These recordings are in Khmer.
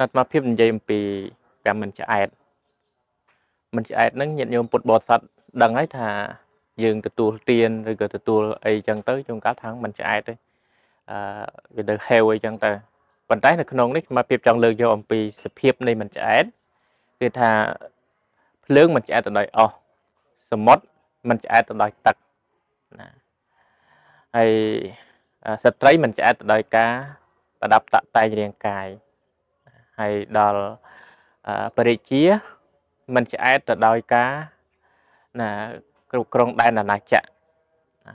អាត្មាភាពនិយាយអំពីការមិនឆ្អែតមិនឆ្អែតហ្នឹងញាតិញោមពុទ្ធបរិស័ទដឹងហើយថា យើងទទួលទានឬក៏ទទួល អីចឹងទៅជួនកាលថាងមិនឆ្អែតទេអឺវាទៅហេវអីចឹងទៅប៉ុន្តែនៅក្នុងនេះមកភាពចង់លើកយកអំពីសភាពនៃមិនឆ្អែតគឺថាភ្លើងមិនឆ្អែតទៅដោយអស់សមុទ្រមិនឆ្អែតទៅដោយទឹកណាហើយស្ត្រីមិនឆ្អែតទៅដោយការប្រដាប់តាក់តែងរាងកាយហើយដល់បរិជាមិនឆ្អែតទៅដោយការណាគ្រប់គ្រងដែនអាណាចក្រ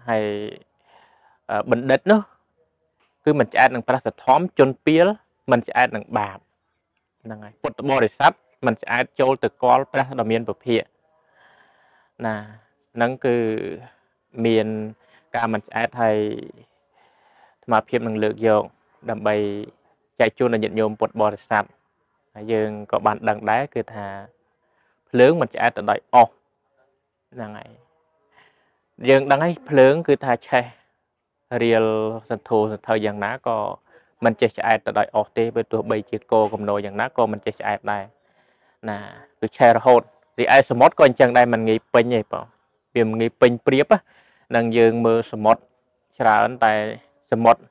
ហើយបណ្ឌិតនោះគឺមិនឆ្អែតនឹងប្រសិទ្ធធម្មជនពៀលមិនឆ្អែតនឹងបាបហ្នឹងហើយពុទ្ធបរិស័ទមិនឆ្អែតចូលទៅកលព្រះដ៏មានពភៈណាហ្នឹងគឺមានការមិនឆ្អែតហើយអាត្មាភាពនឹងលើកយកដើម្បីចែកជូនដល់ញាតិញោមពុទ្ធបរិស័ទហើយយើងក៏បានដឹងដែរគឺថាភ្លើងមិនឆ្អែតទៅដោយអស់ហ្នឹងហើយយើងដឹងហើយភ្លើង គឺថាឆេះរៀលសន្ធោសន្ធើយ៉ាងណាក៏មិនចេះឆ្អែតទៅដោយអស់ទេបើទោះបីជាកោកំណោយ៉ាងណាក៏មិនចេះឆ្អែតដែរណាគឺឆេះរហូតរីឯសមុទ្រក៏អញ្ចឹងដែរมันងាយពេញទេបងវាមិនងាយពេញព្រៀបហ្នឹងយើងមើលសមុទ្រច្រើនតែសមុទ្រ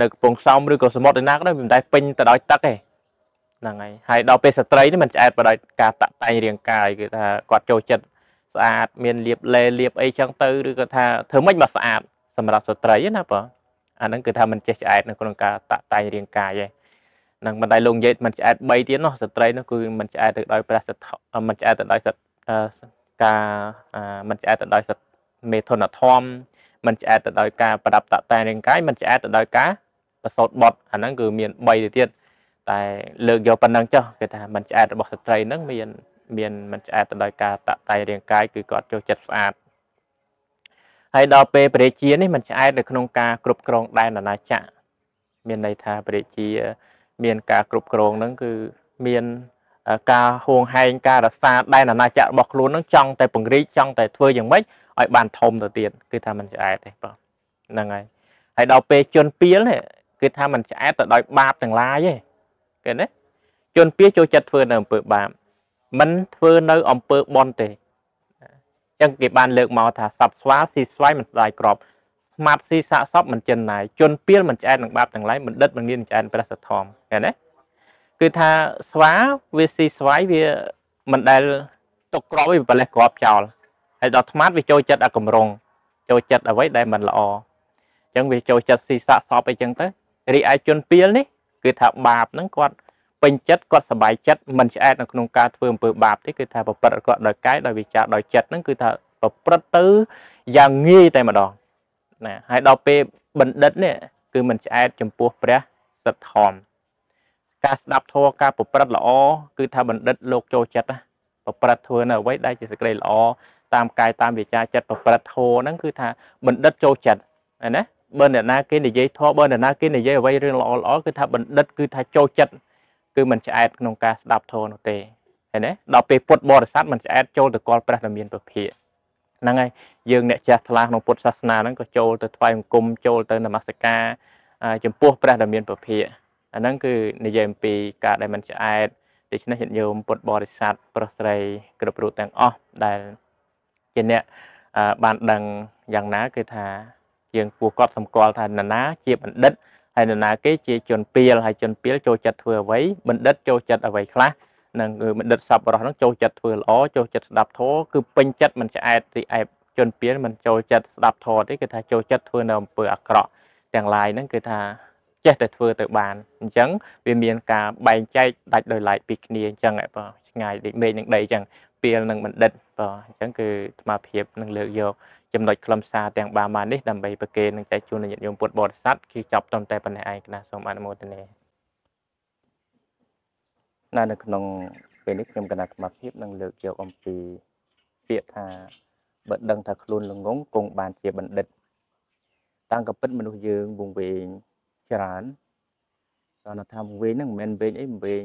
នៅកំពង់សោមឬក៏សមុទ្រឯណាក៏ដោយមិនដែរពេញទៅដោយទឹកទេហ្នឹងហើយហើយដល់ពេលស្ត្រីនេះมันឆ្អែតបដោយការតាក់តែងរាងកាយគឺថាគាត់ចូលចិត្តស្អាតមានលាបលេលាបអីចឹងទៅឬក៏ថាធ្វើម៉េចមកស្អាតសម្រាប់ស្ត្រីណាបងអាហ្នឹងគឺថាมันចេះឆ្អែតនៅក្នុងការតាក់តែងរាងកាយឯងនឹងមិនដែលលោកនិយាយมันឆ្អែត3ទៀតនោះស្ត្រីនោះគឺมันឆ្អែតទៅដោយព្រះសិទ្ធมันឆ្អែតទៅដោយសិទ្ធការมันឆ្អែតទៅដោយសិទ្ធមេធនធម៌มันឆ្អែតទៅដោយការប្រដាប់តាក់តែងរាងកាយมันឆ្អែតទៅដោយការប្រសោតបត់អាហ្នឹងគឺមាន3ទៅទៀតតែលើកយកប៉ុណ្ណឹងចុះគេថាមិនឆ្អែតរបស់ស្ត្រីហ្នឹងមានមានមិនឆ្អែតទៅដោយការតាក់តែរាងកាយគឺគាត់ចូលចិត្តស្អាតហើយដល់ពេលព្រះរាជានេះមិនឆ្អែតនៅក្នុងការគ្រប់គ្រងដែនអាណាចក្រមានន័យថាព្រះរាជាមានការគ្រប់គ្រងហ្នឹងគឺមានការហួងហែងការរក្សាដែនអាណាចក្ររបស់ខ្លួនហ្នឹងចង់តែពង្រីកចង់តែធ្វើយ៉ាងម៉េចឲ្យបានធំទៅទៀតគឺថាมันឆ្អែតទេបងហ្នឹងហើយហើយដល់ពេលជន់ពីលនេះគឺថាมันឆ្អែតទៅដោយបាបទាំងឡាយទេគេណាជនពាសចូលចិត្តធ្វើនៅអំពើបាបមិនធ្វើនៅអំពើបន់ទេអញ្ចឹងគេបានលើកមកថាសັບស្វាស៊ីស្វាយមិនស្ដាយក្របស្មាត់ស៊ីសាកសពមិនចិនណាយជនពាលមិនឆ្អែតនឹងបាបទាំងឡាយបណ្ឌិតមិនមានឆ្អែតព្រះសទ្ធំឃើញទេគឺថាស្វាវាស៊ីស្វាយវាមិនដែលຕົកក្របវាបលេះក្របចោលហើយដល់ថ្មាត់វាចូលចិត្តអាកំរងចូលចិត្តអ្វីដែលមិនល្អអញ្ចឹងវាចូលចិត្តស៊ីសាកសពអីចឹងទៅ រីឯជនពាលនេះគឺថាបាបហ្នឹងគាត់ពេញចិត្តគាត់សบายចិត្តមិនឆ្អែតនៅក្នុងការធ្វើអំពើបាបទេគឺថាប្រព្រឹត្តគាត់ដោយកាយដោយវាចាដោយចិត្តហ្នឹងគឺថាប្រព្រឹត្តទៅយ៉ាងងាយតែម្ដងណាហើយដល់ពេលបណ្ឌិតនេះគឺមិនឆ្អែតចំពោះព្រះសទ្ធធម៌ការស្ដាប់ធម៌ការប្រព្រឹត្តល្អគឺថាបណ្ឌិតលោកចូលចិត្តណាប្រព្រឹត្តធ្វើនៅអ្វីដែលជាសេចក្តីល្អតាមកាយតាមវាចាចិត្តប្រព្រឹត្តធម៌ហ្នឹងគឺថាបណ្ឌិតចូលចិត្តណាបើអ្នកណាគេនិយាយធម៌បើអ្នកណាគេនិយាយអ្វីរឿងល្អល្អគឺថាបណ្ឌិតគឺថាចូលចិត្តគឺមិនឆ្អែតក្នុងការស្ដាប់ធម៌នោះទេឃើញទេដល់ពេលពុទ្ធបរិស័ទមិនឆ្អែតចូលទៅកល់ព្រះរាមាពភាកហ្នឹងហើយយើងអ្នកចាស់ថ្លាក្នុងពុទ្ធសាសនាហ្នឹងក៏ចូលទៅថ្វាយបង្គំចូលទៅនមស្ការ ចំពោះព្រះរាមាពភាកអាហ្នឹងគឺនិយាយអំពីការ ដែលមិនឆ្អែតដូច្នេះញាតិញោមពុទ្ធបរិស័ទប្រុសស្រីគ្រប់រូបទាំងអស់ដែលជាអ្នកបានដឹងយ៉ាងណាគឺថាជាងពួកគាត់សម្គាល់ថាណានាជាបណ្ឌិតហើយណានាគេជាជនពាលហើយជនពាលចូលចិត្តធ្វើអ្វីបណ្ឌិតចូលចិត្តអ្វីខ្លះនឹងបណ្ឌិតសប្បុរសនឹងចូលចិត្តធ្វើល្អចូលចិត្តស្ដាប់ធម៌គឺពេញចិត្តមិនឆ្អែតរីអែបជនពាលមិនចូលចិត្តស្ដាប់ធម៌ទេគឺថាចូលចិត្តធ្វើនៅអំពើអាក្រក់ទាំងឡាយហ្នឹងគឺថាចេះតែធ្វើទៅបានអញ្ចឹងវាមានការបែងចែកដាច់ដោយឡែកពីគ្នាអញ្ចឹងបងឆ្ងាយដូចមេឃនឹងដីអញ្ចឹងពាលនឹងបណ្ឌិតបងអញ្ចឹងគឺអាភាពនឹងលើកយកចំណុចខ្លឹមសារទាំង3ម៉ាននេះដើម្បីប្រគេននឹងចែកជូនញាតិញោមពុទ្ធបរិស័ទគឺចប់ត្រឹមតែប៉ុណ្ណេះឯងគណៈសូមអនុមោទនានៅនៅក្នុងពេលនេះខ្ញុំគណៈកម្មភាពនឹងលើកយកអំពីពាក្យថាបើដឹងថាខ្លួនល្ងងគង់បានជាបណ្ឌិតតាំងកពិតមនុស្សយើងវង្វេងច្រើនគាត់ថាវង្វេងហ្នឹងមិនមែនវង្វេងអីវង្វេង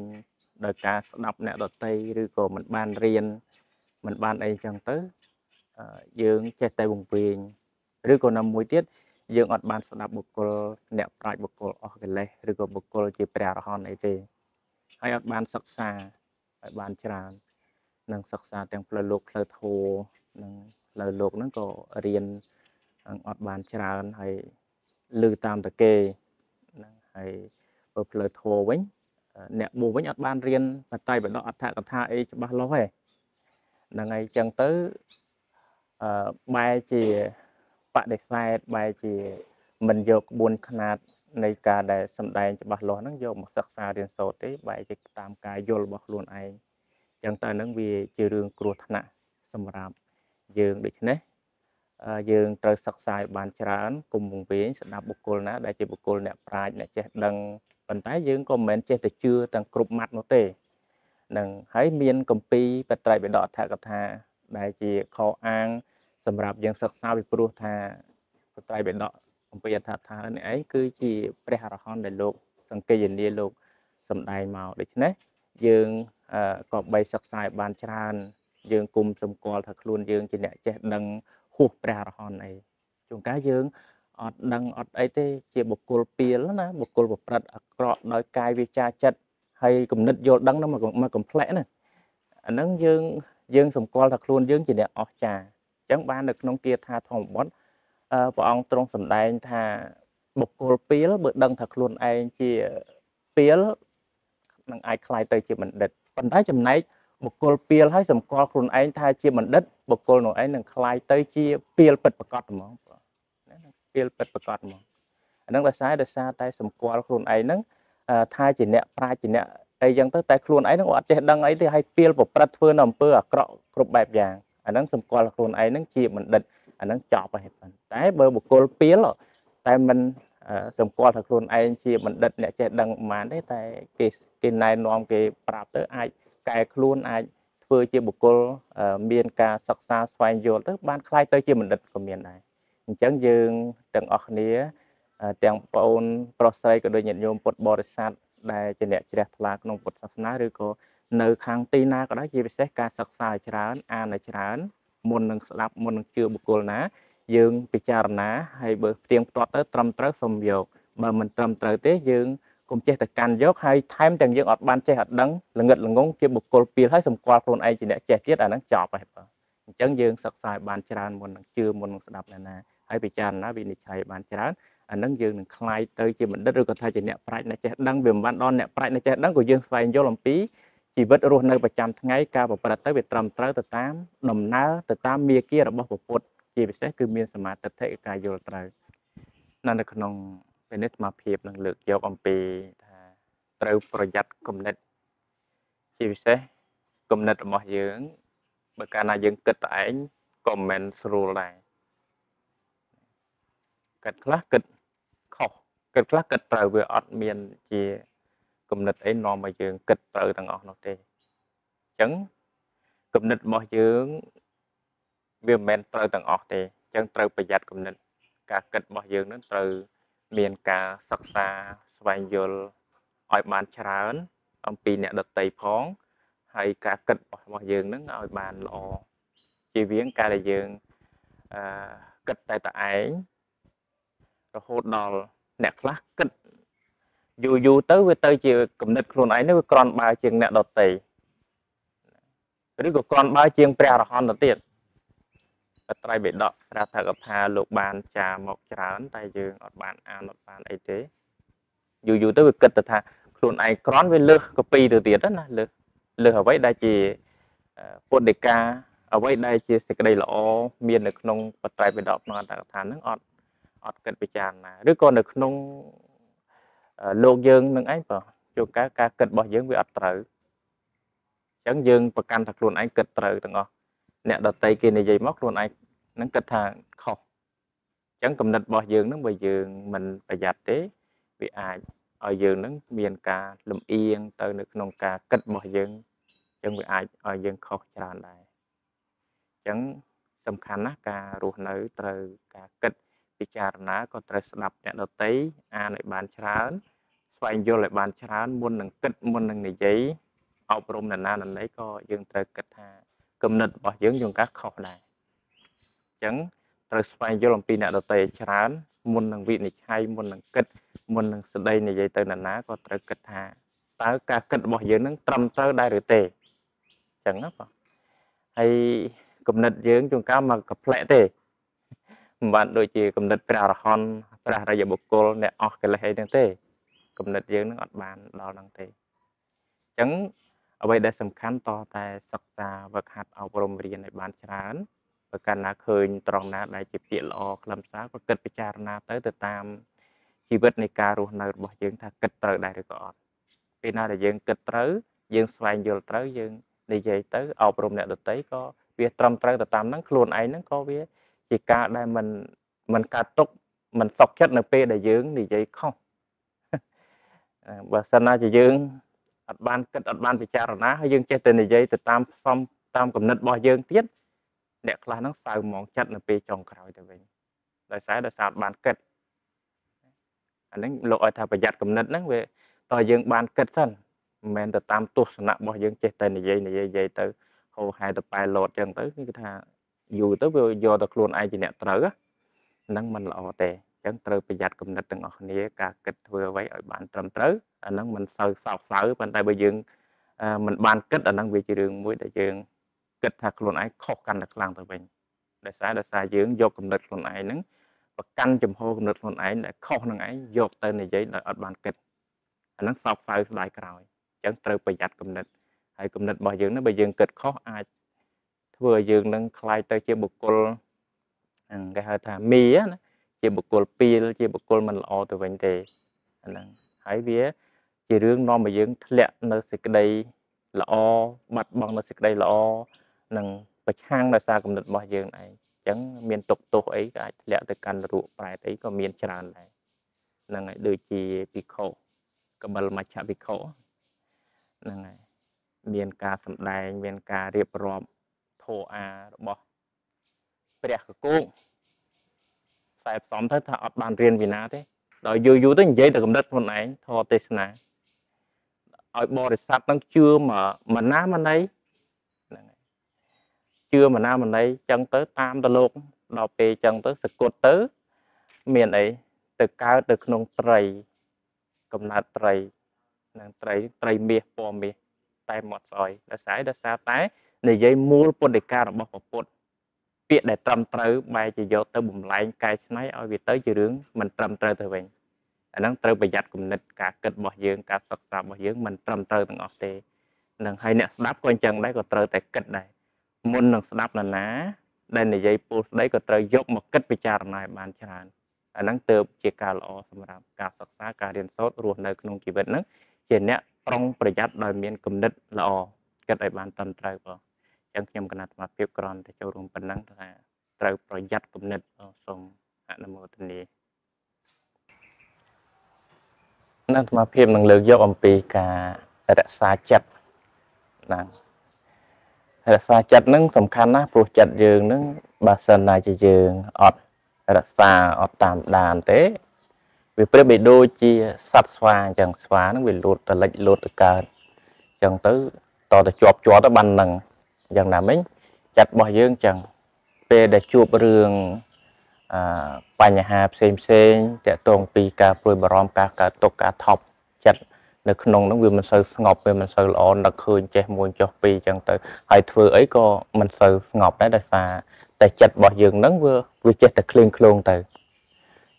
ដោយការស្ដាប់អ្នកដតីឬក៏មិនបានរៀនមិនបានអីចឹងទៅយើងចេះតែវង្វេងឬក៏ណាមួយទៀតយើងអត់បានស្ដាប់បុគ្គល អ្នកប្រាជ្ញបុគ្គលអស់កិលេសឬក៏បុគ្គលជាព្រះអរហន្តអីទេហើយអត់បានសិក្សាឲ្យបានច្រើន នឹងសិក្សាទាំងផ្លូវលោកផ្លូវធម៌នឹងផ្លូវលោកហ្នឹងក៏រៀនអត់បានច្រើនហើយលើតាមតគេហ្នឹងហើយបើផ្លូវធម៌វិញ អ្នកបួសវិញអត់បានរៀនបតៃបដអដ្ឋកថាអីច្បាស់លាស់ទេហ្នឹងហើយអញ្ចឹងទៅបែរជាបដិសេធបែរជាមិនយកក្បួនខ្នាតនៃការដែលសំដែងច្បាស់លាស់ហ្នឹងយកមកសិក្សារៀនសូត្រទេបែរជាតាមការយល់របស់ខ្លួនឯងចឹងតើនឹងវាជារឿងគ្រោះថ្នាក់សម្រាប់យើងដូច្នេះយើងត្រូវសិក្សាឲ្យបានច្រើនគុំវង្វេងស្ដាប់បុគ្គលណាដែលជាបុគ្គលអ្នកប្រាជ្ញអ្នកចេះដឹងប៉ុន្តែយើងក៏មិនមែនចេះតែជឿទាំងគ្រប់ម៉ាត់នោះទេនឹងហើយមានកម្ពីបត្រៃបិដកអធិកថា ដែលជាខអាងសម្រាប់យើងសិក្សាពីព្រោះថាប្រត្រៃបិដកអំពីអថាថានេះឯងគឺជាព្រះអរហន្តដែលលោកសង្កេយនីលោកសំដែងមកដូច្នេះយើងក៏បីសិក្សាឲ្យបានច្រើនយើងគុំសម្គាល់ថាខ្លួនយើងជាអ្នកចេះដឹងហួសព្រះអរហន្តអីជួនកាលយើងអត់ដឹងអត់អីទេជាបុគ្គលពៀលណាបុគ្គលប្រព្រឹត្តអាក្រក់ដោយកាយវាចាចិត្តហើយគំនិតយល់ដឹងនោះមកមក complex ណាអាហ្នឹងយើងយើងសម្គាល់ថាខ្លួនយើងជាអ្នកអស្ចារ្យចឹងបាននៅក្នុងគាថាធម្មបុត្រព្រះអង្គទ្រង់សម្ដែងថាបុគ្គលពីលបើដឹងថាខ្លួនឯងជាពីលនឹងអាចคล้ายទៅជាបណ្ឌិតប៉ុន្តែចំណែកបុគ្គលពីលហើយសម្គាល់ខ្លួនឯងថាជាបណ្ឌិតបុគ្គលនោះឯងនឹងคล้ายទៅ ជាពីលពិតប្រកបហ្មងណាពីលពិតប្រកបហ្មងអានឹងដោយសារដោយសារតែសម្គាល់ខ្លួនឯងហ្នឹងថាជាអ្នកប្រាជ្ញជាអ្នកអីចឹងទៅតែខ្លួនឯងនឹងអត់ចេះដឹងអីទេហើយពីលប្រព្រឹត្តធ្វើនៅអំពើអាក្រក់គ្រប់បែបយ៉ាងអាហ្នឹងសម្គាល់ខ្លួនឯងហ្នឹងជាបណ្ឌិតអាហ្នឹងចប់ហើយប៉ុន្តែបើបុគ្គលពីលតែមិនសម្គាល់ថាខ្លួនឯងជាបណ្ឌិតអ្នកចេះដឹងប៉ុន្មានទេតែគេគេណែនាំគេប្រាប់ទៅអាចកែខ្លួនអាចធ្វើជាបុគ្គលមានការសិក្សាស្វែងយល់ទៅបានខ្លាយទៅជាបណ្ឌិតក៏មានដែរអញ្ចឹងយើងទាំងអស់គ្នាទាំងបងអូនប្រុសស្រីក៏ដូចញាតិញោមពុទ្ធបរិស័ទដែលជាអ្នកជ្រះថ្លាក្នុងពុទ្ធសាសនាឬក៏នៅខាងទីណាក៏ដោយជាពិសេសការសិក្សាច្រើន អានច្រើន មុននឹងស្ដាប់មុននឹងជឿបុគ្គលណា យើងពិចារណាហើយបើផ្ទៀងផ្ទាត់ទៅ ត្រឹមត្រូវសុំយកបើមិនត្រឹមត្រូវទេយើង កុំចេះតែកាន់យក ហើយថែមទាំងយើងអត់បានចេះអត់ដឹងល្ងិតល្ងងជាបុគ្គលពីលហើយសម្គាល់ខ្លួនឯងជាអ្នកចេះទៀតអាហ្នឹងចប់ហើយបើអញ្ចឹងយើងសិក្សាឲ្យបានច្រើនមុននឹងជឿមុននឹងស្ដាប់ណាណាហើយពិចារណាវិនិច្ឆ័យបានច្រើនអានឹងយើងនឹងคลายទៅជាបណ្ឌិតឬក៏ថាជាអ្នកប្រាជ្ញអ្នកចេះដឹងវាមិនបានដល់អ្នកប្រាជ្ញអ្នកចេះដឹងក៏យើងស្វែងយល់អំពីជីវិតរស់នៅប្រចាំថ្ងៃការប្រព្រឹត្តទៅវាត្រឹមត្រូវទៅតាមដំណើរទៅតាមមាគារបស់ពុទ្ធជាពិសេសគឺមានសមាធិការយល់ត្រូវនៅក្នុងពេលនេះសមាភិបនឹងលើកយកអំពីថាត្រូវប្រយ័ត្នគំនិតជាពិសេសគំនិតរបស់យើងបើកាលណាយើងគិតតែឯងក៏មិនស្រួលដែរគិតខ្លះគិតខុសគិតខ្លះគិតត្រូវវាអត់មានជាំនិតអីនាំឲ្យយើងគិតត្រូវទាំងអស់នោះទេអញ្ចឹងគំនិតរបស់យើងវាមិនមែនត្រូវទាំងអស់ទេអញ្ចឹងត្រូវប្រយ័ត្នគំនិតការគិតរបស់យើងនឹងត្រូវមានការសិក្សាស្វែងយល់ឲ្យបានច្រើនអំពីអ្នកដតីផងហើយការគិតរបស់យើងនឹងឲ្យបានល្អជាវៀងការដែលយើងអឺគិតតែតឯងរហូតដល់អ្នកខ្លះគិតយូរយូរទៅវាទៅជាគំនិតខ្លួនឯងនេះវាក្រន់បើជាងអ្នកដតីឬក៏ក្រន់បើជាងព្រះរហន្តទៅទៀតអត្រៃបិដកព្រះថាកថាលោកបានចាមកច្រើនតែយើងអត់បានអានអត់បានអីទេយូរយូរទៅវាគិតទៅថាខ្លួនឯងក្រន់វាលើសកពីទៅទៀតណាលើសលើសអ្វីដែលជាពុទ្ធិកាអ្វីដែលជាសេចក្តីល្អមាននៅក្នុងបត្រៃបិដកក្នុងអត្តកថានឹងអត់អត់គិតពិចារណាឬក៏នៅក្នុងលោកយើងនឹងឯងបើជួនកាលការគិតរបស់យើងវាអត់ត្រូវអញ្ចឹងយើងប្រកាន់ថាខ្លួនឯងគិតត្រូវទាំងអស់អ្នកដតីគេនិយាយមកខ្លួនឯងនឹងគិតថាខុសអញ្ចឹងគំនិតរបស់យើងនឹងបើយើងមិនប្រយ័ត្នទេវាអាចឲ្យយើងនឹងមានការលំអៀងទៅនៅក្នុងការគិតរបស់យើងអញ្ចឹងវាអាចឲ្យយើងខុសច្រើនដែរអញ្ចឹងសំខាន់ណាស់ការរស់នៅត្រូវការគិតពិចារណាក៏ត្រូវស្ដាប់អ្នកដតីអានឲ្យបានច្រើន ស្វែងយល់ឲ្យបាន ច្រើនមុននឹងគិតមុននឹងនិយាយអប់រំនានាន័យក៏យើងត្រូវគិតថាគំនិតរបស់យើងយងកាសខុសដែរអញ្ចឹងត្រូវស្វែងយល់អំពីអ្នកដតីច្រើន មុននឹងវិនិច្ឆ័យមុននឹងគិតមុននឹងស្ដីនិយាយទៅនរណាក៏ត្រូវគិតថាតើការគិតរបស់យើងនឹងត្រឹមត្រូវដែរឬទេអញ្ចឹងណាបងហើយគំនិតយើងជួនកាលមកកផ្លែកទេសម្បត្តិដូចជាគំនិតព្រះអរហន្តព្រះរយបុគ្គលអ្នកអស់កិលេសអីហ្នឹងទេគំនិតយើងនឹងអត់បានដល់ហ្នឹងទេអញ្ចឹងអ្វីដែលសំខាន់តតែសិក្សាវឹកហាត់អប់រំរៀនឲ្យបានច្រើនបើកាលណាឃើញត្រង់ណាដែលជាពាក្យល្អខ្លឹមសារក៏គិតពិចារណាទៅ ទៅតាមជីវិតនៃការរស់នៅរបស់យើង ថាគិតត្រូវដែរឬក៏អត់ពេលណាដែលយើងគិតត្រូវយើងស្វែងយល់ត្រូវយើងនិយាយទៅអប់រំអ្នកដទៃក៏វាត្រឹមត្រូវទៅតាមហ្នឹងខ្លួនឯងហ្នឹងក៏វាជាការដែលមិនមិនកាត់ទុកមិនសោកចិត្តនៅពេលដែលយើងនិយាយខុសបើសិនណាជាយើងអត់បានគិតអត់បានពិចារណាហើយយើងចេះតែនិយាយទៅតាមផ្សំតាមគំនិតរបស់យើងទៀតអ្នកខ្លះហ្នឹងសៅមងចិត្តនៅពេលចុងក្រោយទៅវិញដោយសារដោយសារអត់បានគិតអាហ្នឹងលោកឲ្យថាប្រយ័ត្នគំនិតហ្នឹងវាតើយើងបានគិតសិនមិនមែនទៅតាមទស្សនៈរបស់យើងចេះតែនិយាយនិយាយនិយាយទៅហោហែទៅប៉ែលោតចឹងទៅគឺថាយូរទៅវាយកតែខ្លួនឯងជាអ្នកត្រូវហ្នឹងมันល្អទេអញ្ចឹងត្រូវប្រយ័ត្នគំនិតទាំងអស់គ្នាការគិតធ្វើអ្វីឲ្យបានត្រឹមត្រូវអាហ្នឹងมันសូវសោកសៅប៉ុន្តែបើយើងมันបានគិតអាហ្នឹងវាជារឿងមួយដែលយើងគិត ថាខ្លួនឯងខុសកាន់តែខ្លាំងទៅវិញដោយសារដោយសារយើងយកគំនិតខ្លួនឯងហ្នឹងប្រកាន់ចំហគំនិតខ្លួនឯងដែលខុសនឹងឯងយកទៅនិយាយដោយអត់បានគិតអាហ្នឹងសោកសៅស្ដាយក្រោយអញ្ចឹងត្រូវប្រយ័ត្នគំនិតហើយគំនិតរបស់យើងនេះបើយើងគិតខុសអាចធ្វើឲ្យយើងនឹងคล้ายទៅជាបុគ្គលគេហៅថាមីណាជាបុគ្គលពីលជាបុគ្គលមិនល្អទៅវិញទេអាហ្នឹងហើយវា ជារឿងនាំឲ្យយើងធ្លាក់នៅសេចក្តីល្អបាត់បង់នៅសេចក្តីល្អនិងប្រឆាំងដោយសារគំនិតរបស់យើងឯងអញ្ចឹងមានទុកទោសអីក៏អាចធ្លាក់ទៅកាន់រੂកប្រែតអីក៏មានច្រើនដែរហ្នឹងហើយដូចជាភិក្ខុកបិលមច្ឆភិក្ខុហ្នឹងហើយមានការសម្ដែង មានការរៀបរាប់ធោអារបស់ព្រះកកោកខ្សែផ្សំទៅថាអត់បានរៀនពីណាទេដល់យូរយូរទៅនិយាយតែកម្រិតខ្លួនឯងធរទេសនាឲ្យបរិស័ទនឹងជឿមណាមណីហ្នឹងហើយជឿមណាមណីចឹងទៅតាមតលោកដល់ពេលចឹងទៅសគុតទៅមានអីទៅកើតទៅក្នុងត្រីកំណត់ត្រីនឹងត្រីត្រីមាសពណ៌មាសតែមាត់ស្អុយដោយសារដោយសារតែនិយាយមូលពុទ្ធដីការបស់ព្រះពុទ្ធពាក្យដែលត្រឹមត្រូវបែរជាយកទៅបំលែងកែច្នៃឲ្យវាទៅជារឿងមិនត្រឹមត្រូវទៅវិញអាហ្នឹងត្រូវប្រយ័ត្នគំនិតការគិតរបស់យើងការសិក្សារបស់យើងមិនត្រឹមត្រូវទាំងអស់ទេនឹងហើយអ្នកស្ដាប់ក៏អញ្ចឹងដែរក៏ត្រូវតែគិតដែរមុននឹងស្ដាប់នរណាដែលនិយាយពោលស្ដីក៏ត្រូវយកមកគិតពិចារណាឲ្យបានច្រើនអាហ្នឹងទៅជាការល្អសម្រាប់ការសិក្សាការរៀនសូត្ររស់នៅក្នុងជីវិតហ្នឹងជាអ្នកប្រុងប្រយ័ត្នដោយមានគំនិតល្អគិតឲ្យបានត្រឹមត្រូវបងអញ្ចឹងខ្ញុំគណៈសមាភិបក្រន់តែចូលរួមប៉ុណ្ណឹងថាត្រូវប្រយ័ត្នគណិតសូមអនុមោទនានៅសមាភិបនឹងលើកយកអំពីការរក្សាចិត្តណារក្សាចិត្តនឹងសំខាន់ណាស់ព្រោះចិត្តយើងនឹងបើសិនណាជាយើងអត់រក្សាអត់តាមដានទេវាប្រៀបបីដូចជាសត្វស្វាអញ្ចឹងស្វានឹងវាលូតតលិចលូតតកើតអញ្ចឹងទៅតទៅជាប់ជាប់ទៅបាននឹងយ៉ាងណាមិញចិត្តរបស់យើងចឹងពេលដែលជួបរឿងអឺបញ្ហាផ្សេងផ្សេងតកតងពីការព្រួយបារម្ភការកើតទុកការថប់ចិត្តនៅក្នុងនោះវាមិនសូវស្ងប់វាមិនសូវល្អដល់ឃើញចេះមួយចុះពីរចឹងទៅហើយធ្វើអីក៏មិនសូវស្ងប់ដែរដោយសារតែចិត្តរបស់យើងនឹងវាវាចេះតែក្លៀងក្លងទៅ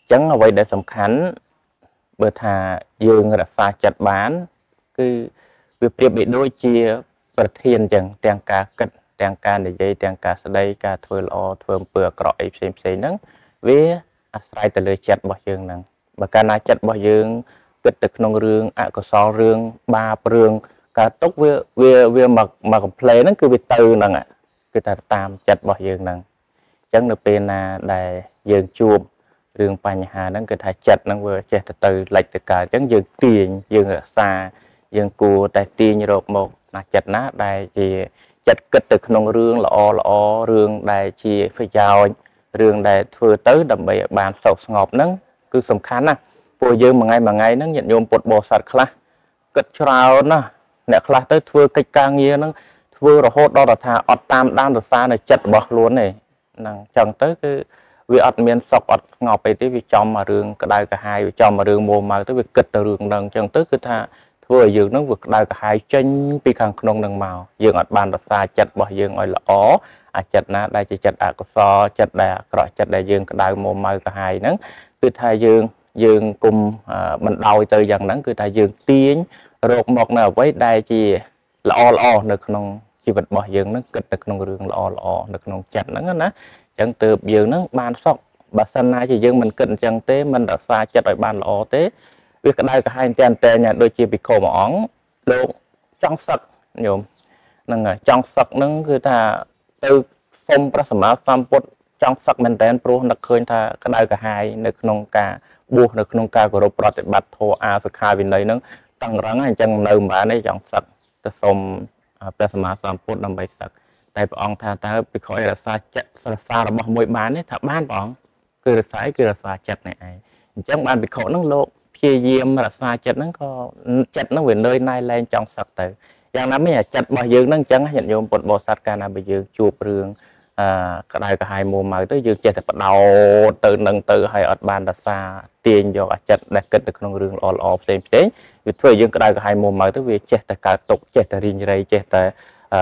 អញ្ចឹងអ្វីដែលសំខាន់បើថាយើងរក្សាចិត្តបានគឺវាប្រៀបបីដូចជាប្រធានចឹងទាំងការគិតទាំងការនិយាយទាំងការស្ដីការធ្វើល្អធ្វើអំពើអាក្រក់អីផ្សេងផ្សេងហ្នឹងវាអាស្រ័យទៅលើចិត្តរបស់យើងហ្នឹងបើកាលណាចិត្តរបស់យើង គិតទៅក្នុងរឿងអកុសលរឿងបាបរឿងកើតទុកវាវាវាមកមកកំ pl ហ្នឹងគឺវាទៅហ្នឹងគឺតែតាមចិត្តរបស់យើងហ្នឹងអញ្ចឹងនៅពេលណាដែលយើងជួបរឿងបញ្ហាហ្នឹងគឺថាចិត្តហ្នឹងវាចេះទៅទៅលិចទៅកើតអញ្ចឹងយើងទាញយើងរក្សាយើងគួរតែទាញរកមកណាចិត្តណាដែលជាចិត្តគិតទៅក្នុងរឿងល្អល្អរឿងដែលជាប្រយោជន៍រឿងដែលធ្វើទៅដើម្បីឲ្យបានសុខស្ងប់ហ្នឹង គឺសំខាន់ណាស់ពួកយើងមួយថ្ងៃមួយថ្ងៃហ្នឹងញាតិញោមពុទ្ធបរិស័ទខ្លះគិតច្រើនណាស់អ្នកខ្លះទៅធ្វើកិច្ចការងារហ្នឹងធ្វើរហូតដល់ថាអត់តាមដានរសារនៅចិត្តរបស់ខ្លួនទេហ្នឹងចឹងទៅគឺវាអត់មានសុខអត់ស្ងប់អីទេវាចំមករឿងក្តៅកាហាយវាចំមករឿងមោម៉ៅទៅវាគិតទៅរឿងហ្នឹងចឹងទៅគឺថាធ្វើឲ្យយើងនឹងវាក្តៅក្រហាយចេញពីខាងក្នុងនឹងមកយើងអត់បានរក្សាចិត្តរបស់យើងឲ្យល្អអាចិត្តណាដែលជាចិត្តអកុសលចិត្តដែលអាក្រក់ចិត្តដែលយើងក្តៅមុំម៉ៅក្រហាយហ្នឹងគឺថាយើងយើងគុំមិនដោយទៅយ៉ាងហ្នឹងគឺថាយើងទាញរកមកនៅអ្វីដែលជាល្អល្អនៅក្នុងជីវិតរបស់យើងហ្នឹងគិតទៅក្នុងរឿងល្អល្អនៅក្នុងចិត្តហ្នឹងណាអញ្ចឹងទើបយើងហ្នឹងបានសុខបើសិនណាជាយើងមិនគិតអញ្ចឹងទេមិនរក្សាចិត្តឲ្យបានល្អទេវាក្តៅក្រហាយតែនតែនដូចជាភិក្ខុមួយអង្គលោកចង់សឹកញោមហ្នឹងហើយចង់សឹកហ្នឹងគឺថាទៅសុំព្រះសម្មាសម្ពុទ្ធចង់សឹកមែនតែនព្រោះនឹកឃើញថាក្តៅក្រហាយនៅក្នុងការបួសនៅក្នុងការគោរពប្រតិបត្តិធម៌អាសិក្ខាវិន័យហ្នឹងតឹងរឹងហើយអញ្ចឹងនៅមិនបានទេចង់សឹកទៅសុំព្រះសម្មាសម្ពុទ្ធដើម្បីសឹកតែព្រះអង្គថាតើភិក្ខុរសាចិត្តរសារបស់មួយបានទេថាបានព្រះអង្គគឺរសាយគឺរសាចិត្តនេះឯងអញ្ចឹងបានភិក្ខុហ្នឹងលោកព្យាយាមរក្សាចិត្តហ្នឹងក៏ចិត្តហ្នឹងវានឿយណាយលែងចង់សឹកទៅយ៉ាងណាមិញអាចិត្តរបស់យើងហ្នឹងអញ្ចឹងញាតិញោមពុទ្ធបរិស័ទកាលណាបើយើងជួបរឿងអឺក្តៅក្រហាយមួម៉ៅទៅយើងចេះតែបដោតទៅនឹងទៅហើយអត់បានរសាទាញយកអាចិតដែលគិតទៅក្នុងរឿងល្អល្អផ្សេងផ្សេងវាធ្វើឲ្យយើងក្តៅក្រហាយមួម៉ៅទៅវាចេះតែកើតទុកចេះតែរីងរៃចេះតែអឺ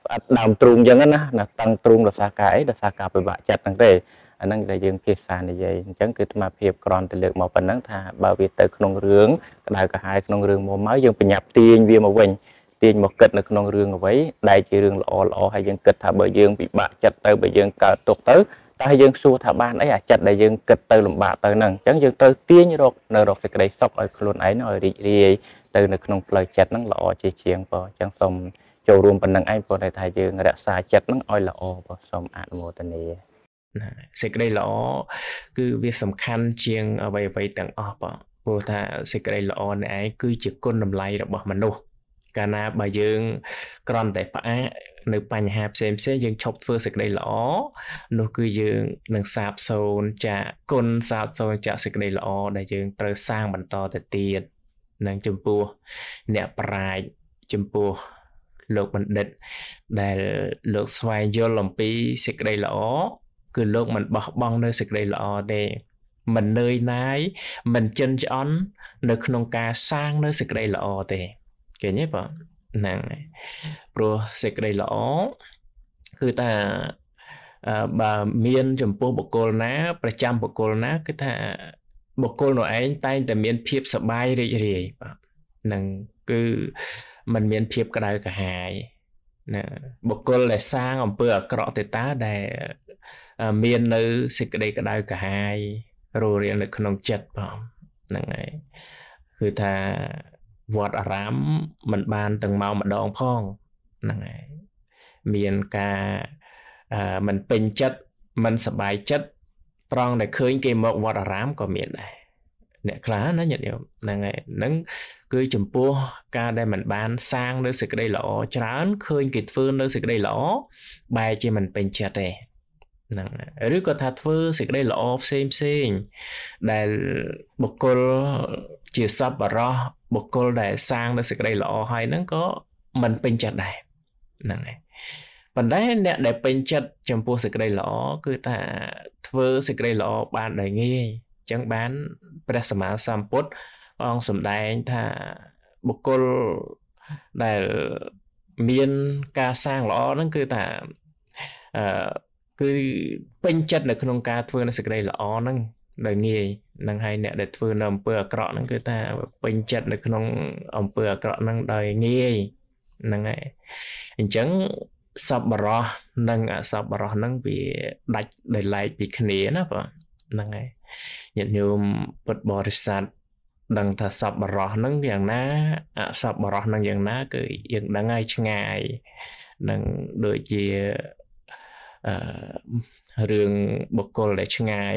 ស្អិតដើមទ្រូងអញ្ចឹងណាតឹងទ្រូងរសាការអីរសាការពិបាកចិត្តហ្នឹងទេអាហ្នឹងដែលយើងភាសានិយាយអញ្ចឹងគឺអាត្មាភាពក្រន់ទៅលើកមកប៉ុណ្ណឹងថាបើវាទៅក្នុងរឿងក្តៅក្រហាយក្នុងរឿងមកមកយើងប្រញាប់ទាញវាមកវិញទាញមកគិតនៅក្នុងរឿងអ្វី ដែលជារឿងល្អល្អហើយយើងគិតថាបើយើងពិបាកចិត្តទៅបើយើងកើតទុកទៅតែយើងសួរថាបានអីអាចិត្តដែលយើងគិតទៅលំបាកទៅហ្នឹងអញ្ចឹងយើងត្រូវទាញរកនៅរកសេចក្តីសុខឲ្យខ្លួនឯងឲ្យរីករាយទៅនៅក្នុងផ្លូវចិត្តហ្នឹងល្អជាជាងបងអញ្ចឹងសូមចូលរួមប៉ុណ្ណឹងឯងព្រោះតែថាយើងរក្សាចិត្តហ្នឹងឲ្យល្អបងសូមអនុមោទនាណាសេចក្តីល្អគឺវាសំខាន់ជាងអ្វីអ្វីទាំងអស់បងព្រោះថាសេចក្តីល្អនេះឯងគឺជាគុណតម្លៃ របស់មនុស្សកាលណាបើយើង ក្រំតែផ្អាកនៅបញ្ហាផ្សេងផ្សេងយើងឈប់ធ្វើសេចក្តីល្អនោះគឺយើងនឹងសាបសូន្យចាក់គុណសាបសូន្យចាក់សេចក្តីល្អដែលយើងត្រូវសាងបន្តទៅទៀតនឹងចំពោះអ្នកប្រាជ្ញចំពោះលោកបណ្ឌិត ដែលលោកស្វែងយល់អំពីសេចក្តីល្អគឺលោកមិនបោះបង់នៅសេចក្តីល្អទេមិននឿយណាយមិនចិនឆ្អន់នៅ ក្នុងការសាងនៅសេចក្តីល្អទេឃើញទេបងហ្នឹងព្រោះសេចក្តីល្អគឺថាបើមាន ចំពោះបុគ្គលណា ប្រចាំបុគ្គលណាគឺថាបុគ្គលនោះឯងតែងតែមានភាពសบายរីករាយបាទនឹងគឺมันមានភាពក្តៅក្រហាយណាបុគ្គលដែលសាងអំពើអាក្រក់ទេតាដែលមាននៅសេចក្តីក្តៅកាហាយរੂរៀងនៅក្នុងចិត្តបងហ្នឹងហើយគឺថាវត្តអារាមมันបានទាំងមកម្ដងផងហ្នឹងហើយមានការអឺมันពេញចិត្តมันសบายចិត្តត្រង់ដែលឃើញគេមកវត្តអារាមក៏មានដែរអ្នកខ្លះណាញាតិញោមហ្នឹងហើយហ្នឹងគឺ ចំពោះការដែលมันបាន សាងនៅសេចក្តីល្អច្រើនឃើញគេធ្វើនៅសេចក្តីល្អបែរជាมันពេញចិត្តទេហ្នឹងឬក៏ថាធ្វើសេចក្តីល្អផ្សេងផ្សេងដែលបុគ្គលជាសប្បុរសបុគ្គលដែលសាងនូវសេចក្តីល្អហើយហ្នឹងក៏មិនពេញចិត្តដែរហ្នឹងហើយប៉ុន្តែអ្នកដែលពេញចិត្តចំពោះសេចក្តីល្អគឺថាធ្វើសេចក្តីល្អបានដែរងាយអញ្ចឹងបានព្រះសម្មាសម្ពុទ្ធអង្គសម្ដែងថាបុគ្គលដែលមានការសាងល្អហ្នឹងគឺថាអឺគឺពេញចិត្តនៅក្នុងការធ្វើនៅសក្តីល្អហ្នឹងដោយងាយនឹងហើយអ្នកដែលធ្វើនៅអំពើអាក្រក់ហ្នឹងគឺថាពេញចិត្តនៅក្នុងអំពើអាក្រក់ហ្នឹងដោយងាយហ្នឹងហើយអញ្ចឹងសប្បរោះនិង អសប្បរោះហ្នឹងវាដាច់ដោយឡែកពីគ្នាណាបាទហ្នឹងហើយញាតិញោមពុទ្ធបរិស័ទដឹងថាសប្បរោះហ្នឹងយ៉ាងណាអសប្បរោះហ្នឹងយ៉ាងណា គឺយើងដឹងហើយឆ្ងាយនឹងដូចជាអឺរឿងបុគ្គលដែលឆ្ងាយ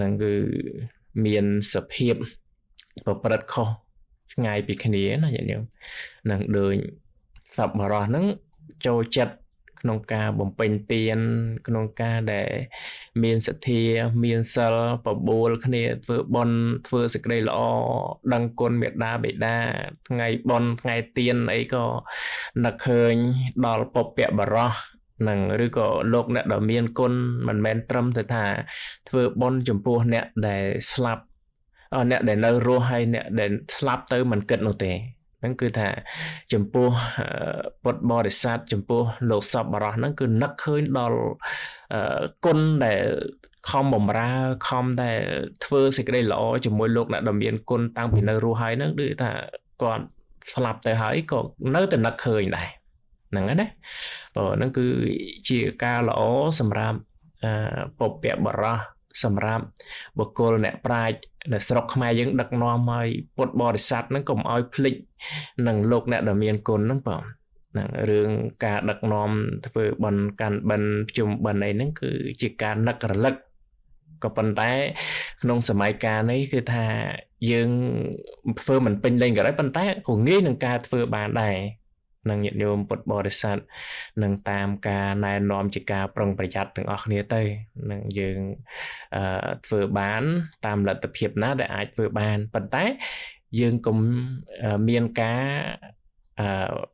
នឹងគឺមានសភាពប្រព្រឹត្តខុសឆ្ងាយពីគ្នាណាញាតិញោមនឹងដូចសពបរោះហ្នឹងចូលចិត្តក្នុងការបំពេញទានក្នុងការដែល មានសទ្ធាមានសិលបបួលគ្នាធ្វើបុណ្យធ្វើសេចក្តីល្អដឹងគុណមេត្តាបិតាថ្ងៃបុណ្យថ្ងៃទានអីក៏នឹកឃើញដល់ពពៈបរោះនឹងឬក៏លោកអ្នកដែលមានគុណមិនមែនត្រឹមតែថា ធ្វើបុណ្យចំពោះអ្នកដែលស្លាប់អ្នកដែលនៅរស់ហើយអ្នកដែលស្លាប់ទៅ មិនគិតនោះទេហ្នឹងគឺថាចំពោះពុទ្ធបរិស័ទចំពោះ លោកសពបរោះហ្នឹងគឺនឹកឃើញដល់គុណដែលខំបំរើខំដែលធ្វើសេចក្តីល្អជាមួយលោកអ្នកដែលមានគុណតាំងពីនៅរស់ហើយហ្នឹងគឺថាគាត់ស្លាប់ទៅហើយក៏នៅតែនឹកឃើញដែរហ្នឹងណាបងហ្នឹងគឺជាការល្អសម្រាប់ពពៈបរោះសម្រាប់បុគ្គលអ្នកប្រាជ្ញនៅស្រុកខ្មែរយើង ដឹកនាំឲ្យពុទ្ធបរិស័ទហ្នឹងកុំឲ្យភ្លេចនឹងលោក អ្នកដែលមានគុណហ្នឹងបងហ្នឹងរឿងការដឹកនាំធ្វើបន់កាន់បិណ្ឌជុំបិណ្ឌអីហ្នឹងគឺជាការនឹករលឹកក៏ប៉ុន្តែ ក្នុងសម័យកាលនេះគឺថាយើងធ្វើមិនពេញលេញក៏ដោយប៉ុន្តែក៏ងាយនឹងការធ្វើបានដែរនិងញាតិញោមពុទ្ធបរិស័ទនឹងតាមការណែនាំជាការប្រុងប្រយ័ត្នទាំងអស់គ្នាទៅនឹងយើងអឺធ្វើបាន តាមលទ្ធភាពណា ដែលអាចធ្វើបានប៉ុន្តែយើងកុំមានការអឺ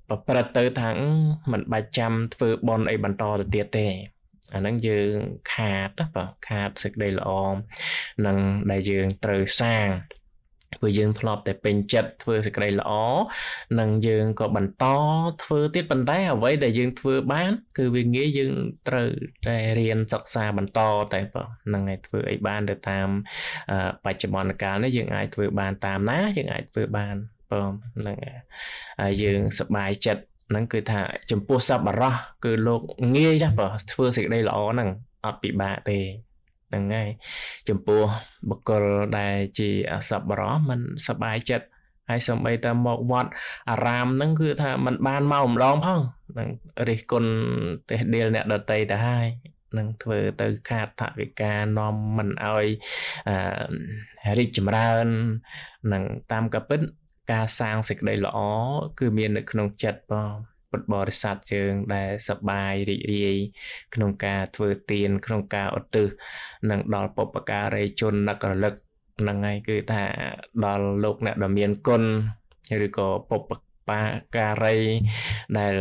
ប្រព្រឹត្តទៅថាមិនបាច់ចាំ ធ្វើបន់អីបន្តទៅទៀតទេអាហ្នឹងយើងខាតបាទខាតសេចក្តីល្អនឹងដែលយើងត្រូវសាងព្រោះយើងធ្លាប់តែពេញចិត្តធ្វើសេចក្តីល្អនិងយើងក៏បន្តធ្វើទៀតប៉ុន្តែ អ្វីដែលយើងធ្វើបានគឺវាងាយយើងត្រូវតែរៀនសិក្សាបន្តតែប៉ុណ្្នឹងឯងធ្វើអីបានទៅតាមបច្ចុប្បន្នកាលនេះយើង អាចធ្វើបានតាមណាយើងអាចធ្វើបានប៉ុណ្្នឹងហើយយើងសប្បាយចិត្តហ្នឹងគឺថា ចំពោះសប្បុរសគឺលោកងាយចាស់បើធ្វើសេចក្តីល្អហ្នឹងអត់ពិបាកទេហ្នឹងហើយចំពោះបកលដែលជាអសប្បរមិនសប្បាយចិត្តហើយសំបីតែមកវត្តអារាមហ្នឹងគឺថាมันបានមកម្ដងផងហ្នឹងរិះគន់ទេដេលអ្នកដតីទៅហើយនឹងធ្វើទៅ ខាតថវិកានាំមិនឲ្យរីកចម្រើននឹងតាមកាពិត ការសាងសេចក្តីល្អគឺមាននៅក្នុងចិត្តបងពុទ្ធបរិស័ទយើងដែលសប្បាយរីករាយក្នុងការធ្វើទាន ក្នុងការឧទ្ទិសនិងដល់បុព្វការីជននឹករលឹកហ្នឹងហើយគឺថាដល់លោកអ្នកដ៏មានគុណឬក៏បុព្វការីដែល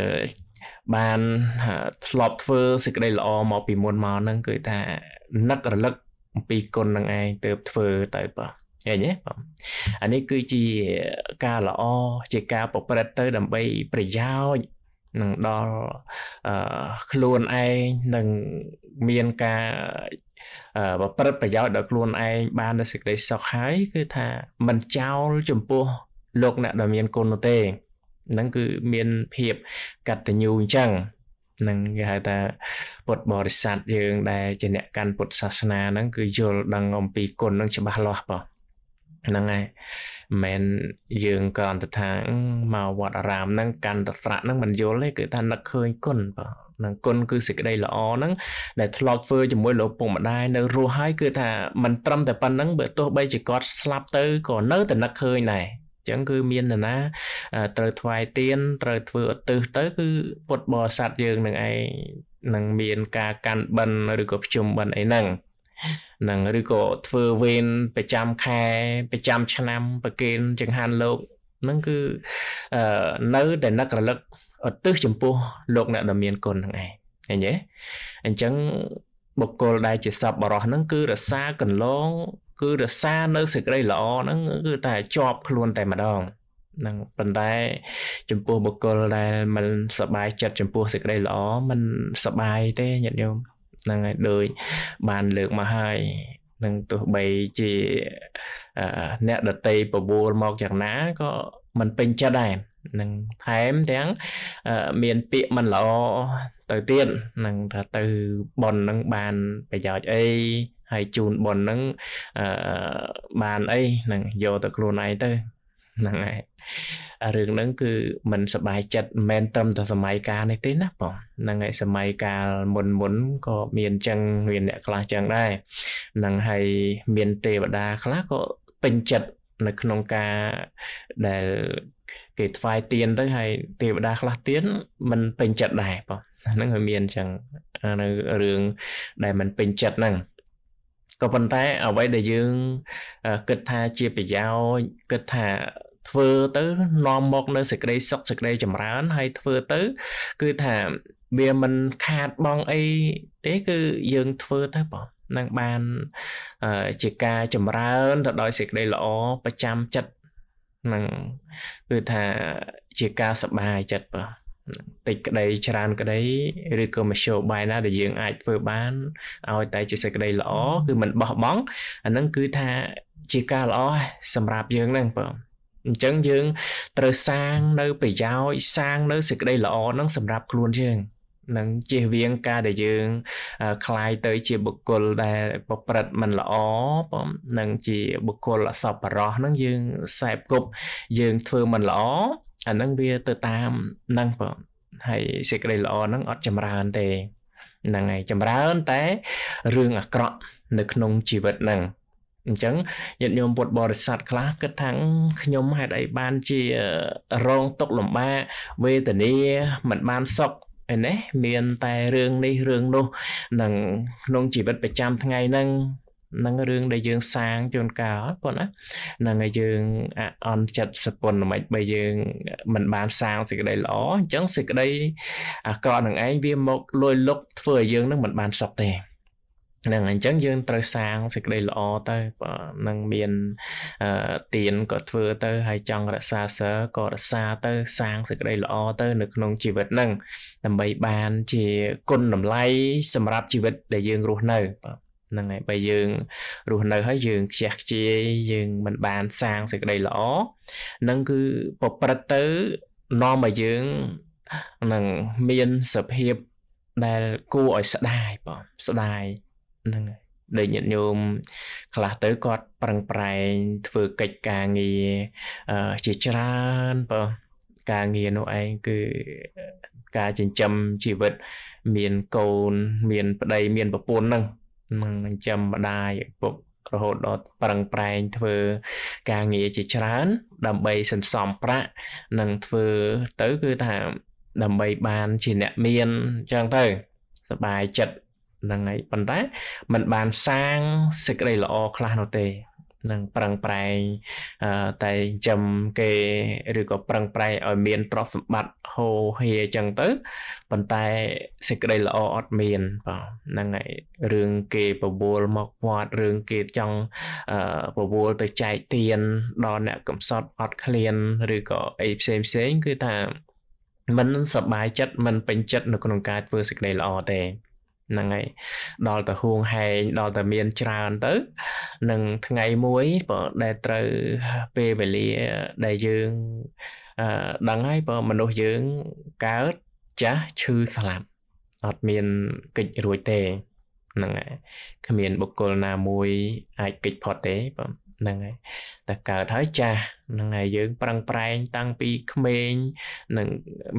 បានធ្លាប់ធ្វើសេចក្តីល្អមកពីមុនមកហ្នឹងគឺថានឹករលឹកអំពីគុណនឹងឯងទើបធ្វើទៅបាទឃើញទេបងអានេះគឺជាការល្អជាការប្រព្រឹត្តទៅ ដើម្បីប្រយោជន៍នឹងដល់ខ្លួនឯងនឹងមានការប្រព្រឹត្តប្រយោជន៍ដល់ខ្លួនឯងបាននៅសេចក្តីសុខហើយ គឺថាមិនចោលចំពោះលោកអ្នកដែលមានគុណនោះទេហ្នឹងគឺមានភាពកតញ្ញូអញ្ចឹងនឹងគេហៅថាពុទ្ធបរិស័ទយើង ដែលជាអ្នកកាន់ពុទ្ធសាសនាហ្នឹងគឺយល់ដឹងអំពីគុណនឹងច្បាស់លាស់បងហ្នឹងហើយមិនយើងគ្រាន់តែថាមកវត្តអារាមហ្នឹងកាន់តស្រៈហ្នឹងមិនយល់ទេគឺថានឹកឃើញគុណបាទនឹងគុណគឺសេចក្តីល្អហ្នឹងដែលធ្លាប់ធ្វើជាមួយលោកពុកម្ដាយនៅរស់ហើយគឺថាមិនត្រឹមតែប៉ុណ្្នឹងបើទោះបីជាគាត់ស្លាប់ទៅក៏នៅតែនឹកឃើញដែរចឹងគឺមាននរណាត្រូវថ្វាយទៀនត្រូវធ្វើឧទ្ទិសទៅ គឺពុទ្ធបរិស័ទយើងនឹងឯងនឹងមានការកាន់បិណ្ឌឬក៏ភ្ជុំបិណ្ឌអីហ្នឹងហ្នឹងឬក៏ធ្វើវេនប្រចាំខែប្រចាំឆ្នាំប្រគេនចង្ហាន់លោកហ្នឹងគឺនៅតែនឹករលឹកឧទ្ទិសចំពោះលោកអ្នកដ៏មានគុណហ្នឹងឯងឃើញទេអញ្ចឹងបុគ្គលដែលជាសពបរោះហ្នឹងគឺរសាកន្លងគឺរសានៅសេចក្តីល្អហ្នឹងគឺតែជាប់ខ្លួនតែម្ដងនឹងប៉ុន្តែចំពោះបុគ្គលដែលមិនសบายចិត្តចំពោះសេចក្តីល្អមិនសบายទេញាតិញោមហ្នឹងហើយដោយបានលើកមកហើយនឹងទោះបីជាអ្នកដតីបបួលមកយ៉ាងណាក៏មិនពេញចិត្តដែរនឹងថែមទាំងមានពាក្យមិនល្អទៅទៀតនឹងថាទៅបននឹងបានប្រយោជន៍អីហើយជូនបននឹងបានអីនឹងយកទៅខ្លួនឯងទៅហ្នឹងហើយរឿងហ្នឹងគឺมันសบายចិត្តមិនមែនត្រឹមតែសម័យកាលនេះទេ ណាបងហ្នឹងហើយសម័យកាលមុនមុនក៏មានចឹងមានអ្នកខ្លះចឹងដែរហ្នឹងហើយមាន ទេវតាខ្លះក៏ពេញចិត្តនៅក្នុងការដែលគេថ្វាយទៀនទៅហើយទេវតាខ្លះទៀនมันពេញចិត្តដែរបងហ្នឹងហើយមានចឹងនៅរឿងដែលมันពេញចិត្តហ្នឹងក៏ប៉ុន្តែអ្វីដែលយើងគិតថាជាប្រយោជន៍គិតថាធ្វើទៅនាំមក នៅសេចក្តីសុខសេចក្តីចម្រើន ហើយធ្វើទៅគឺថាវាមិនខាតបងអី ទេគឺយើងធ្វើទៅបងនឹងបានជាការចម្រើនទៅដោយសេចក្តីល្អប្រចាំចិត្តនឹងគឺថាជាការសប្បាយចិត្តបាទតិចក្តីច្រើន ក្តីឬក៏មធ្យោបាយណាដែលយើង អាចធ្វើបានឲ្យតែ ជាសេចក្តីល្អគឺមិនបោះបង់អានឹងគឺថាជាការល្អសម្រាប់យើងហ្នឹងបងអញ្ចឹងយើងត្រូវសាងនៅប្រយោជន៍សាង នៅសេចក្តីល្អនឹងសម្រាប់ខ្លួនយើងនឹងជៀសវាងការដែលយើងคลายទៅជាបុគ្គលដែល ប្រព្រឹត្តមិនល្អនឹងជាបុគ្គលអសប្បុរសនឹងយើងសែបគប់យើងធ្វើមិនល្អអានឹងវាទៅតាមនឹងបងហើយសេចក្តីល្អនឹងអត់ចម្រើនទេហ្នឹងហើយចម្រើនតែរឿងអាក្រក់នៅក្នុងជីវិតហ្នឹងអញ្ចឹងញាតិញោមពុទ្ធបរិស័ទខ្លះគិតថាខ្ញុំហេតុអីបានជារងទុក្ខលំបាកវេទនាមិនបានសុខឯនេះមានតែរឿងនេះរឿងនោះនឹងក្នុងជីវិតប្រចាំថ្ងៃហ្នឹងនឹងរឿងដែលយើងសាងជួនកាលប៉ុណ្ណានឹងឲ្យយើងអន់ចិត្តសពុនមិនបើយើងមិនបានសាងសេចក្តីល្អអញ្ចឹងសេចក្តីអាក្រក់នឹងឯងវាមកលួយលុកធ្វើឲ្យយើងនឹងមិនបានសុខទេហ្នឹងអញ្ចឹងយើងត្រូវសាងសេចក្តីល្អទៅនឹងមានទៀនក៏ធ្វើទៅហើយចង់រក្សាសើក៏រក្សាទៅសាងសេចក្តីល្អទៅ នៅក្នុងជីវិតហ្នឹងដើម្បីបានជាគុណតម្លៃសម្រាប់ជីវិតដែលយើងរស់នៅបាទហ្នឹងហើយបើយើងរស់នៅ ហើយយើងខ្ជះខ្ជាយយើងមិនបានសាងសេចក្តីល្អនឹងគឺប្រព្រឹត្តទៅនាំឲ្យយើងនឹងមានសភាពដែលគួរឲ្យស្ដាយបងស្ដាយហ្នឹងហើយដែលញាតិញោមខ្លះទៅគាត់ប្រឹងប្រែងធ្វើកិច្ចការងារជាច្រើនបើការងារនោះឯងគឺការចិញ្ចឹមជីវិត មានកូន មានប្តីមានប្រពន្ធហ្នឹងនឹងចិញ្ចឹមម្ដាយឪពុករហូតដល់ប្រឹងប្រែងធ្វើ ការងារជាច្រើន ដើម្បីសន្សំប្រាក់និងធ្វើទៅគឺថាដើម្បីបានជាអ្នកមានអញ្ចឹងទៅសบายចិត្តហ្នឹងហើយប៉ុន្តែมันបានសាងសេចក្តីល្អខ្លះនោះទេនឹងប្រឹងប្រែងតែចិញ្ចឹមគេឬក៏ប្រឹងប្រែងឲ្យមានទ្រព្យសម្បត្តិហូរហៀអញ្ចឹងទៅប៉ុន្តែសេចក្តីល្អអត់មានបាទហ្នឹងហើយរឿងគេបបួលមកវត្តរឿងគេចង់បបួលទៅចែកទានដល់អ្នកកំសត់អត់ឃ្លាន ឬក៏អីផ្សេងផ្សេង គឺថាมันសប្បាយចិត្តมันពេញចិត្តនៅក្នុងការធ្វើសេចក្តីល្អទេហ្នឹងហើយដល់ទៅហួងហែងដល់ទៅមានច្រើនទៅនឹងថ្ងៃមួយបើដែលត្រូវពេលវេលាដែលយើងអឺដឹងហើយបើមនុស្សយើងកើតចាស់ឈឺស្លាប់អត់មានកិច្ចរួចទេហ្នឹងហើយគ្មានបុគ្គលណាមួយ អាចកិច្ចផុតទេបើហ្នឹងហើយតែកើតហើយចាស់ហ្នឹងហើយយើង ប្រឹងប្រែងតាំងពីក្មេងនឹង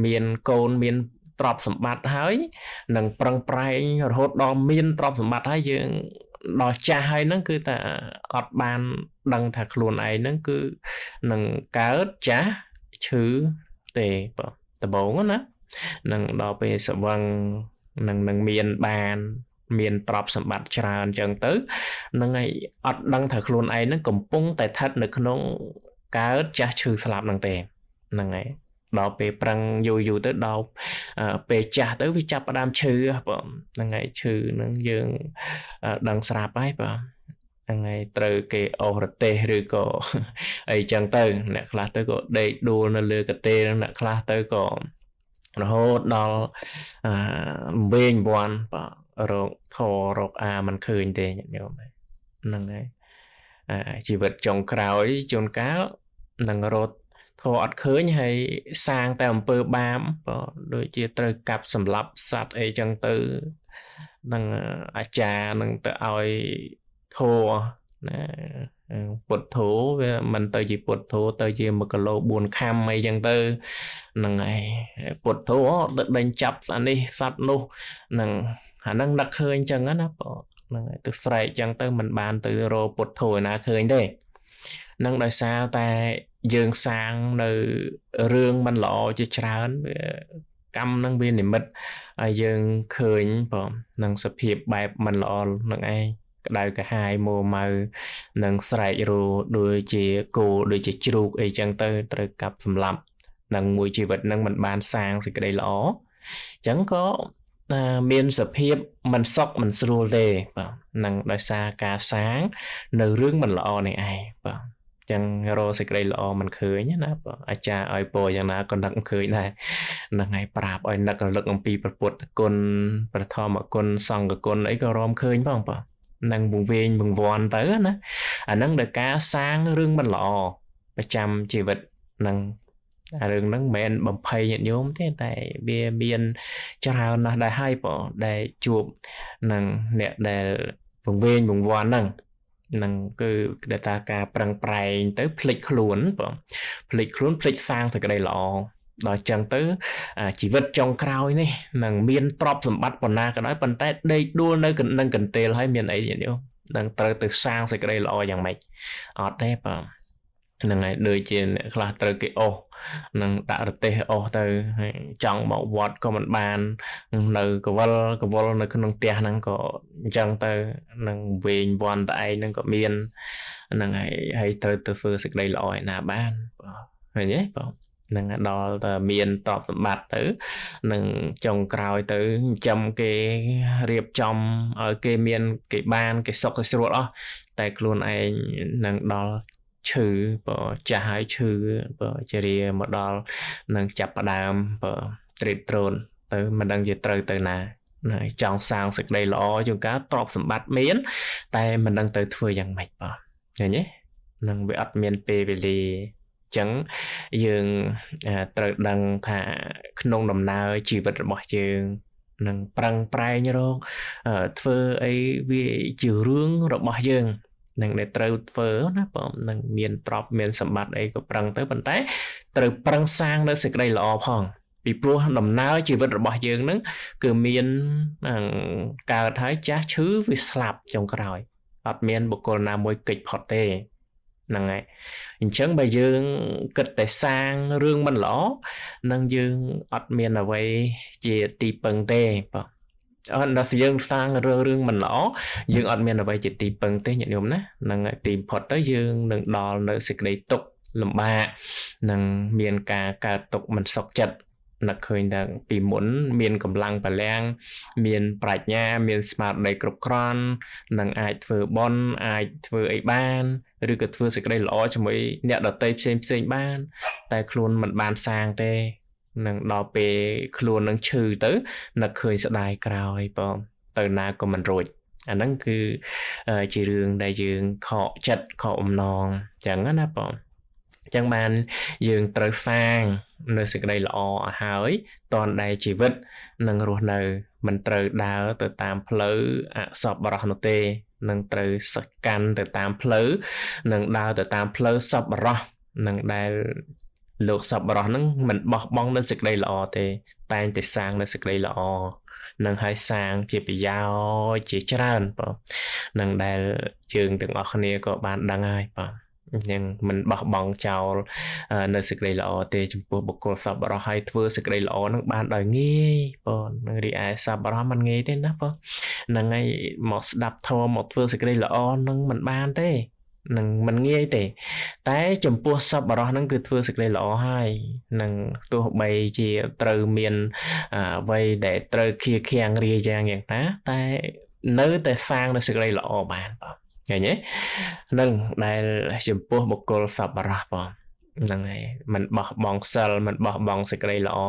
មានកូនមានទ្រព្យសម្បត្តិហើយនឹងប្រឹងប្រែងរហូតដល់មានទ្រព្យសម្បត្តិហើយយើងដល់ចាស់ហើយហ្នឹងគឺតែអត់បានដឹងថាខ្លួនឯងហ្នឹងគឺនឹងកើតចាស់ឈឺទេបងដំបងណានឹងដល់ពេលសវឹងនឹងនឹងមានបាន មានទ្រព្យសម្បត្តិច្រើនអញ្ចឹងទៅនឹងឯងអត់ដឹងថាខ្លួនឯងនឹងកំពុង តែស្ថិតនៅក្នុងកើតចាស់ឈឺស្លាប់នឹងទេហ្នឹងហើយដល់ពេលប្រឹងយូរយូរទៅដល់ពេលចាស់ទៅវាចាប់ផ្ដើមឈឺបងហ្នឹងហើយឈឺនឹងយើងដឹងស្រាប់ហើយបងហ្នឹងហើយត្រូវគេអូសរទេសឬក៏អីចឹងទៅ អ្នកខ្លះទៅក៏ដេកដួលនៅលើកាទេអ្នកខ្លះទៅក៏រហូតដល់អឺវិញវ័នបាទរោគធរោគអាมันឃើញទេញាតិញោមហ្នឹងហើយជីវិតចុងក្រោយជួនកាលនឹងរត់ធ្វើអត់ឃើញហើយសាងតែអំពើបាបក៏ដូចជាត្រូវកាប់សម្លាប់សត្វអីចឹងទៅនឹងអាចារ្យនឹងទៅឲ្យធោណាពុទ្ធោវាមិនទៅជាពុទ្ធោទៅ ជា1គីឡូ4ខាំអីចឹងទៅហ្នឹងហើយពុទ្ធោដឹកដេញចាប់ស្អានេះសត្វនោះហ្នឹងអាហ្នឹងដឹកឃើញចឹងណាបងហ្នឹងហើយទៅស្រែកចឹងទៅមិនបាន ទៅរពុទ្ធោឯណាឃើញទេនឹងដោយសារតែយើងសាងនៅរឿងមិនល្អជាច្រើនកម្មនឹងវានិមិត្តហើយយើងឃើញបងនឹងសភាពបែបមិនល្អនឹងឯងក្តៅកាហាយមួម៉ៅនឹងស្រែករੂដូចជាគោដូចជាជ្រូក អីចឹងទៅត្រូវកាប់សម្លាប់នឹងមួយជីវិតនឹងមិនបានសាងសេចក្តីល្អអញ្ចឹងក៏មានសភាពមិនសុខមិនស្រួលទេបាទនឹងដោយសារការសាង នៅរឿងមិនល្អនេះឯងបាទចឹងរកសេចក្តីល្អមិនឃើញណាអាចារ្យឲ្យពរយ៉ាងណាក៏នឹកឃើញដែរនឹងឲ្យប្រាប់ឲ្យនឹករលឹកអំពីប្រពុតគុណប្រធមគុណសង្ឃគុណអីក៏រំឃើញផងបងនឹងវង្វេងវង្វាន់ទៅណាអានឹងដល់ការសាងរឿងមិនល្អប្រចាំជីវិតនឹងអារឿងហ្នឹងមិនមែនបំភ័យញាតិញោមទេតែវាមានច្រើនណាស់ដែរហើយបងដែលជួបនឹងអ្នកដែលវង្វេងវង្វាន់ហ្នឹងនឹងគឺដែលថាការប្រឹងប្រែងទៅភ្លេចខ្លួនបងភ្លេចខ្លួនភ្លេចសាងសេចក្តីល្អដល់ចឹងទៅជីវិតចុងក្រោយនេះនឹងមានទ្រព្យសម្បត្តិប៉ុណ្ណាក៏ដោយប៉ុន្តែដេកដួលនៅនឹងកន្ទេលហើយមានអីទៀតនេះនឹងត្រូវទៅសាងសេចក្តីល្អយ៉ាងម៉េចអត់ទេបងហ្នឹងហើយដូចជាអ្នកខ្លះត្រូវគេអស់នឹងដាក់រទេសអស់ទៅហើយចង់មកវត្តក៏មិនបាននៅកវលកវលនៅក្នុងផ្ទះហ្នឹងក៏អញ្ចឹងទៅនឹងវែងវ័នតឯងហ្នឹងក៏មានហ្នឹងហើយហើយត្រូវទៅធ្វើសេចក្តីល្អឯណាបានបងឃើញទេបងនឹងដល់តែមានតបសម្បត្តិទៅនឹងចុងក្រោយទៅចំគេរៀបចំឲ្យគេមាន គេបានគេសុខគេស្រួលអស់តែខ្លួនឯងនឹងដល់ឈឺបើចាស់ហើយឈឺបើជារាមកដល់នឹងចាប់ផ្ដើមបើ trade drone ទៅមិនដឹងជាត្រូវទៅណាណែចង់សាងសេចក្តីល្អជួនកាលទ្រព្យសម្បត្តិមានតែមិនដឹងទៅធ្វើយ៉ាងម៉េចបងឃើញទេនឹងវាអត់មានពេលវេលាចឹងយើងត្រូវដឹងថាក្នុងដំណើរជីវិតរបស់យើងនឹងប្រឹងប្រែងរកធ្វើអីវាជារឿងរបស់យើងនឹងដែលត្រូវធ្វើណាបើនឹងមានទ្រព្យមានសម្បត្តិអីក៏ប្រឹងទៅប៉ុន្តែ ត្រូវប្រឹងសាង នៅសេចក្តីល្អផង ពីព្រោះដំណើរជីវិតរបស់យើងនឹងគឺមានកើតហើយចាស់ឈឺវាស្លាប់ចុងក្រោយអត់មានបុគ្គលណាមួយកិច្ចផុតទេហ្នឹងហើយអញ្ចឹងបើយើងគិតតែសាងរឿងមិនល្អនឹងយើងអត់មានអ្វីជាទីពឹងទេបងអត់ដល់យើងសាងរឿងរឿងមិនល្អយើងអត់មានអ្វីជាទីពឹងទេញាតិញោមណានឹងទីផុតទៅយើងនឹងដល់នៅសេចក្តីទុក្ខលំបាកនឹងមានការកើតទុក្ខមិនសុខចិត្តនឹកឃើញថាពីមុន មានកម្លាំងបលាំងមាន ប្រាជ្ញាមានស្មារតីគ្រប់គ្រាន់នឹងអាចធ្វើបន់អាចធ្វើអីបានឬក៏ធ្វើសេចក្តីល្អជាមួយអ្នកដតីផ្សេងផ្សេងបាន តែខ្លួនមិនបានសាងទេនឹងដល់ពេលខ្លួននឹងឈឺទៅនឹកឃើញស្ដាយក្រោយបង ទៅណាក៏មិនរួចអាហ្នឹងគឺជារឿងដែលយើងខកចិត្តខកអំណងចឹងណាបងចឹងបានយើងត្រូវសាងនៅសេចក្តីល្អឲ្យហើយតនដែលជីវិតនឹងរស់នៅ មិនត្រូវដើរទៅតាមផ្លូវអសប្បរោះនោះទេនឹងត្រូវសកាន់ទៅតាមផ្លូវនឹងដើរទៅតាមផ្លូវសប្បរោះនឹងដែលលោកសប្បុរសហ្នឹងមិនបោះបង់នៅសេចក្តីល្អទេតែងតែសាង នៅសេចក្តីល្អនឹងឲ្យសាងជាប្រយោជន៍ជាច្រើនបងនឹងដែលយើងទាំងអស់គ្នាក៏បានដឹងហើយបងយ៉ាងមិនបោះបង់ចោលនៅសេចក្តីល្អទេចំពោះបុគ្គលសប្បុរសឲ្យធ្វើសេចក្តីល្អនឹងបានដោយងាយបងនឹងរីឯសប្បុរសមិនងាយទេណាបងនឹងឲ្យមកស្ដាប់ធម៌មកធ្វើសេចក្តីល្អនឹងមិនបានទេនឹងមិនងាយទេ តែចំពោះសពបរោះហ្នឹងគឺធ្វើសេចក្តីល្អហើយនឹងទោះបីជាត្រូវមានអ្វីដែលត្រូវខៀខាំងរាយ៉ាងយ៉ាងណាតែនៅតែសាងនៅសេចក្តីល្អបានបងឃើញទេនឹងដែលចំពោះបុគ្គលសពបរោះបងហ្នឹងហើយมันបោះបង់សិលมันបោះបង់សេចក្តីល្អ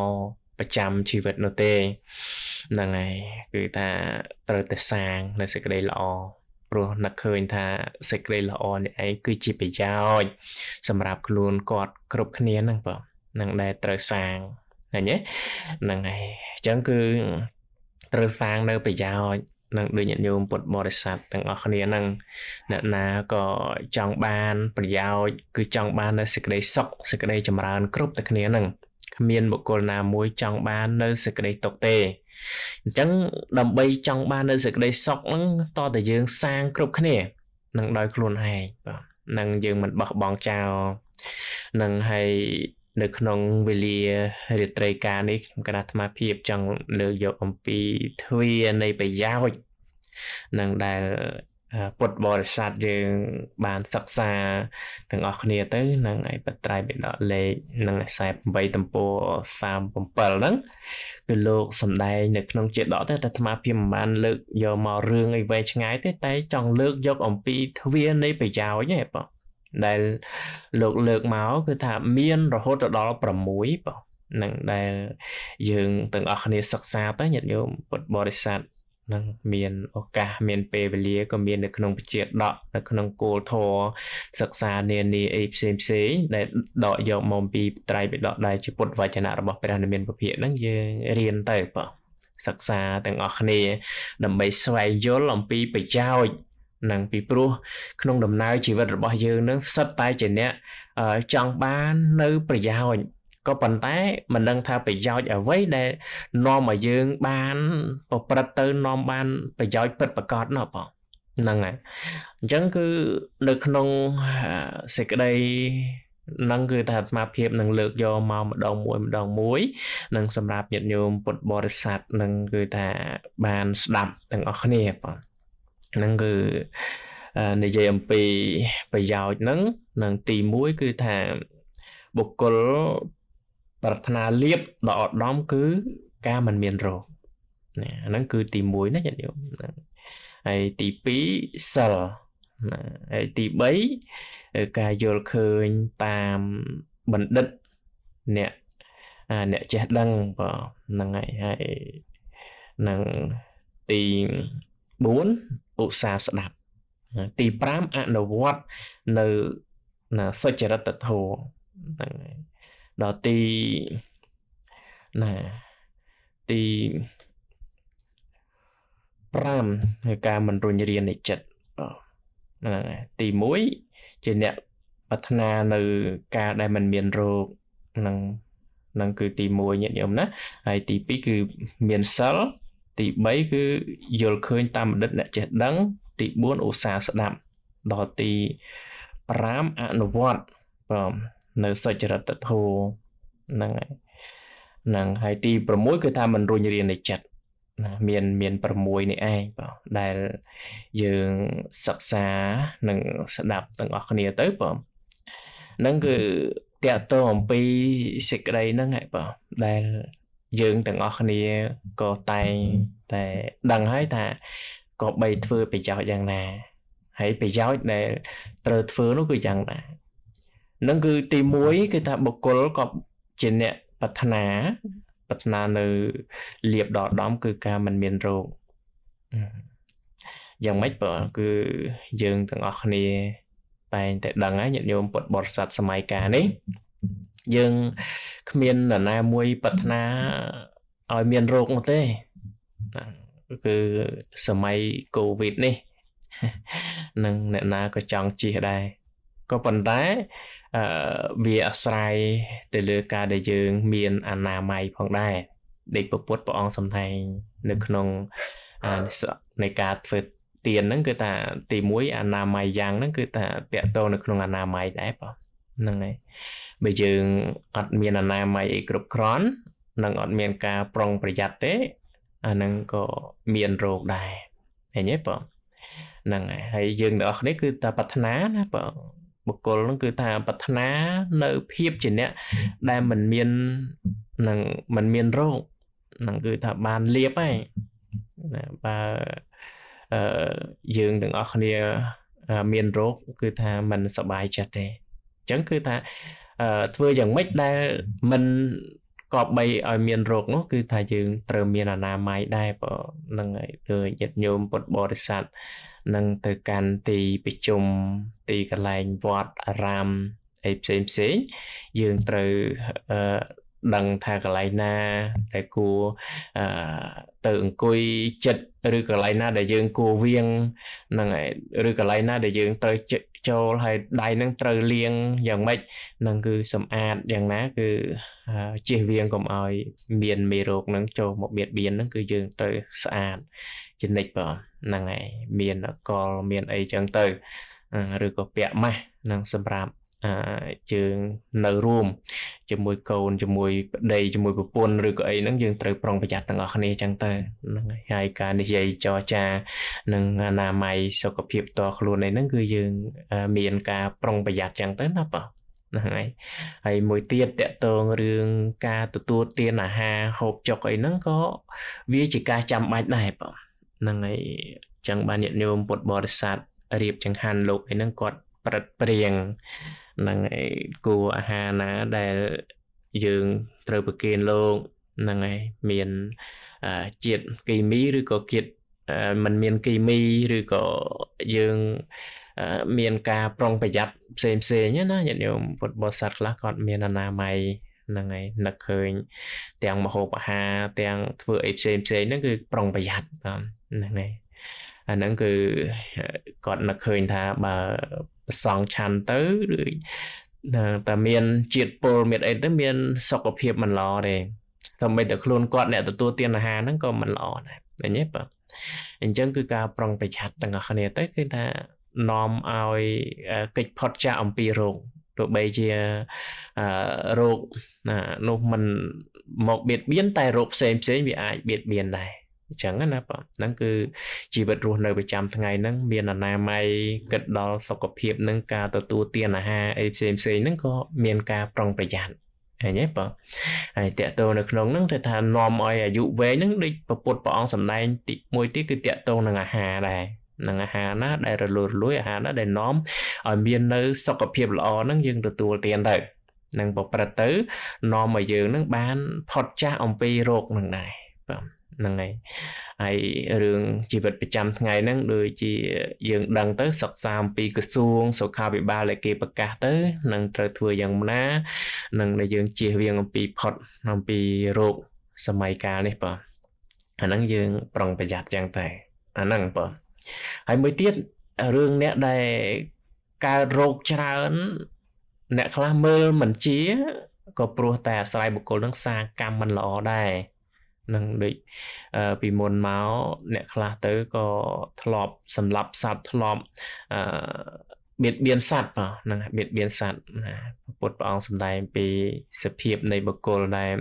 ប្រចាំជីវិតនោះទេហ្នឹងហើយគឺថាត្រូវតែសាងនៅសេចក្តីល្អព្រោះនឹកឃើញថាសេចក្តីល្អនេះឯងគឺជាប្រយោជន៍សម្រាប់ខ្លួនគាត់គ្រប់គ្នាហ្នឹងបងនឹងដែលត្រូវសាងឃើញទេហ្នឹងហើយអញ្ចឹងគឺត្រូវសាងនៅប្រយោជន៍នឹងដូចញាតិញោមពុទ្ធបរិស័ទទាំងអស់គ្នានឹងអ្នកណាក៏ចង់បាន ប្រយោជន៍គឺចង់បាននៅសេចក្តីសុខសេចក្តីចម្រើនគ្រប់តែគ្នានឹងគ្មានបុគ្គលណាមួយចង់បាននៅសេចក្តីទុកទេអញ្ចឹង ដើម្បីចង់បាននៅសេចក្តីសុខហ្នឹងតតែយើង សាងគ្រប់គ្នានឹងដោយខ្លួនឯងបាទនឹងយើងមិនបោះបង់ចោលនឹងហើយនៅក្នុងវេលារាត្រីការនេះខ្ញុំគណៈអាត្មាភាពចង់លើកយកអំពីទ្វានៃប្រយោជន៍នឹងដែលពុទ្ធបរិស័ទយើងបានសិក្សាទាំងអស់គ្នាទៅនឹងឯបត្រៃបិដកលេខនឹង48ទំព័រ37ហ្នឹង គឺលោកសំដែងនៅក្នុងជាដកទេតែអាត្មាភាពមិនបានលើកយកមករឿងអីវែងឆ្ងាយទេតែ ចង់លើកយកអំពីទ្វារនៃប្រយោជន៍ហ្នឹងបងដែលលោកលើកមកគឺថាមានរហូតដល់6បងនឹងដែលយើងទាំងអស់គ្នាសិក្សាទៅញាតិញោមពុទ្ធបរិស័ទនឹងមានឱកាសមានពេលវេលាក៏មាននៅក្នុងវិជាដកនៅក្នុងគោលធរសិក្សានានាអីផ្សេងផ្សេងដែលដកយកមកពី ត្រៃបិដកដែលជាពុទ្ធវចនៈរបស់ព្រះនិមានពភាកហ្នឹងយើងរៀនទៅបងសិក្សាទាំងអស់គ្នាដើម្បីស្វែងយល់អំពីប្រយោជន៍នឹងពីព្រោះ ក្នុងដំណើរជីវិតរបស់យើងនឹងសិតតែជាអ្នកចង់បាននៅប្រយោជន៍ក៏ប៉ុន្តែមិនដឹងថាប្រយោជន៍អ្វីដែលនាំឲ្យយើងបានប្រព្រឹត្តទៅនាំបានប្រយោជន៍ពិតប្រាកដណាបងហ្នឹងហើយអញ្ចឹងគឺនៅក្នុងសេចក្តីនឹងគឺ ថាអាត្មាភាពនឹងលើកយកមកម្ដងមួយម្ដងមួយនឹងសម្រាប់ញាតិញោមពុទ្ធបរិស័ទនឹងគឺថាបានស្ដាប់ទាំងអស់គ្នាបងនឹងគឺនិយាយអំពីប្រយោជន៍ហ្នឹងនឹងទី1គឺថាបុគ្គលប្រាថ្នាលៀបដ៏ឧត្តមគឺការមិនមានរោគណាអាហ្នឹងគឺទី1ណាញាតិញោមហើយទី2សិលណាហើយទី3ការយល់ឃើញតាមបណ្ឌិតអ្នកអ្នកចេះដឹងបាទហ្នឹងហើយហើយនឹងទី4ឧស្សាហ៍ស្ដាប់ទី5អនុវត្តនៅសុចរិតធម៌ហ្នឹងហើយដល់ទីណាទី5គឺការមិនរុញរាននៃចិត្តហ្នឹងហើយទី1ជាអ្នកប្រាថ្នានៅ ការដែលมันមានរោគហ្នឹងហ្នឹងគឺ ទី1ញាតិញោមណាហើយទី2គឺមានសិលទី3គឺយល់ឃើញតាមបណ្ឌិតអ្នកចេះដឹង ទី4ឧស្សាហ៍ស្ដាប់ដល់ទី5អនុវត្តបាទនៅសុចរិតធម៌ហ្នឹងហើយហ្នឹងហើយទី6គឺថាមិនរុញរានៃចិត្តណាមានមាន6នេះឯងបងដែលយើងសិក្សានិងស្ដាប់ទាំងអស់គ្នាទៅបងហ្នឹងគឺតកតអំពីសេចក្តីហ្នឹងឯងបងដែលយើងទាំងអស់គ្នាក៏តែងតែដឹងហើយថាក៏បីធ្វើប្រយោជន៍យ៉ាងណា ហើយប្រយោជន៍ដែលត្រូវធ្វើនោះគឺយ៉ាងណានឹងគឺទី1គឺថាបុគ្គលក៏ជាអ្នកប្រាថ្នាប្រាថ្នានៅលៀបដល់ដំគឺការមិនមានរោគយ៉ាងម៉េចបើគឺយើងទាំងអស់គ្នា តែងតែដឹងហើយញាតិញោមពុទ្ធបរិស័ទសម័យកាលនេះ យើងគ្មាននរណាមួយប្រាថ្នាឲ្យមានរោគនោះទេគឺសម័យកូវីដនេះនឹងអ្នកណាក៏ចង់ជិះដែរក៏ប៉ុន្តែអឺវាអាស្រ័យទៅលើការដែលយើង មានអនាម័យផងដែរដែលពពុទ្ធព្រះអង្គសំដែង នៅក្នុងនៃការធ្វើទៀនហ្នឹង គឺថាទី1អនាម័យយ៉ាងហ្នឹង គឺថាតកតនៅក្នុងអនាម័យដែរបងហ្នឹងហើយបើយើងអត់មានអនាម័យអីគ្រប់គ្រាន់នឹងអត់មានការប្រុងប្រយ័ត្នទេ អាហ្នឹងក៏មានរោគដែរឃើញទេបងហ្នឹងហើយហើយយើងទាំងអស់គ្នាគឺតែប្រាថ្នាណាបងបុគ្គលហ្នឹងគឺថាប្រាថ្នានៅភាពជាអ្នកដែលមិនមាននឹងមិនមានរោគហ្នឹងគឺថាបានលៀបហើយណាបើអឺយើងទាំងអស់គ្នាមានរោគគឺថាมันសบายចិត្តទេអញ្ចឹងគឺថាធ្វើយ៉ាងម៉េចដែលมันក៏បីឲ្យមានរោគនោះគឺថាយើងត្រូវមានអនាម័យដែរបើហ្នឹងហើយគឺញាតិញោមពុទ្ធបរិស័ទអឺនឹងទៅកាន់ទីប្រជុំទីកន្លែងវត្តអារាមអីផ្សេងផ្សេងយើងត្រូវដឹងថាកន្លែងណាដែលគួរទៅអង្គុយចិត្តឬកន្លែងណាដែលយើងគួរវៀងហ្នឹងហើយឬកន្លែងណាដែលយើងត្រូវចូលហើយដៃនឹងត្រូវលាងយ៉ាងម៉េចនឹងគឺសម្អាតយ៉ាងណា គឺជៀសវាងកុំឲ្យ មានមេរោគនឹង ចូលមកបៀតបៀននឹងគឺយើងត្រូវស្អាតចំណិចបងហ្នឹងហើយមានអកលមានអីចឹងទៅ ឬក៏ពាក់ម៉ាស់នឹងសម្រាប់ជើងនៅរួមជាមួយ កូនជាមួយប្តីជាមួយប្រពន្ធឬក៏អីហ្នឹងយើងត្រូវប្រុងប្រយ័ត្នទាំងអស់គ្នាចឹងទៅហ្នឹងហើយការនិយាយចរចានឹងអនាម័យសុខភាពតខ្លួនឯហ្នឹងគឺយើងមានការប្រុងប្រយ័ត្នចឹងទៅណាបាទហ្នឹងហើយហើយមួយទៀតតកតងរឿងការទទួលទានអាហារហូបចុកអីហ្នឹងក៏វាជាការចាំបាច់ដែរបងហ្នឹងហើយចឹងបានញាតិញោមពុទ្ធបរិស័ទរៀបចង្ហាន់លោកឯហ្នឹងគាត់ប្រឹកព្រៀងហ្នឹងហើយគួរអាហារណាដែលយើងត្រូវប្រគិនលោកហ្នឹងហើយមានជាតិគីមី ឬក៏ជាតិมันមានគីមី ឬក៏យើងមានការប្រុងប្រយ័ត្នផ្សេងផ្សេងណាញាតិញោមពុទ្ធបរិស័ទខ្លះគាត់មានអនាម័យហ្នឹងហើយនឹកឃើញទាំងមហូបអាហារទាំងធ្វើអីផ្សេងផ្សេងហ្នឹងគឺ ប្រុងប្រយ័ត្នបាទហ្នឹងហើយអាហ្នឹងគឺគាត់នឹកឃើញថាបើប្រសងឆាន់ទៅឬតែមានជាតិពុលមានអីទៅមានសុខភាពមិនល្អទេតែមិនតែខ្លួនគាត់អ្នកទទួលទានអាហារហ្នឹងក៏មិនល្អដែរឃើញទេបាទអញ្ចឹងគឺការប្រុងប្រយ័ត្នទាំងអស់គ្នាទៅគឺថានាំឲ្យកិច្ចផុតចាកអំពីរោគទោះបីជារោគនោះมันមកបៀតបៀនតែរោគផ្សេងផ្សេងវាអាចបៀតបៀនដែរអញ្ចឹងណាបងហ្នឹងគឺជីវិតរស់នៅប្រចាំថ្ងៃហ្នឹងមានអនាម័យគិតដល់សុខភាពនឹងការទទួលទានអាហារអីផ្សេងផ្សេងហ្នឹងក៏មាន ការប្រុងប្រយ័ត្នអញ្ចឹងបងហើយតកតោនៅក្នុងហ្នឹងគេថានាំឲ្យអាយុវែងហ្នឹងដូចពុទ្ធព្រះអង្គសម្ដែងទីមួយទៀតគឺតកតោនឹងអាហារដែរនឹងអាហារណាដែលរលួយរលួយអាហារណាដែលនាំឲ្យមាននៅសុខភាពល្អហ្នឹងយើងទទួលទានទៅនឹងប្រព្រឹត្តទៅនាំឲ្យយើងនឹងបានផុតចាស់អំពីโรគនឹងដែរបាទហ្នឹងហើយហើយរឿងជីវិតប្រចាំថ្ងៃហ្នឹងដូចជាយើងដឹងទៅសិក្សាអំពីក្រសួងសុខាភិបាលដែលគេប្រកាសទៅនឹងត្រូវធ្វើយ៉ាងណានឹងដែលយើងជៀសវាងអំពីផុតអំពីโรគសម័យកាលនេះបាទអាហ្នឹងយើងប្រុងប្រយ័ត្នយ៉ាងតែអាហ្នឹងបាទហើយមួយទៀតរឿងអ្នកដែលកើតរោគច្រើន អ្នកខ្លះមើលមិនជាក៏ព្រោះតែអាស្រ័យបុគ្គលនឹងសាកម្មមិនល្អដែរនឹងដូចពីមុនមកអ្នកខ្លះទៅក៏ធ្លាប់ សម្លាប់សត្វធ្លាប់អឺបៀតបៀនសัตว์បាទហ្នឹងបៀតបៀនសัตว์ណាពុទ្ធព្រះអង្គសម្ដែងពីសភាពនៃបុគ្គលដែល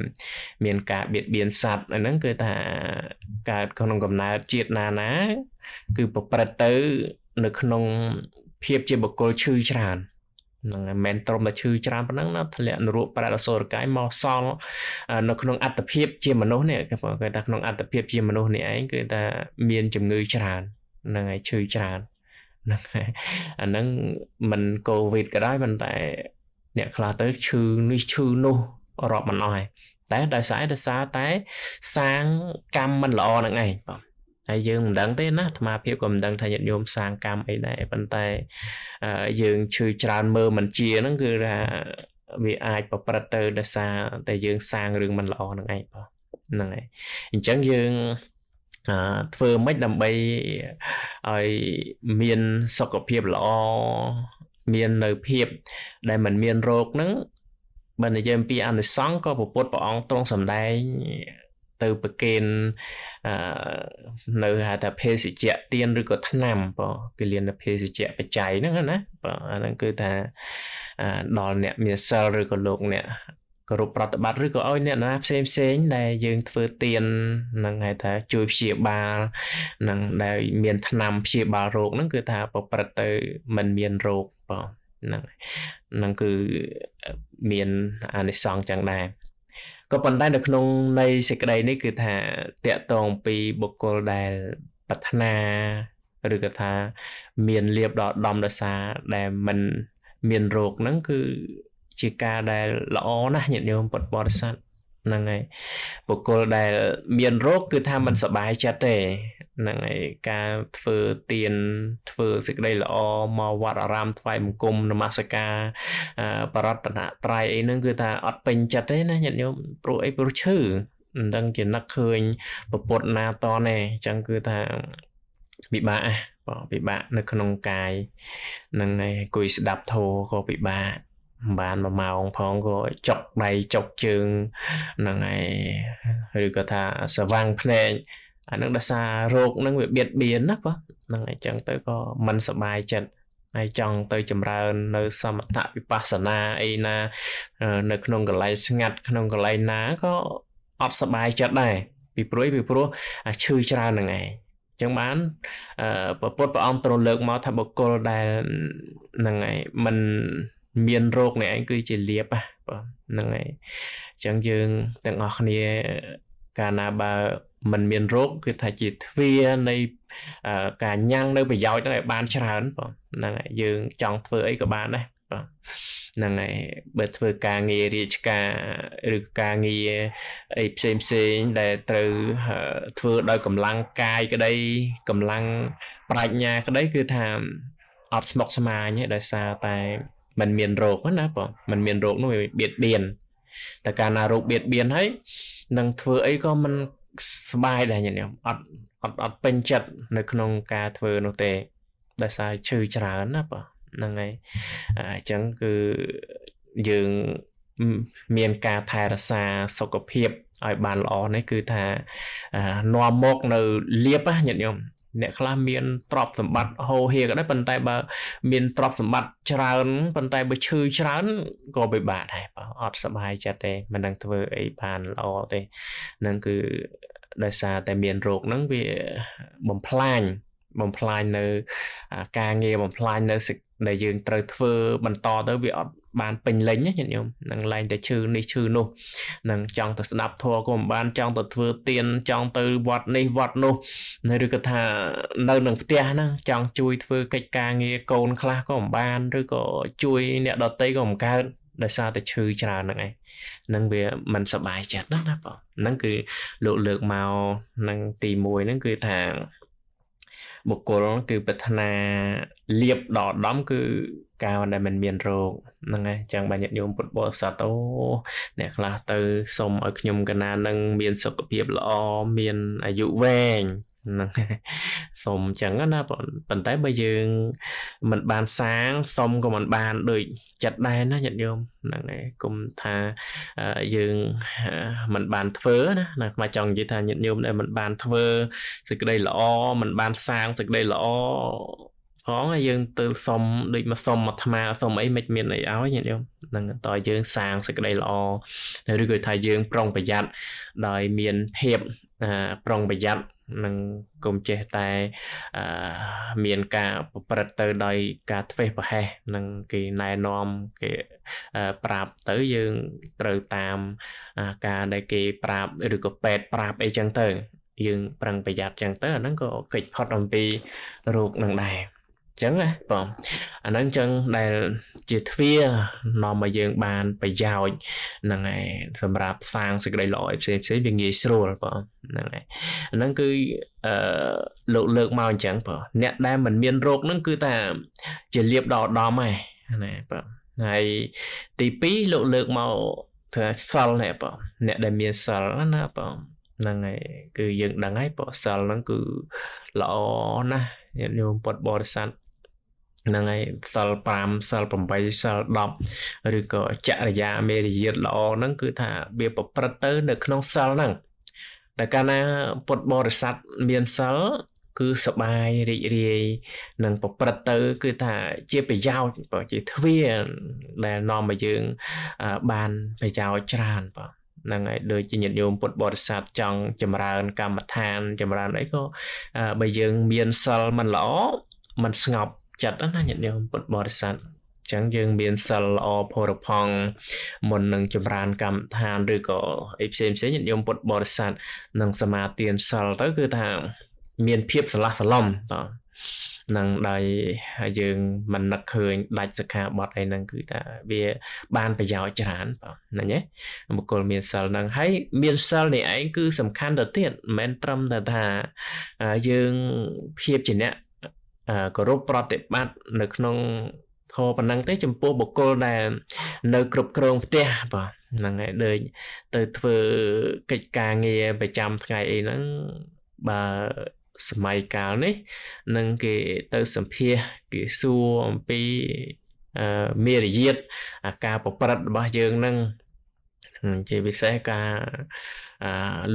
មានការបៀតបៀនសัตว์ហ្នឹងគឺថាកើតក្នុងកំណើតជាតិណាណាគឺប្រព្រឹត្តទៅនៅក្នុងភាពជាបុគ្គលឈឺច្រើនហ្នឹងហើយមិនត្រឹមតែឈឺច្រើនប៉ុណ្ណឹងណាធ្លាក់នរោប្រាណអសូរកាយមកសល់នៅក្នុងអត្តភាពជាមនុស្សនេះគេថាក្នុងអត្តភាពជាមនុស្សនេះឯងគឺថាមានជំងឺច្រើនហ្នឹងហើយឈឺច្រើនហ្នឹងហើយអាហ្នឹងមិនកូវីដក៏ដោយប៉ុន្តែអ្នកខ្លះទៅឈឺនេះឈឺនោះរាប់មិនអស់ហើយតែដោយសារដោយសារតែសាងកម្មមិនល្អហ្នឹងឯងបងហើយយើងមិនដឹងទេណាអាត្មាភាពក៏មិនដឹងថាញាតិញោមសាងកម្មអីដែរប៉ុន្តែយើងឈឺច្រើនមើលមិនជាហ្នឹងគឺថាវាអាចប្រព្រឹត្តទៅដោយសារតែយើងសាងរឿងមិនល្អហ្នឹងឯងបងហ្នឹងហើយអញ្ចឹងយើងធ្វើមិនដើម្បីឲ្យមានសុខភាពល្អមាននៅភាព ដែលมันមានโรคហ្នឹងបើនិយាយអំពី អនិសង្ឃក៏ពពុទ្ធព្រះអង្គទ្រង់សម្ដែងទៅប្រគេននៅហៅថាភេសជ្ជៈទៀនឬក៏ថ្នាំបើគេលៀនភេសជ្ជៈបច្ច័យហ្នឹងណាបើអាហ្នឹងគឺថាដល់អ្នកមានសិលឬក៏លោកអ្នកគោរពប្រតិបត្តិឬក៏ឲ្យអ្នកណាផ្សេងផ្សេងដែលយើងធ្វើទៀននឹងហៅថាជួយព្យាបាលនឹងដែល មានថ្នាំព្យាបាលរោគហ្នឹងគឺថាប្រព្រឹត្តទៅមិនមានរោគបងហ្នឹងហ្នឹងគឺមានអានិសង្ឃចឹងដែរក៏ប៉ុន្តែនៅក្នុងនៃសេចក្តីនេះគឺថាតកតងពីបុគ្គលដែលប្រាថ្នាឬក៏ថាមានលៀបដល់ដំដសារដែលមិនមានរោគហ្នឹងគឺជាការដែលល្អណាស់ញាតិញោមពុទ្ធបរិស័ទហ្នឹងហើយបុគ្គលដែលមានរោគគឺថាមិនសុបាយចិត្តទេហ្នឹងហើយការធ្វើទៀនធ្វើសេចក្តីល្អមកវត្តអារាមថ្វាយបង្គំនមស្ការបរតនត្រ័យអីហ្នឹងគឺថាអត់ពេញចិត្តទេណាញាតិញោមព្រោះអីព្រោះឈឺមិនដឹងជានឹកឃើញប្រពុតណាតនទេអញ្ចឹងគឺថាពិបាកបងពិបាកនៅក្នុងកាយនឹងឯងគួយស្ដាប់ធោក៏ពិបាកបានមួយម៉ោងផងក៏ចុកដៃចុកជើងហ្នឹងហើយឬក៏ថាស្វាំងភ្នែកអានឹងដោយសាររោគហ្នឹងវាបៀតបៀនណាបងហ្នឹងអញ្ចឹងទៅក៏មិនសบายចិត្តហើយចង់ទៅចម្រើននៅសមថវិបស្សនាអីណា នៅក្នុងកន្លែងស្ងាត់ ក្នុងកន្លែងណាក៏អត់សบายចិត្តដែរពីព្រួយពីព្រោះឈឺច្រើនហ្នឹងឯងចឹងបានពុទ្ធព្រះអង្គទ្រង់លើកមកថាបុគ្គលដែលហ្នឹងឯងមិនមានរោគនេះឯងគឺជាលៀបហ្នឹងហើយអញ្ចឹងយើងទាំងអស់គ្នាកាលណាបើมันមានរោគគឺថាជាទ្វានៃការញ៉ាំងនៅ ប្រយោជន៍ហ្នឹងឲ្យបានច្រើនបងហ្នឹងហើយយើងចង់ធ្វើអីក៏បានដែរបាទហ្នឹងហើយបើធ្វើការងាររាជការឬការងារអីផ្សេងផ្សេងដែលត្រូវធ្វើដោយកម្លាំងកាយក្តីកម្លាំងប្រាជ្ញាក្តី គឺថាអត់ស្មុកស្មាញទេដោយសារតែมันមានរោគណាបងมันមានរោគនោះវាបៀតបៀនតែកាលណារោគបៀតបៀនហើយនឹងធ្វើអីក៏មិនសบายដែរញាតិញោមអត់អត់អត់ពេញចិត្តនៅក្នុង ការធ្វើនោះទេដោយសារឈឺច្រើនណាបងហ្នឹងហើយអញ្ចឹងគឺយើងមានការថែរក្សាសុខភាពឲ្យបានល្អនេះគឺថានាំមក នៅលៀបញាតិញោមអ្នកខ្លះមានទ្រព្យសម្បត្តិហោហៀក៏ដោយប៉ុន្តែបើ មានទ្រព្យសម្បត្តិច្រើនប៉ុន្តែបើឈឺច្រើនក៏ពិបាកដែរបើអត់សុបាយចិត្តទេមិននឹងធ្វើអីបានល្អទេនឹងគឺដោយសារតែមានរោគហ្នឹងវាបំផ្លាញបំផ្លាញនៅការងារបំផ្លាញនៅដែលយើងត្រូវធ្វើបន្តទៅវាអត់បានពេញលេញញាតិញោមនឹងឡើងតែឈឺនេះឈឺនោះនឹងចង់ទៅស្ដាប់ធម៌ក៏មិនបានចង់ទៅធ្វើទៀនចង់ទៅវត្តនេះវត្តនោះឬក៏ថានៅនឹងផ្ទះហ្នឹងចង់ជួយធ្វើកិច្ចការងារកូនខ្លះក៏មិនបានឬក៏ជួយអ្នកដតីក៏មិនកើតដោយសារតែឈឺច្រើនហ្នឹងឯងហ្នឹងវាមិនសบายចិត្តណាណាបងហ្នឹងគឺលោកលើកមកនឹងទី1ហ្នឹងគឺថាបុគ្គលគឺប្រាថ្នាលៀបដល់ដំគឺកោណដែលមិនមានរោគហ្នឹងហើយចឹងបាទញាតិញោមពុទ្ធបរិស័ទអូអ្នកខ្លះទៅ សុំឲ្យខ្ញុំកណានឹងមានសុខភាពល្អមានអាយុវែងហ្នឹងសុំចឹងណាប៉ុន្តែបើយើងមិនបានសាងសុំក៏មិនបានដូចចិត្តដែរណាញាតិញោមហ្នឹងឯងគុំថាយើងមិនបានធ្វើណាណាមកចង់និយាយថាញាតិញោមដែលមិនបានធ្វើសេចក្តីល្អមិនបានសាងសេចក្តីល្អផងយើងទៅសុំដូចមកសុំអាត្មាសុំអីមិនមានអីឲ្យញាតិញោមហ្នឹងតើយើងសាងសេចក្តីល្អឬក៏ថាយើងប្រុងប្រយ័ត្នដោយមានភាពប្រុងប្រយ័ត្ននឹងកុំចេះតែមានការប្រព្រឹត្តទៅដោយ ការធ្វេសប្រហែសនឹងគេណែនាំគេប្រាប់ទៅយើងត្រូវតាម ការដែលគេប្រាប់ឬក៏ពេទ្យប្រាប់អីចឹងទៅ យើងប្រឹងប្រយ័ត្នចឹងទៅអាហ្នឹងក៏កិច្ចផុតអំពីរោគនឹងដែរចឹងណាបងអាហ្នឹងចឹងដែលជាទ្វានាំឲ្យយើងបានប្រយោជន៍ហ្នឹងឯងសម្រាប់សាងសេចក្តីល្អឲ្យផ្សេងផ្សេងវាងាយស្រួលបងហ្នឹងឯងអាហ្នឹងគឺអឺលោកលើកមកអញ្ចឹងបងអ្នកដែលមិនមានរោគហ្នឹងគឺថាជាលៀបដល់ដំឯងណាបងហើយទី2លោកលើកមកថាសិលណែបងអ្នកដែលមានសិលណាបងហ្នឹងហើយគឺយើងដឹងហើយបសិលហ្នឹងគឺល្អណាស់ញាតិញោមពុទ្ធបរិស័ទហ្នឹងហើយសិល5សិល8សិល10ឬក៏ចរិយាមេរយាទល្អហ្នឹងគឺថាវាប្រព្រឹត្តទៅ នៅក្នុងសិលហ្នឹងតែកាលណាពុទ្ធបរិស័ទមានសិលគឺសបាយរីករាយនឹងប្រព្រឹត្តទៅគឺថាជាប្រយោជន៍បើជាទ្វាដែលនាំឲ្យយើងបានប្រយោជន៍ច្រើនបាទហ្នឹងហើយដូចជាញាតិញោមពុទ្ធបរិស័ទចង់ចម្រើនកម្មដ្ឋានចម្រើនអីក៏បើយើងមានសិលមិនល្អមិនស្ងប់ចិត្តណាញាតិញោមពុទ្ធបរិស័ទចឹងយើងមានសិលល្អផរផង់មុននឹងចម្រើន កម្មដ្ឋានឬក៏អីផ្សេងផ្សេងញាតិញោមពុទ្ធបរិស័ទនឹងសមាទានសិលទៅគឺថាមានភាពស្រឡះស្រឡំតនឹងដៃយើងមិននឹកឃើញដាច់សិក្ខាបទអីហ្នឹងគឺថាវាបានប្រយោជន៍ច្រើនបាទណាបុគ្គលមានសិលហ្នឹងហើយមានសិលនេះឯងគឺសំខាន់ទៅទៀតមិនមែនត្រឹមតែថាយើងភាពជាអ្នកគោរពប្រតិបត្តិនៅក្នុងធម៌ប៉ុណ្ណឹងទេចំពោះបុគ្គលដែល នៅគ្រប់គ្រងផ្ទះបាទហ្នឹងហើយដូចទៅធ្វើកិច្ចការងារប្រចាំថ្ងៃអីហ្នឹងបើសម័យកាលនេះនឹងគេទៅសម្ភាសគេសួរអំពីមេរយាទអាការប្រព្រឹត្តរបស់យើងនឹងជាពិសេសការ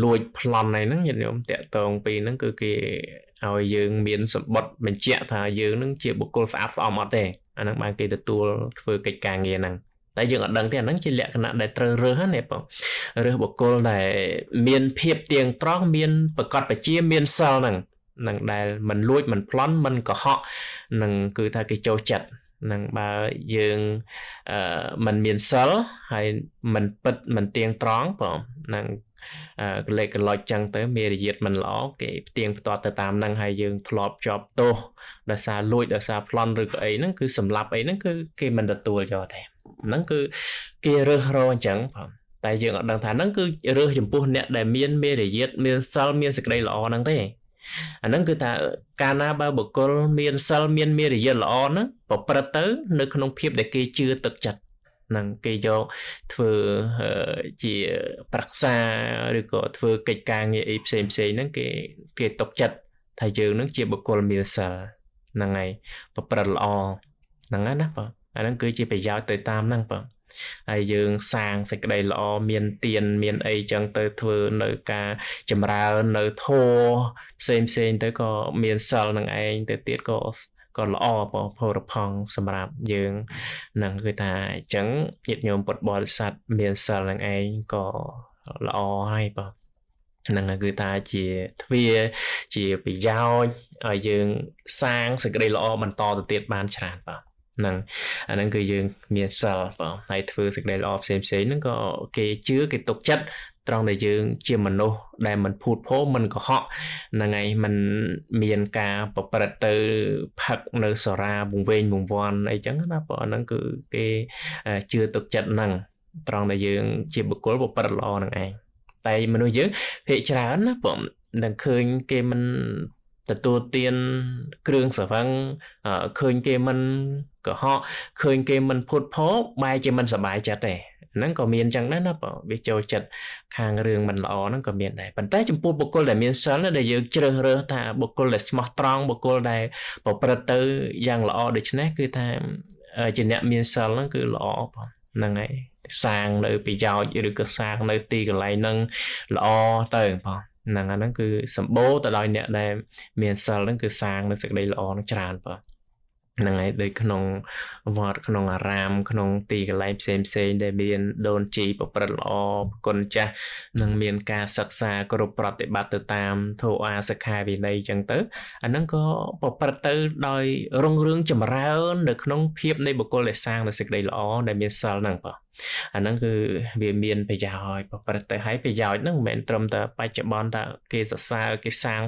លួចប្លន់ឯហ្នឹងញាតិញោមតាក់តងពីហ្នឹងគឺគេឲ្យយើងមានសម្បត្តិបញ្ជាក់ថាយើងនឹងជាបុគ្គលស្អាតស្អំអត់ទេអាហ្នឹងបានគេទទួលធ្វើកិច្ចការងារហ្នឹងតែយើងអត់ដឹងទេអាហ្នឹងជាលក្ខណៈដែលត្រូវរើសណាបងរើសបុគ្គលដែល មានភាពទៀងត្រង់មានប្រកបបជាមានសិលហ្នឹងនឹងដែលมันលួចมันប្លន់มันកុហកនឹងគឺថាគេចូលចិត្តនឹងបើយើងអឺมันមានសិលហើយมันពិតมันទៀងត្រង់បងនឹងកលេសកលុចចឹងទៅមានរយាទមិនល្អគេផ្ទៀងផ្ទាត់ទៅតាមនឹងហើយយើងធ្លាប់ជាប់ទោសដោយសារលួចដោយសារប្លន់ឬក៏អីហ្នឹងគឺសម្លាប់អីហ្នឹងគឺគេមិនទទួលយកទេហ្នឹងគឺគេរើសរអញ្ចឹងបងតែយើងអត់ដឹងថាហ្នឹងគឺរើសចំពោះ អ្នកដែលមានមេរយាទមានសិលមានសេចក្តីល្អហ្នឹងទេអាហ្នឹងគឺថាកាលណាបើបុគ្គលមានសិលមានមេរយាទល្អហ្នឹងប្រព្រឹត្តទៅ នៅក្នុងភាពដែលគេជឿទឹកចិត្តនឹងគេយកធ្វើជាប្រឹក្សាឬក៏ធ្វើកិច្ចការងារអីផ្សេងផ្សេងហ្នឹងគេគេຕົកចិត្តថាយើងនឹងជាបុគ្គលមានសិលហ្នឹងហើយប្រព្រឹត្តល្អហ្នឹងហើយណាបងអាហ្នឹងគឺជាប្រយោជន៍ទៅតាមហ្នឹងបងហើយយើង សាងសេចក្តីល្អមានទៀនមានអីចឹងទៅធ្វើនៅការចម្រើននៅធម៌ផ្សេងផ្សេងទៅក៏មានសិលនឹងឯងទៅទៀតក៏ក៏ល្អបងផលរផង់សម្រាប់យើងនឹងគឺថាអញ្ចឹងញាតិញោមពុទ្ធបរិស័ទមានសិលនឹងឯងក៏ល្អហើយបងហ្នឹងគឺថាជាទ្វាជាប្រយោជន៍ឲ្យយើងសាងសេចក្តីល្អបន្តទៅទៀតបានច្រើនបាទហ្នឹងអាហ្នឹងគឺយើងមានសិលបងហើយធ្វើសេចក្តីល្អផ្សេងផ្សេងហ្នឹងក៏គេជឿគេទុកចិត្តត្រង់ដែលយើងជាមនុស្សដែលមិនភូតភរមិនកុហកហ្នឹងហើយมันមានការប្រព្រឹត្តទៅផឹកនៅសារាវងវែងវងវាន់អីចឹងណាព្រោះហ្នឹងគឺគេជឿទុកចិត្តហ្នឹងត្រង់ដែលយើងជាបុគ្គលប្រព្រឹត្តល្អហ្នឹងឯងតែមនុស្សយើងភាកច្រើនណាព្រោះនឹងឃើញគេមិនទទួលទានគ្រឿងស្រវឹងឃើញគេមិនកុហកឃើញ គេមិនភូតភរបែរជាមិនសบายចិត្តទេហ្នឹងក៏មានចឹងដែរណាបើវាចូលចិត្តខាងរឿងមិនល្អហ្នឹងក៏មានដែរប៉ុន្តែចំពោះបុគ្គលដែលមានសិលដែលយើងជ្រើសរើសថាបុគ្គលដែលស្មោះត្រង់បុគ្គលដែលប្រព្រឹត្តទៅយ៉ាងល្អដូចនេះគឺថាជាអ្នកមានសិលហ្នឹងគឺល្អបងហ្នឹងហើយសាងនៅប្រយោជន៍ឬក៏សាងនៅទីកន្លែងហ្នឹងល្អទៅបងហ្នឹងអាហ្នឹងគឺសម្បូរទៅដោយអ្នកដែលមានសិលហ្នឹងគឺសាងនៅសេចក្តីល្អនឹងច្រើនបងហ្នឹងហើយដូចក្នុងវត្តក្នុងអារាមក្នុងទីកន្លែងផ្សេងផ្សេងដែលមានដូនជីប្រព្រឹត្តល្អប្រគុណចាស់និងមានការសិក្សាគ្រប់ប្រតិបត្តិទៅតាមធោអាសិក្ខាវិន័យចឹងទៅអាហ្នឹងក៏ប្រព្រឹត្តទៅដោយរុងរឿងចម្រើននៅក្នុងភាពនៃបុគ្គលដែលសាងនូវសេចក្តីល្អដែលមានសិលហ្នឹងបាទអាហ្នឹងគឺវាមានប្រយោជន៍ប្រព្រឹត្តទៅហើយប្រយោជន៍ហ្នឹងមិនមែនត្រឹមតែបច្ចុប្បន្នតែគេសរសើរគេសាង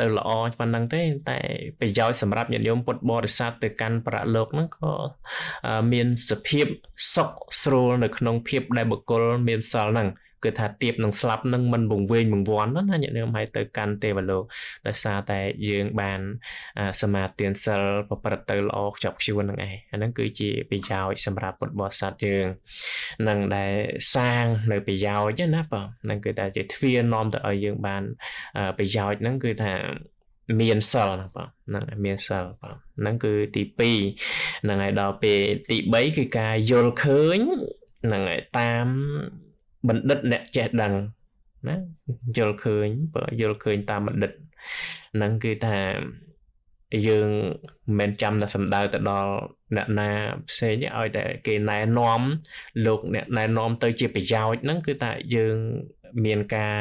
ទៅល្អប៉ុណ្ណឹងទេ តែប្រយោជន៍សម្រាប់ញាតិញោមពុទ្ធបរិស័ទទៅកាន់ប្រាក់លោកហ្នឹងក៏មានសភាពសុខស្រួលនៅក្នុងភាពដែលបុគ្គលមានសល់ហ្នឹងគឺថាទៀបនឹងស្លាប់នឹងមិនវង្វេងវង្វាន់ណាញាតិញោមហើយទៅកាន់ទេវលោកដោយសារតែយើងបានសមាទានសិលប្រព្រឹត្តទៅល្អខ្ជាប់ខ្ជួននឹងឯងអាហ្នឹងគឺជាប្រយោជន៍សម្រាប់ពុទ្ធបរិស័ទយើងនឹងដែលសាងនៅប្រយោជន៍ណាបងហ្នឹងគឺតែជាទ្វារនាំទៅឲ្យយើងបានប្រយោជន៍ហ្នឹងគឺថាមានសិលហ្នឹងបងហ្នឹងមានសិលបងហ្នឹងគឺទី2ហ្នឹងហើយដល់ពេលទី3គឺការយល់ឃើញហ្នឹងហើយតាមបណ្ឌិតអ្នកចេះដឹងណាយល់ឃើញបើយល់ឃើញតាមបណ្ឌិតហ្នឹងគឺថាយើងមិនមែនចាំតែសំដៅទៅដល់អ្នកណាផ្សេងឲ្យតែគេណែនាំលោកអ្នកណែនាំទៅជាប្រយោជន៍ហ្នឹងគឺថាយើងមានការ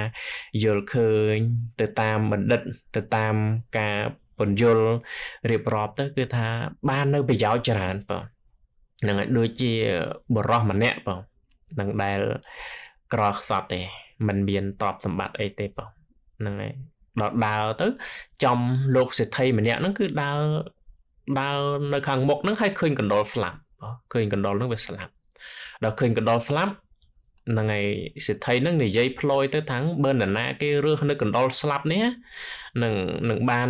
យល់ឃើញទៅតាមបណ្ឌិត ទៅតាមការពន្យល់រៀបរាប់ទៅគឺថា បាននៅប្រយោជន៍ច្រើនបងហ្នឹងហើយដូចជាបរោះម្នាក់បងនឹងដែលក្រខ្សត់ទេมันមានតបសម្បត្តិអីទេបងហ្នឹងហើយដល់ដើរទៅចំលោកសេដ្ឋីម្នាក់ហ្នឹងគឺដើរដើរនៅខាងមុខហ្នឹងហើយឃើញកណ្ដុលស្លាប់ឃើញកណ្ដុលហ្នឹងវាស្លាប់ដល់ឃើញកណ្ដុលស្លាប់ហ្នឹងហើយសេដ្ឋីហ្នឹងនិយាយផ្លយទៅថាងបើនរណាគេរើសនៅកណ្ដុលស្លាប់នេះនឹងនឹងបាន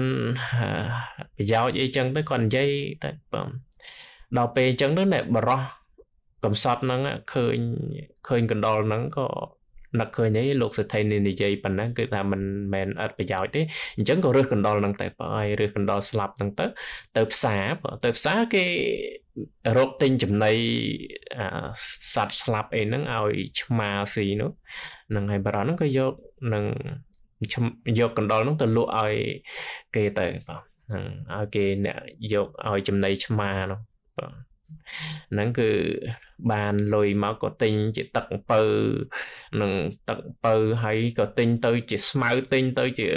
ប្រយោជន៍អីចឹងទៅគាត់និយាយតែបងដល់ពេលអញ្ចឹងទៅបរោះកំសត់ហ្នឹងឃើញឃើញកណ្ដុលហ្នឹងក៏នឹកឃើញអីលោកសេដ្ឋីនេះនិយាយប៉ុណ្ណឹងគឺថាមិនមែនអត់ប្រយោជន៍ទេអញ្ចឹងក៏រើសកណ្ដុលហ្នឹងទៅបើឲ្យរើសកណ្ដុលស្លាប់ហ្នឹង ទៅទៅផ្សារទៅផ្សារគេរកទិញចំណីសត្វស្លាប់អីហ្នឹងឲ្យឆ្មាស៊ីនោះនឹងហើយបារតហ្នឹងក៏យកនឹងយកកណ្ដុលហ្នឹងទៅលក់ឲ្យគេទៅបាទឲ្យគេអ្នកយកឲ្យចំណីឆ្មានោះបាទហ្នឹងគឺបានលុយមកក៏ទិញជាទឹកអំពៅនឹងទឹកអំពៅហើយក៏ទិញទៅ ជាស្មៅទិញទៅ ជា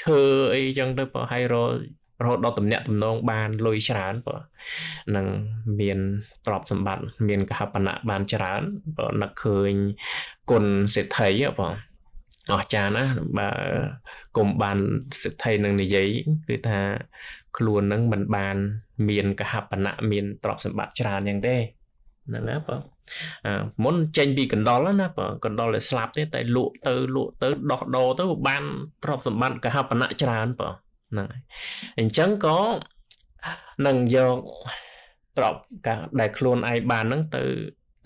ឈើអីចឹងទៅបើហើយររហូតដល់តំណាក់តំណងបានលុយច្រើនបើនឹងមានទ្រព្យសម្បត្តិមានកហបណៈបានច្រើនបើនឹកឃើញគុណសេដ្ឋីបើអស្ចារ្យណាស់បើគុំបានសេដ្ឋីនឹងនិយាយគឺថាខ្លួននឹងមិនបានមានកហបណៈមានទ្រព្យសម្បត្តិច្រើនយ៉ាងទេហ្នឹងណាបងមុនចេញ ពីកណ្ដុលណាបងកណ្ដុលតែស្លាប់ទេ តែលក់ទៅលក់ទៅដោះដោទៅបានទ្រព្យសម្បត្តិកហបណៈច្រើនបងហ្នឹងហើយអញ្ចឹងក៏នឹងយកទ្រព្យដែលខ្លួនឯងបានហ្នឹងទៅ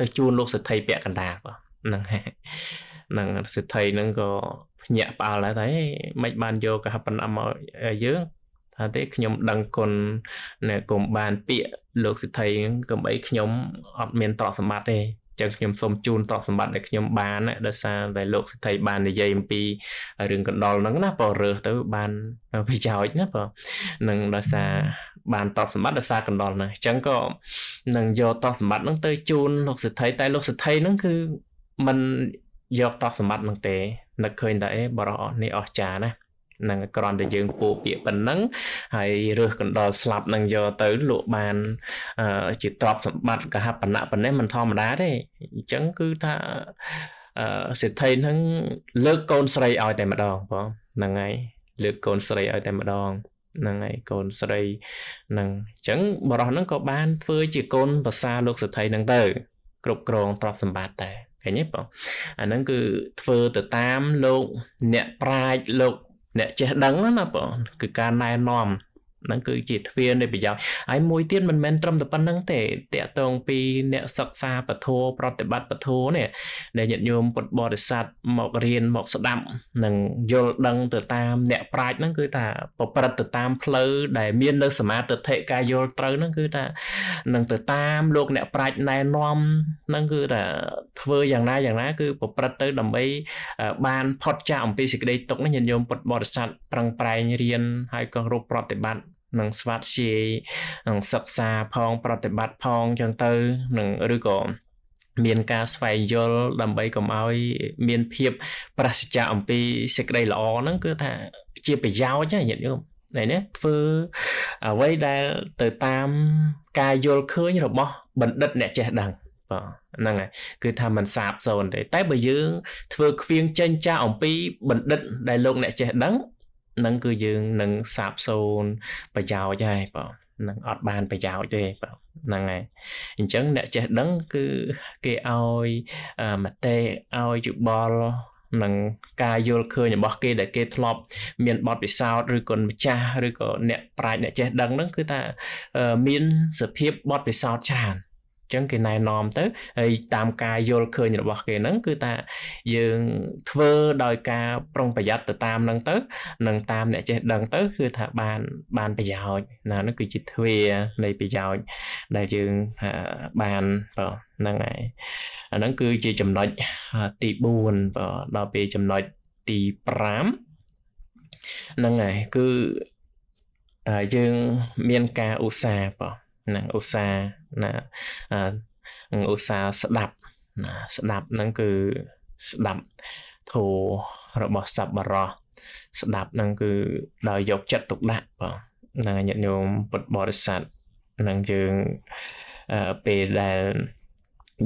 ទៅជូនលោកសិទ្ធិពកណ្ដាលបងហ្នឹងហើយនឹងសិទ្ធិហ្នឹងក៏ភ្ញាក់ផ្អើលដែរតែមិនបានយកកហបណៈមកយើងថាទេខ្ញុំដឹងគុណអ្នកកុំបានពាក្យលោកសិទ្ធិកុំអីខ្ញុំអត់មានទ្រព្យសម្បត្តិទេចឹងខ្ញុំសូមជូនទ្រព្យសម្បត្តិដែលខ្ញុំបានដោយសារតែលោកសិទ្ធិបាននិយាយអំពីរឿងកណ្ដុលហ្នឹងណាបើរើសទៅបានប្រយោជន៍ណាបើនឹងដោយសារបានទ្រព្យសម្បត្តិដោយសារកណ្ដុលហ្នឹងចឹងក៏នឹងយកទ្រព្យសម្បត្តិហ្នឹងទៅជូនលោកសិទ្ធិតែលោកសិទ្ធិហ្នឹងគឺมันយកទ្រព្យសម្បត្តិហ្នឹងទេនឹកឃើញតែអេបរោះនេះអស្ចារណានឹងគ្រាន់តែយើងពោពាកប៉ុណ្ណឹងហើយរើសកណ្ដុរស្លាប់នឹងយកទៅលក់បានជាទ្រព្យសម្បត្តិកហបណៈប៉ុណ្ណេះមិនធម្មតាទេអញ្ចឹងគឺថាសេដ្ឋីនឹងលើកកូនស្រីឲ្យតែម្ដងបងហ្នឹងហើយលើកកូនស្រីឲ្យតែម្ដងហ្នឹងហើយកូនស្រីហ្នឹងអញ្ចឹងបរិះហ្នឹងក៏បានធ្វើជាកូនភាសាលោកសេដ្ឋីហ្នឹង ទៅ គ្រប់គ្រងទ្រព្យសម្បត្តិតែឃើញទេបងអាហ្នឹងគឺធ្វើទៅតាមលោកអ្នកប្រាជ្ញលោកអ្នកចេះដឹងណាបងគឺការណែនាំហ្នឹងគឺជាទ្វារនៃប្រយោជន៍ហើយមួយទៀតមិនមែនត្រឹមតែប៉ុណ្្នឹងទេតកតងពីអ្នកសិក្សាពធប្រតិបត្តិពធនេះដែលញាតិញោមពុទ្ធបរិស័ទមករៀនមកស្ដាប់និងយល់ដឹងទៅតាម អ្នកប្រាជ្ញហ្នឹងគឺថាប្រព្រឹត្តទៅតាមផ្លូវដែលមាននៅ សមាធិការយល់ត្រូវហ្នឹងគឺថានឹងទៅតាមលោកអ្នកប្រាជ្ញណែនាំហ្នឹងគឺថាធ្វើយ៉ាងណាយ៉ាងណា គឺប្រព្រឹត្តទៅដើម្បីបានផុតចាកអំពីសេចក្តីទុកនេះញាតិញោមពុទ្ធបរិស័ទប្រឹងប្រែងរៀនហើយក៏រូបប្រតិបត្តិនឹងស្វាត់ជាយនឹងសិក្សាផង ប្រតិបត្តិផងចឹងទៅនឹងឬក៏មានការស្វែងយល់ដើម្បីកុំឲ្យ មានភាព ប្រសិទ្ធៈអំពីសេចក្តីល្អហ្នឹងគឺថា ជាប្រយោជន៍ហ្នឹងញាតិញោមហើយនេះធ្វើអ្វីដែលទៅតាមការយល់ឃើញរបស់បណ្ឌិតអ្នកចេះដឹងបាទហ្នឹងហើយគឺថាมันសាបសូន្យទេតែបើយើងធ្វើខ្វៀងចេញចាស់អំពីបណ្ឌិតដែលលោកអ្នកចេះដឹងហ្នឹងគឺយើងនឹងសាបសូន្យប្រយោជន៍ហើយបងនឹងអត់បាន ប្រយោជន៍ទេបងហ្នឹងហើយអញ្ចឹងអ្នកចេះដឹងគឺគេឲ្យមតិឲ្យយោបល់នឹងការយល់ឃើញរបស់គេដែលគេធ្លាប់មានបទពិសោធន៍ឬក៏ម្ចាស់ឬក៏អ្នកប្រាជ្ញអ្នកចេះដឹងហ្នឹងគឺថាមាន សភាពបទពិសោធន៍ច្រើនចឹងគេណែនាំទៅហើយតាមការយល់ឃើញរបស់គេហ្នឹងគឺថាយើងធ្វើដោយ ការប្រុងប្រយ័ត្នទៅតាមហ្នឹងទៅនិងតាមអ្នកចេះដឹងទៅ គឺថាបាន បានប្រយោជន៍ណានោះគឺជាទ្វានៃប្រយោជន៍ដែលយើងបានបើហ្នឹងហើយអាហ្នឹងគឺជាចំណុចទី4បើដល់ពេលចំណុចទី5ហ្នឹងហើយគឺយើងមានការឧស្សាហ៍បើហ្នឹងឧស្សាហ៍ណាឧស្សាហ៍ស្ដាប់ណាស្ដាប់ហ្នឹងគឺស្ដាប់ធូររបស់សប្បរោះស្ដាប់ហ្នឹងគឺដោយយកចិត្តទុកដាក់បងហ្នឹងញាតិញោមពុទ្ធបរិស័ទហ្នឹងយើងពេលដែល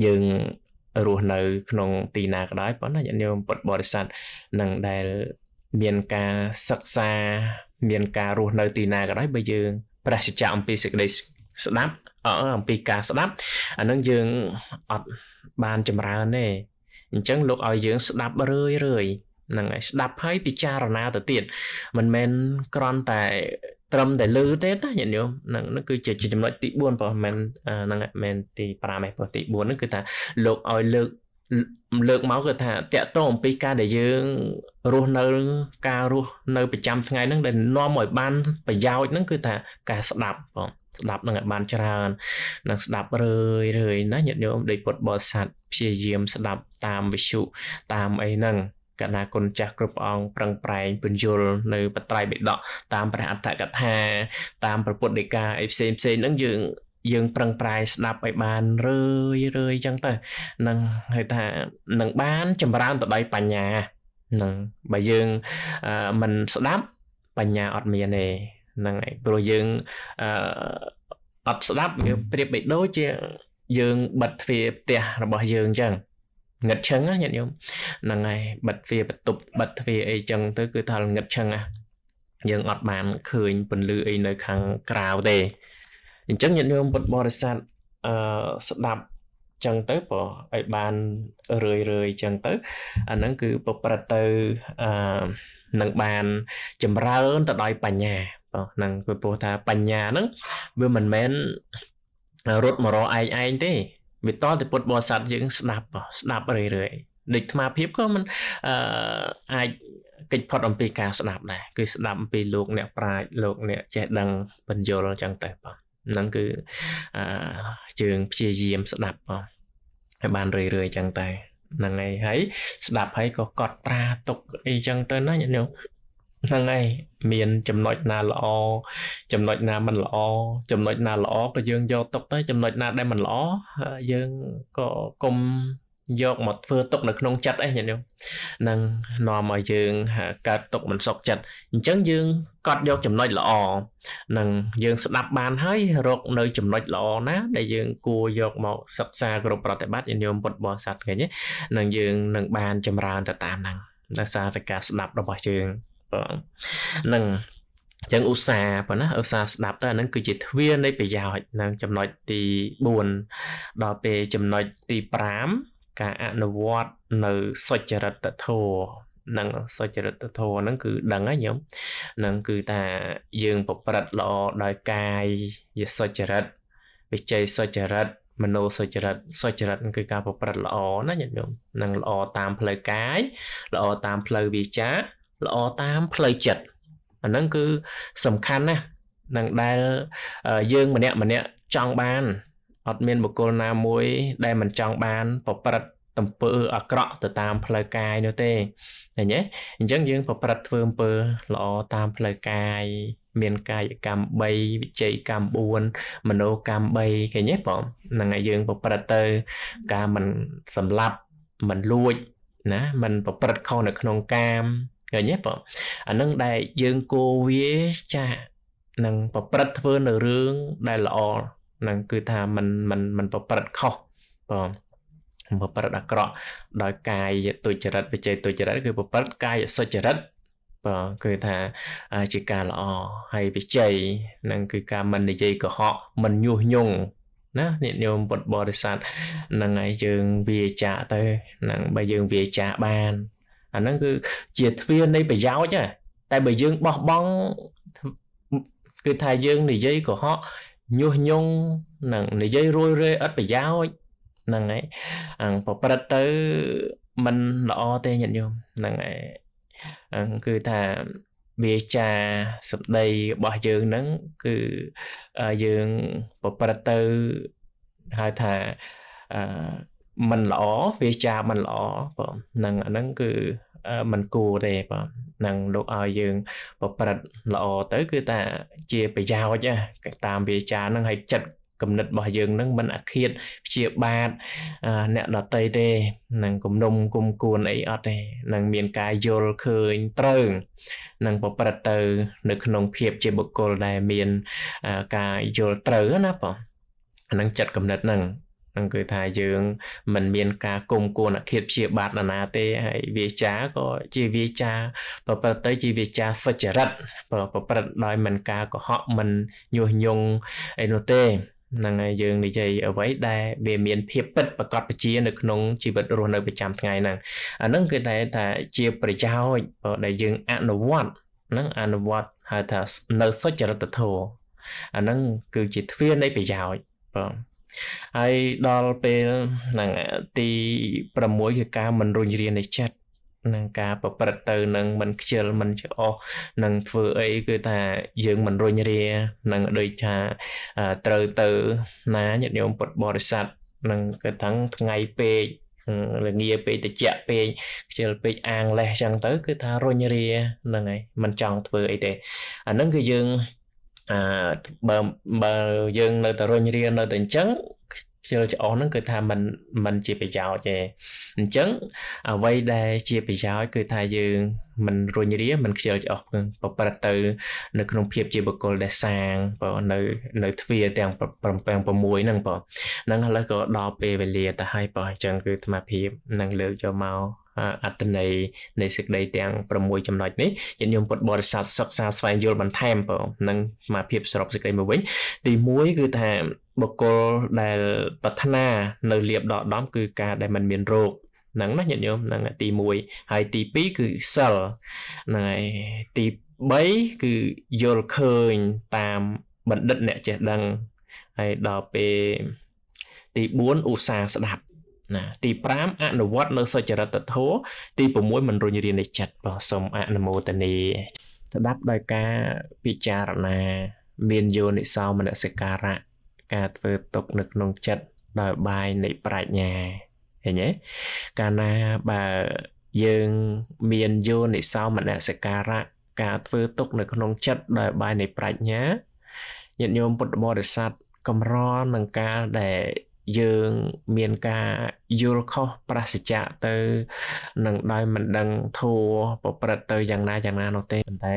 យើងរស់នៅ ក្នុងទីណាក៏ដោយប៉ុន្តែញាតិញោមពុទ្ធបរិស័ទនឹងដែលមានការសិក្សា មានការរស់នៅទីណាក៏ដោយបើយើង ប្រសិទ្ធអំពីសេចក្តីស្ដាប់អំពីការស្ដាប់អានឹងយើងអត់បានចម្រើនទេអញ្ចឹងលោកឲ្យយើងស្ដាប់រឿយរឿយហ្នឹងហើយស្ដាប់ហើយពិចារណាទៅទៀតមិនមែនគ្រាន់តែត្រឹមតែលឺទេតាញាតិញោមហ្នឹងគឺជាចំណុចទី4ប៉ុន្មានហ្នឹងមែនទី5ឯប៉ុន្មានទី4ហ្នឹងគឺថាលោកឲ្យលើកលើកមកគឺថាតកតអំពីការដែលយើងរស់នៅការរស់នៅប្រចាំថ្ងៃហ្នឹងដែលនាំឲ្យបានប្រយោជន៍ហ្នឹងគឺថាការស្ដាប់បងស្ដាប់នឹងឲ្យបានច្រើននឹងស្ដាប់រឿយរឿយណាញាតិញោមដូចពុទ្ធបរិស័ទព្យាយាមស្ដាប់តាមវិសុ តាមអីហ្នឹងកណាគុណចាស់គ្រប់អង្គប្រឹងប្រែងពញ្ញុលនៅបត្រៃបិដកតាមព្រះអត្តកថាតាមប្រពុទ្ធដីកាអីផ្សេងផ្សេងហ្នឹងយើងយើងប្រឹងប្រែងស្ដាប់ឲ្យបានរឿយរឿយចឹងទៅនឹងហៅថានឹងបានចម្រើនទៅដោយបញ្ញានឹងបើយើងមិនស្ដាប់បញ្ញាអត់មានទេហ្នឹងហើយព្រោះយើងអឺអត់ស្ដាប់វាប្រៀបបីដូចជាយើង បិទទ្វារផ្ទះរបស់យើងអញ្ចឹងងឹតឈឹងណាញាតិញោមហ្នឹងហើយបិទទ្វារបន្ទប់បិទទ្វារអីចឹងទៅ គឺថាងឹតឈឹងណាយើងអត់បានឃើញពន្លឺអីនៅខាងក្រៅទេអញ្ចឹងញាតិញោមពុទ្ធបរិស័ទអឺស្ដាប់ចឹងទៅបើឲ្យបានរឿយរឿយចឹងទៅអាហ្នឹងគឺប្រព្រឹត្តទៅអឺនឹងបានចម្រើនទៅដោយបញ្ញាបងហ្នឹងគឺពោលថាបញ្ញាហ្នឹងវាមិនមែនរត់មករកឯងឯងទេវាតតែពុតបរិស័ទយើងស្ដាប់ស្ដាប់រឿយរឿយដូចអាភិបក៏មិនអឺអាចកិច្ចផុតអំពីការស្ដាប់ដែរគឺស្ដាប់អំពីលោកអ្នកប្រាជ្ញលោកអ្នកចេះដឹងបញ្យលអញ្ចឹងទៅបងហ្នឹងគឺអឺយើងព្យាយាមស្ដាប់បងហើយបានរឿយរឿយអញ្ចឹងតែហ្នឹងហើយហើយស្ដាប់ហើយក៏កត់ត្រាទុកអីចឹងទៅ ណាញាតិញោមហ្នឹងហើយមាន ចំណុចណាល្អចំណុចណាមិនល្អចំណុចណាល្អក៏យើងយកទុកទៅចំណុចណាដែលមិនល្អយើងក៏គុំយកមកធ្វើទុក នៅក្នុងចិត្តអីញាតិញោមនឹងនាំឲ្យយើងកើតទុកមិនសុខចិត្តអញ្ចឹងយើងកត់យក ចំណុចល្អនឹងយើង ស្ដាប់បានហើយរក នៅចំណុចល្អណា ដែលយើង គួរយកមកសិក្សាគ្រប់ប្រតិបត្តិញាតិញោមពុទ្ធបរិស័ទឃើញហ្នឹងយើងនឹងបានចម្រើនទៅតាមហ្នឹងដោយសារតែការស្ដាប់របស់យើងបាទនឹងចឹងឧស្សាហ៍ប៉ុណ្ណាឧស្សាហ៍ស្ដាប់ទៅអាហ្នឹងគឺជាទ្វារនៃប្រយោជន៍នឹងចំណុចទី4ដល់ពេលចំណុចទី5ការអនុវត្តនៅសុចរិតធម៌នឹងសុចរិតធម៌ហ្នឹងគឺដឹងហើយញោមនឹងគឺថាយើងប្រព្រឹត្តល្អដោយកាយយសុចរិតវិច័យសុចរិតមនោសុចរិតសុចរិតគឺការប្រព្រឹត្តល្អណាញាតិញោមនឹងល្អតាមផ្លូវកាយល្អតាមផ្លូវវាចាល្អតាមផ្លូវចិត្តអាហ្នឹងគឺសំខាន់ណាស់នឹងដែលយើងម្នាក់ម្នាក់ចង់បានអត់មាន បុគ្គលណាមួយដែលមិនចង់បានប្រព្រឹត្តអំពើអាក្រក់ទៅតាម ផ្លូវកាយនោះទេឃើញទេអញ្ចឹងយើងប្រព្រឹត្តធ្វើអំពើល្អតាមផ្លូវកាយមានកាយកម្ម3វិច័យកម្ម4មโนកម្ម3ឃើញទេបងហ្នឹងហើយយើងប្រព្រឹត្តទៅការមិនសម្លាប់មិនលួចណា មិនប្រព្រឹត្តខុសនៅក្នុងកាមឃើញទេបងអានឹងដែលយើងគោវាចាស់នឹងប្រព្រឹត្តធ្វើនៅរឿងដែលល្អនឹងគឺថាมันมันมันប្រព្រឹត្តខុសបងប្រព្រឹត្តអាក្រក់ដោយកាយទុច្ចរិតវិច័យទុច្ចរិតគឺប្រព្រឹត្តកាយសុចរិតបាទគឺថាជាការល្អហើយវិច័យនឹងគឺការមិននិយាយកុហកមិនញុះញង់ណាអ្នកញោមពុទ្ធបរិស័ទនឹងឲ្យយើងវាចាទៅនឹងបើយើងវាចាបានអាហ្នឹងគឺជាទ្វារនៃប្រយោជន៍តែបើយើងបោះបង់គឺថាយើងនិយាយកុហកញុះញង់នឹងនិយាយរួយរេឥតប្រយោជន៍ហ្នឹងហើយអង្គប្រព្រឹត្តទៅมันល្អទេញាតិញោមហ្នឹងហើយអង្គគឺថាវាចាសម្ដីរបស់យើងហ្នឹងគឺយើងប្រព្រឹត្តទៅហៅថាអឺមិនល្អវាចាមិនល្អបងនឹងអាហ្នឹងគឺมันគួរទេបងនឹងលោកឲ្យយើងប្រព្រឹត្តល្អទៅ គឺថាជាប្រយោជន៍ណាតាមវាចាហ្នឹងឲ្យចិត្តគំនិតរបស់យើងនឹងមិនអាឃាតព្យាបាទអ្នកដតីទេនឹងគំនុំគុំគួនអីអត់ទេនឹងមានការយល់ឃើញត្រូវនឹងប្រព្រឹត្តទៅ នៅក្នុងភាពជាបុគ្គលដែលមានការយល់ត្រូវណាបងអានឹងចិត្តគំនិតហ្នឹងនឹងគឺថាយើងមិនមានការគុំគួនអធិធព្យាបាទនរណាទេហើយវាចាក៏ជាវាចាប្រព្រឹត្តទៅជាវាចាសុចរិតប្រព្រឹត្តដោយមិនការកុហកមិនញុះញង់អីនោះទេហ្នឹងហើយយើងនិយាយអ្វីដែលវាមានភាពពិតប្រកបជានៅក្នុងជីវិតរស់នៅប្រចាំថ្ងៃហ្នឹងអាហ្នឹងគឺតែថាជាប្រយោជន៍ដែលយើងអនុវត្តហ្នឹងអនុវត្តហៅថានៅសុចរិតធម៌អាហ្នឹងគឺជាទ្វារនៃប្រយោជន៍បាទហើយដល់ពេលហ្នឹងទី6គឺការមិនរុញរានៃចិត្តនឹងការប្រព្រឹត្តទៅនឹងមិនខ្ជិលមិនច្អោះនឹងធ្វើអីគឺថាយើងមិនរុញរានឹងដូចថាត្រូវទៅណាញាតិញោមពុទ្ធបរិស័ទនឹងគឺថាថ្ងៃពេកលងាពេកតិចពេកខ្ជិលពេកអាងលេះអញ្ចឹងទៅ គឺថារុញរានឹងហើយមិនចង់ធ្វើអីទេអានឹងគឺយើងអឺបើបើយើងនៅតែរញរានៅតែអញ្ចឹងខ្ជិលច្អស់ហ្នឹងគឺថាมัน มันជាប្រយោជន៍ទេអញ្ចឹងអ្វីដែលជាប្រយោជន៍គឺថាយើងมันរុញរាมันខ្ជិលច្អស់ប្រព្រឹត្តទៅ នៅក្នុងភាពជាបុគ្គលដែលសាងបើនៅនៅទ្វារទាំង7 6ហ្នឹងបងហ្នឹងឥឡូវក៏ដល់ពេលវេលាទៅហើយបងអញ្ចឹងគឺអាត្មាភាពនឹងលើកយកមកអត្តន័យនៃសេចក្តីទាំង6ចំណុចនេះញាតិញោមពុទ្ធបរិស័ទសិក្សាស្វែងយល់បន្ថែមបងនឹងមកភាពសរុបសេចក្តីមកវិញទី1គឺថាបុគ្គលដែលប្រាថ្នានៅលៀបដកដំគឺការដែលมันមានរោគហ្នឹងណាញាតិញោមហ្នឹងទី1ហើយទី2គឺសិលហ្នឹងហើយទី3គឺយល់ឃើញតាមបណ្ឌិតអ្នកចេះដឹងហើយដល់ពេលទី4ឧស្សាហ៍ស្ដាប់ណាទី5អនុវត្តនៅសុចរិតធម៌ទី6មិនរុញរានៃចិត្តបោះសូមអនុមោទនាស្ដាប់ដោយការពិចារណា មានយោនិសោមនសិការៈការធ្វើទុកនៅក្នុងចិត្តដោយបាយនៃប្រាជ្ញាឃើញទេកាលណាបើយើងមានយោនិសោមនសិការៈការធ្វើទុកនៅក្នុងចិត្តដោយបាយនៃប្រាជ្ញាញាតិញោមពុទ្ធបរិស័ទកម្រនឹងការដែលយើងមានការយល់ខុសប្រសិជ្ជៈទៅនឹងដោយមិនដឹងធัวប្រព្រឹត្តទៅយ៉ាងណាយ៉ាងណានោះទេប៉ុន្តែ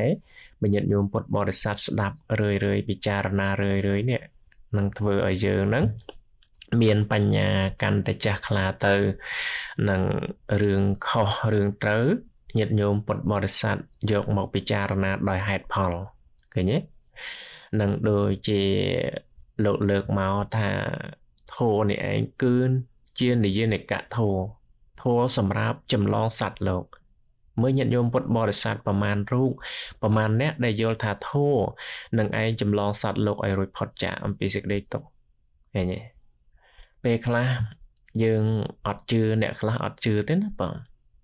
បញ្ញត្តិញោមពុទ្ធបរិស័ទស្ដាប់រឿយរឿយពិចារណារឿយរឿយនេះនឹងធ្វើឲ្យយើងនឹងមានបញ្ញាកាន់តែចាស់ខ្លាទៅនឹងរឿងខុសរឿងត្រូវញាតិញោមពុទ្ធបរិស័ទយកមកពិចារណាដោយហេតុផលឃើញទេនឹងដូចជាលោកលើកមកថាធម៌នេះឯងគឺជានិយនិកៈធម៌ធម៌សម្រាប់ចម្លងសត្វលោក មើលញាតិញោមពុទ្ធបរិស័ទប្រមាណរូបប្រមាណអ្នកដែលយល់ថាធម៌នឹងឯងចម្លងសត្វលោកឲ្យរួចផុតចាកអំពីសេចក្តីទុក្ខឃើញទេពេលខ្លះយើងអត់ជឿអ្នកខ្លះអត់ជឿទេណាបង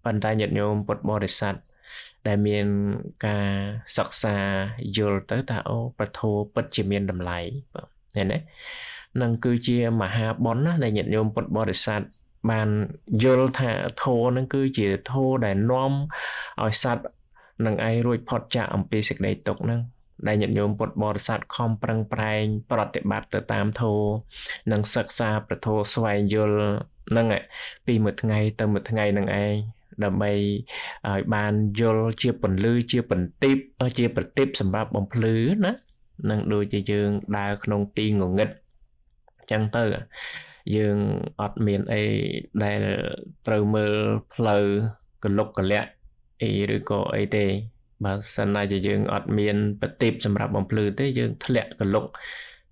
ប៉ុន្តែញាតិញោមពុទ្ធបរិស័ទដែលមានការសិក្សាយល់ទៅថាអូប្រធោពិតជាមានតម្លៃបងឃើញទេនឹងគឺជាមហាបុណ្យណាដែលញាតិញោមពុទ្ធបរិស័ទបានយល់ថាធម៌នឹងគឺជាធម៌ដែលនាំឲ្យសត្វនឹងឯងរួចផុតចាក អំពីសេចក្តីទុក្ខនឹង ដែលញាតិញោមពុទ្ធបរិស័ទខំប្រឹងប្រែង ប្រតិបត្តិទៅតាមធម៌និងសិក្សាប្រធោស្វែងយល់នឹងពីមួយថ្ងៃទៅមួយថ្ងៃនឹងឯងដើម្បីឲ្យបានយល់ជាពន្លឺជាបន្ទិបជាប្រតិបសម្រាប់បំភ្លឺណានឹងដូចជាយើង ដើរក្នុងទីងងឹតចឹងទៅយើងអត់មានអីដែលត្រូវមើលផ្លូវកលុកកលៈអីឬក៏អីទេបើសិនណាជាយើងអត់មានប្រទីបសម្រាប់បំភ្លឺទេ យើងធ្លាក់កលុក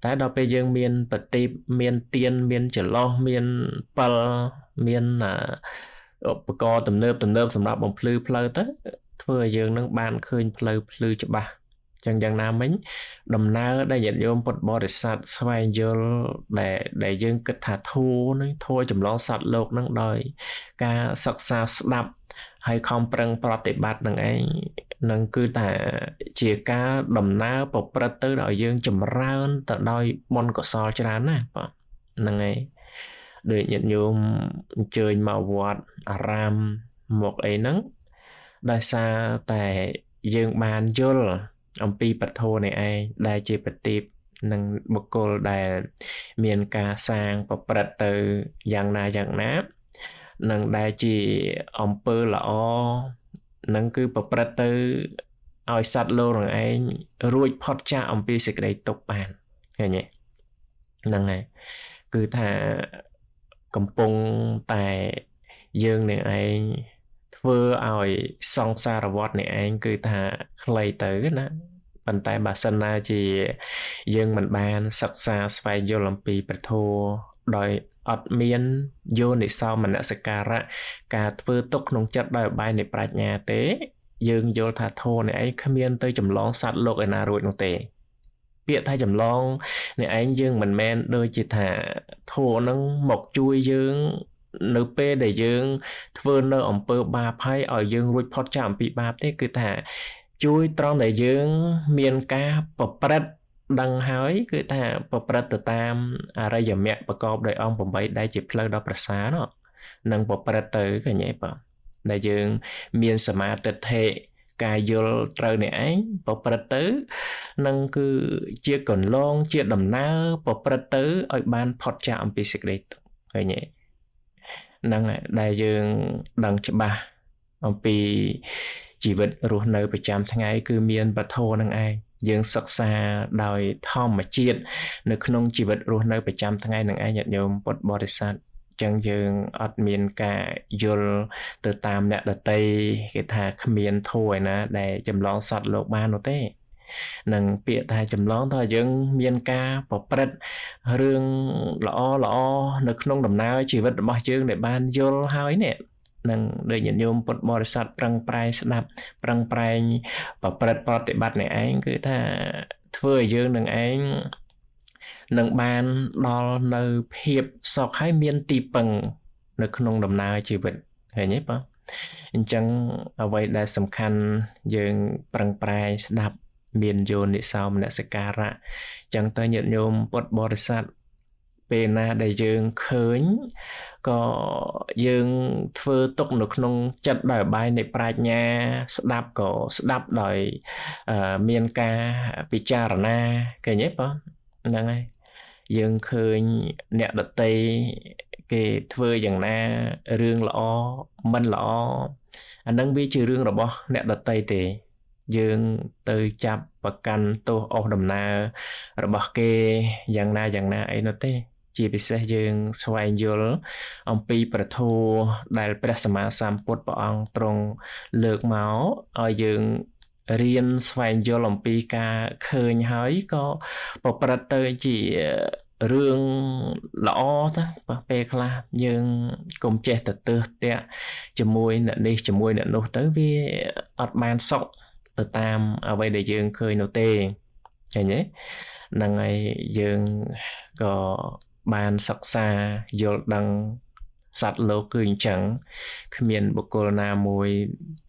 តែដល់ពេលយើងមានប្រទីបមានទៀនមានចន្លោះមានពិលមានឧបករណ៍ទំនើបទំនើបសម្រាប់បំភ្លឺផ្លូវទៅ ធ្វើឲ្យយើងនឹងបានឃើញផ្លូវភ្លឺច្បាស់ចឹងយ៉ាងណាមិញដំណើរដែលញាតិញោមពុទ្ធបរិស័ទស្វែងយល់ដែលដែលយើងគិតថាធัวនឹងធัวចម្លងសត្វលោកនឹងដោយ ការសិក្សាស្ដាប់ ហើយខំប្រឹងប្រតិបត្តិនឹងឯងនឹងគឺថាជាការដំណើរប្រព្រឹត្តទៅដោយយើងចម្រើនទៅដោយបុណ្យកុសលច្រើនណាបាទហ្នឹងឯងដូចញាតិញោមអញ្ជើញមកវត្តអារាមមកអីហ្នឹងដោយសារតែយើងបានយល់អំពីបទោនៃឯងដែលជាប្រទីបនិងបុគ្គលដែល មានការសាងប្រព្រឹត្តទៅយ៉ាងណាយ៉ាងណានឹងដែលជាអំពើល្អនឹងគឺប្រព្រឹត្តទៅឲ្យសត្វលោកនឹងឯងរួចផុតចាកអំពីសេចក្តីទុកបានឃើញទេហ្នឹងហើយគឺថា កំពុងតែយើងនឹងឯងធ្វើឲ្យសង្សារវដ្តនេះឯងគឺថាខ្លីទៅណាប៉ុន្តែបើសិនណាជាយើងមិនបានសិក្សាស្វែងយល់អំពីព្រះធម៌ដោយអត់មានយោនិសោមនសិការៈការធ្វើទុកក្នុងចិត្តដោយបាយនៃប្រាជ្ញាទេយើងយល់ថាធម៌នេះឯងគ្មានទៅចម្លងសត្វលោកឯណារួចនោះទេ ពាក្យថាចម្លងនេះឯងយើងមិនមែនដូចជាថាធម៌នឹងមកជួយយើង នៅពេលដែលយើង ធ្វើនៅ អំពើបាបហើយឲ្យយើងរួចផុតចាកអំពីបាបទេគឺថាជួយត្រង់ដែលយើងមានការប្រព្រឹត្តដឹងហើយ គឺថា ប្រព្រឹត្តទៅតាមអរិយមគ្គប្រកបដោយអង្គ8ដែលជាផ្លូវដ៏ប្រសើរនោះនឹងប្រព្រឹត្តទៅកញ្ញាបងដែលយើងមានសមាទិដ្ឋិការយល់ត្រូវនេះឯងប្រព្រឹត្តទៅនឹងគឺជាកន្លង ជាដំណើរប្រព្រឹត្តទៅឲ្យបាន ផុតចាកអំពីសេចក្តីទុក្ខឃើញទេហ្នឹងដែលយើងដឹងច្បាស់អំពីជីវិតរស់នៅប្រចាំថ្ងៃគឺមានវត្ថុនឹងឯងយើងសិក្សាដោយធម្មជាតិនៅក្នុងជីវិតរស់នៅប្រចាំថ្ងៃនឹងឯងញាតិញោមពុទ្ធបរិស័ទចឹងយើងអត់មានការយល់ទៅតាមអ្នកដតីគេថាគ្មានធូរឯណាដែលចម្លងសត្វលោកបាននោះទេនឹងពាក្យថាចម្លងតើយើងមានការប្រព្រឹត្តរឿងល្អល្អនៅក្នុងដំណើរជីវិតរបស់យើងដែលបានយល់ហើយនេះនឹងដែលញាតិញោមពុទ្ធបរិស័ទប្រឹងប្រែងស្ដាប់ ប្រឹងប្រែងប្រព្រឹត្តប្រតិបត្តិអ្នកឯងគឺថាធ្វើឲ្យយើងនឹងឯងនឹងបានដល់នៅភាពសុខហើយមានទីពឹង នៅ ក្នុងដំណើរជីវិតឃើញទេបងអញ្ចឹងអ្វីដែល សំខាន់យើង ប្រឹងប្រែងស្ដាប់ មានយោនិសោមនសិការៈអញ្ចឹងតើញាតិញោមពុទ្ធបរិស័ទពេលណាដែលយើងឃើញក៏យើងធ្វើទុកនៅក្នុង ចិត្តដោយបាយនៃប្រាជ្ញា ស្ដាប់ក៏ស្ដាប់ដោយមានការពិចារណាឃើញទេបងហ្នឹងហើយយើងឃើញអ្នកដតីគេធ្វើយ៉ាងណារឿងល្អមិនល្អអានឹងវាជារឿងរបស់ អ្នកដតីទេយើងទៅចាប់ប្រកាន់ទោសអស់ដំណើររបស់គេយ៉ាងណាយ៉ាងណាអីនោះទេជាពិសេសយើងស្វែងយល់អំពីប្រធោដែលព្រះសម្មាសម្ពុទ្ធព្រះអង្គទ្រង់លើកមកឲ្យយើងរៀនស្វែងយល់អំពីការឃើញហើយក៏ប្រព្រឹត្តទៅជារឿងល្អតាពេលខ្លះយើងកុំចេះទៅទើសទាក់ជាមួយអ្នកនេះជាមួយអ្នកនោះទៅវាអត់បានសុខទៅតាមអ្វីដែលយើងឃើញនោះទេឃើញទេហ្នឹងហើយយើងក៏បានសិក្សាយល់ដឹងសត្វលោកគឺអញ្ចឹងគ្មានបុគ្គលណាមួយ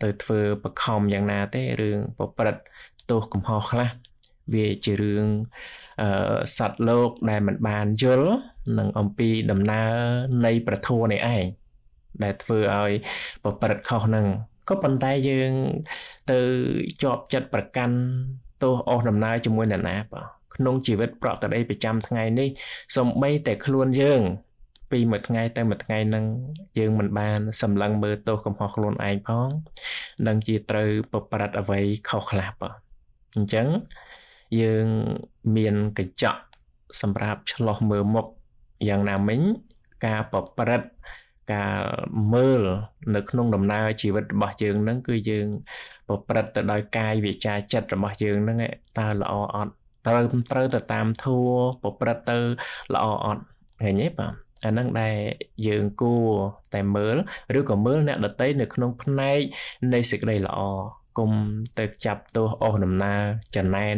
ទៅធ្វើបខំយ៉ាងណាទេរឿងប្រព្រឹត្តទោសកំហុសខ្លះវាជារឿងអឺសត្វលោកដែលមិនបានយល់នឹងអំពីដំណើរនៃប្រធัวនេះឯងដែលធ្វើឲ្យប្រព្រឹត្តខុសនឹងក៏ប៉ុន្តែយើងទៅជាប់ចិត្តប្រកាន់ទោសអស់ដំណើរជាមួយអ្នកណាបាទក្នុងជីវិតប្រក្រតីប្រចាំថ្ងៃនេះសំបីតែខ្លួនយើង ពីមួយថ្ងៃទៅមួយថ្ងៃនឹងយើងមិនបាន សម្លឹងមើលទោសកំហុសខ្លួនឯងផងនឹងជាត្រូវប្រព្រឹត្តអ្វីខុសខ្លះបើអញ្ចឹងយើងមានកញ្ចក់សម្រាប់ឆ្លោះមើលមុខយ៉ាងណាមិញការប្រព្រឹត្តការមើលនៅក្នុងដំណើរជីវិតរបស់យើងនឹងគឺយើង ប្រព្រឹត្តទៅដោយកាយវាចាចិត្តរបស់យើងនឹងតើល្អអត់ត្រូវត្រូវទៅតាមធัวប្រព្រឹត្តទៅល្អអត់ឃើញទេបាទអានឹងដែលយើងគួរតែមើលឬក៏មើលអ្នកដតីនៅក្នុងផ្នែកនៃសេចក្តីល្អគុំទៅចាប់ទោសអស់ដំណើរចំណែន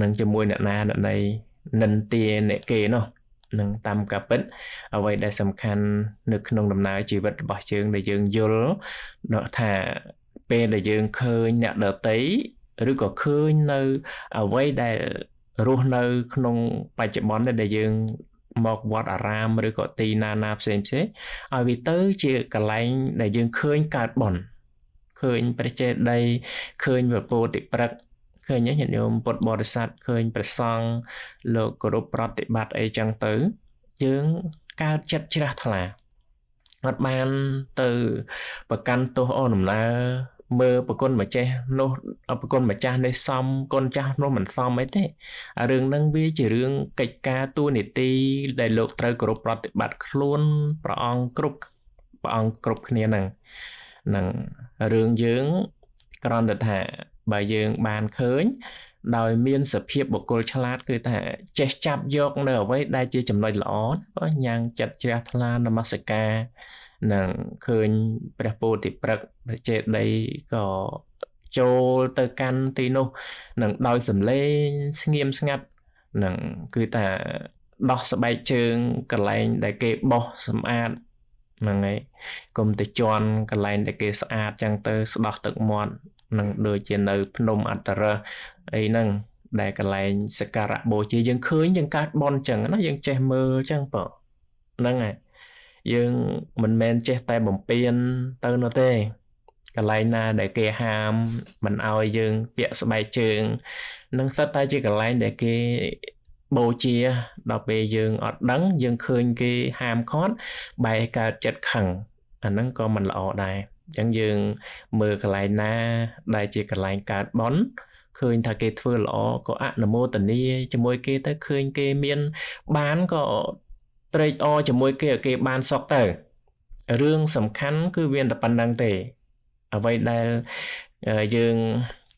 នឹងជាមួយអ្នកណាអ្នកណីនិន្ទាអ្នកគេនោះនឹងតាមការពិត អ្វីដែលសំខាន់នៅក្នុងដំណើរជីវិតរបស់យើងដែលយើងយល់ថាពេលដែលយើងឃើញអ្នកដតីឬក៏ឃើញនៅអ្វីដែលរស់នៅ ក្នុង បច្ចុប្បន្នដែលយើងមកវត្តអារាមឬក៏ទីណាណាផ្សេងផ្សេងឲ្យវាទៅជាកន្លែងដែលយើងឃើញកើតបន់ឃើញព្រះចេតីឃើញវពោតិព្រឹកឃើញញាតិញោមពុទ្ធបរិស័ទឃើញព្រះសង្ឃលោកគោរពប្រតិបត្តិអីចឹងទៅ យើងកើតចិត្តជ្រះថ្លាអត់បានទៅប្រកាន់ទោសអូនដំណើរមើលប្រគុណម្ចាស់នោះប្រគុណម្ចាស់នេះសមគុណចាស់នោះមិនសមអីទេអារឿងហ្នឹងវាជារឿងកិច្ចការទួលនីតិដែលលោកត្រូវគោរពប្រតិបត្តិខ្លួនព្រះអង្គគ្រប់ព្រះអង្គគ្រប់គ្នាហ្នឹងនឹងរឿងយើងគ្រាន់តែថាបើយើងបានឃើញ ដោយ មាន សភាពបុគ្គលឆ្លាតគឺថាចេះចាប់យក នៅអ្វីដែលជាចំណុចល្អបើញ៉ាំងចិត្តជ្រះថ្លានមស្ការនឹងឃើញព្រះពោធិព្រឹក្សចេតីក៏ចូលទៅកាន់ទីនោះនឹងដោយសំឡេងស្ងៀមស្ងាត់នឹងគឺថាដោះស្បែកជើងកន្លែងដែលគេបោះសម្អាតហ្នឹងហើយកុំទៅជន់កន្លែងដែលគេស្អាតចឹងទៅស្ដោះទឹកមាត់នឹងដូចជានៅ ភ្នំអត្តរិសអីហ្នឹង ដែលកន្លែង សក្ការៈបូជាយើងឃើញយើងកើតបន់ចឹងណាយើងចេះមើលចឹងបងហ្នឹងហើយយើងមិនមែនចេះតែបំពេញទៅនោះទេកន្លែងណាដែលគេហាមមិនឲ្យយើង ពាក់ស្បែកជើងនឹងសិតតែជាកន្លែងដែលគេបូជាដល់ពេលយើងអត់ដឹងយើងឃើញគេហាមឃាត់បែរកើតចិត្តខឹងអាហ្នឹងក៏មិនល្អដែរអញ្ចឹងយើងមើលកន្លែងណា ដែលជាកន្លែងកើតបន់ឃើញថាគេធ្វើល្អក៏អនុមោទនីជាមួយគេទៅឃើញគេមានបានក៏ត្រេកអរជាមួយគេឲ្យគេបានសុខទៅរឿងសំខាន់ គឺវាតែប៉ុណ្្នឹងទេអ្វីដែលយើង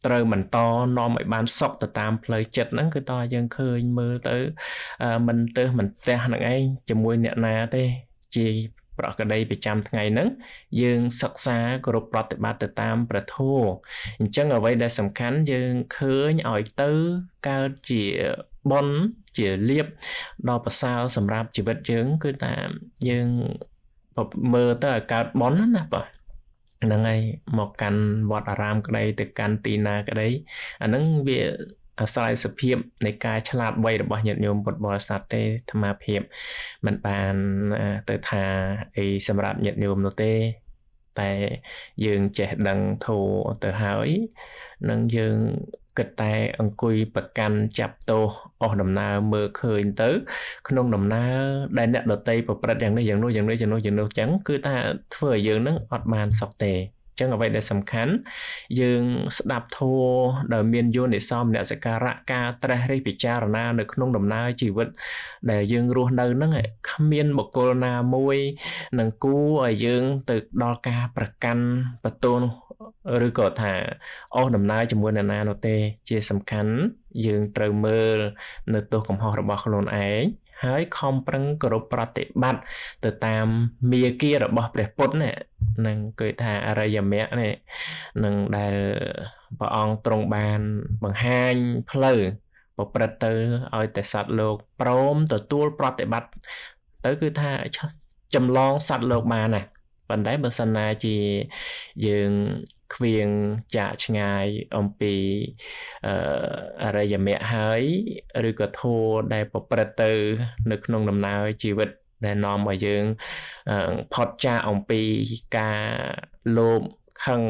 ត្រូវបន្តនាំឲ្យបានសុខទៅតាម ផ្លូវចិត្តហ្នឹងគឺតោះយើងឃើញមើលទៅមិនទៅមិនផ្ទះនឹងឯងជាមួយអ្នកណាទេ ជាប្រកដីប្រចាំថ្ងៃហ្នឹងយើង សិក្សាគោរពប្រតិបត្តិទៅតាម ប្រធោអញ្ចឹងអ្វីដែល សំខាន់យើងឃើញឲ្យទៅកើតជាបនជាលៀបដល់ប្រសើរសម្រាប់ជីវិតយើង គឺថាយើងមើលទៅឲ្យកើតបនណាបាទហ្នឹងហើយមកកាន់វត្តអារាមក្តីទៅកាន់ទីណាក្តី អាហ្នឹងវាអាស្រ័យសភាពនៃការឆ្លាតវៃរបស់ញាតិញោមពុទ្ធបរិស័ទទេធម្មភាពมันបានទៅថាអីសម្រាប់ញាតិញោមនោះទេតែយើងចេះដឹងធូរទៅហើយនឹងយើងគិតតែ អង្គុយប្រកាន់ចាប់ទោសអស់ដំណើរមើលឃើញទៅ ក្នុង ដំណើរដែលអ្នកដតីប្រព្រឹត្តយ៉ាងនេះយ៉ាងនោះយ៉ាងនេះយ៉ាងនោះយ៉ាងនោះចឹងគឺថាធ្វើឲ្យយើងនឹងអត់បានសុខទេចឹងអ្វីដែលសំខាន់យើងស្ដាប់ធម៌ដែលមានយោនិសោមនសិការៈការត្រេះរិះពិចារណានៅក្នុងដំណើរជីវិត ដែលយើងរស់នៅហ្នឹងគ្មានបុគ្គលណាមួយនឹងគូឲ្យយើងទៅដល់ការប្រកាន់បតូនឬក៏ថាអស់ដំណើរជាមួយអ្នកណានោះទេ ជាសំខាន់យើងត្រូវមើល នៅទោសកំហុសរបស់ខ្លួនឯងហើយខំប្រឹងគោរពប្រតិបត្តិទៅតាមមាគ៌ារបស់ព្រះពុទ្ធណានឹងគឺថាអរិយមគ្គនេះនឹងដែលព្រះអង្គទ្រង់បានបង្ហាញផ្លូវប្រព្រឹត្តទៅឲ្យតែសត្វលោកព្រមទទួលប្រតិបត្តិទៅគឺថាចម្លងសត្វលោកបានណាប៉ុន្តែបើសិនណាជាយើងគ្វៀងចាកឆ្ងាយអំពីអរិយមគ្គហើយឬក៏ធัวដែលប្រព្រឹត្តទៅ នៅក្នុងដំណើរជីវិតដែលនាំឲ្យយើងផុតចាកអំពីការលោភខឹង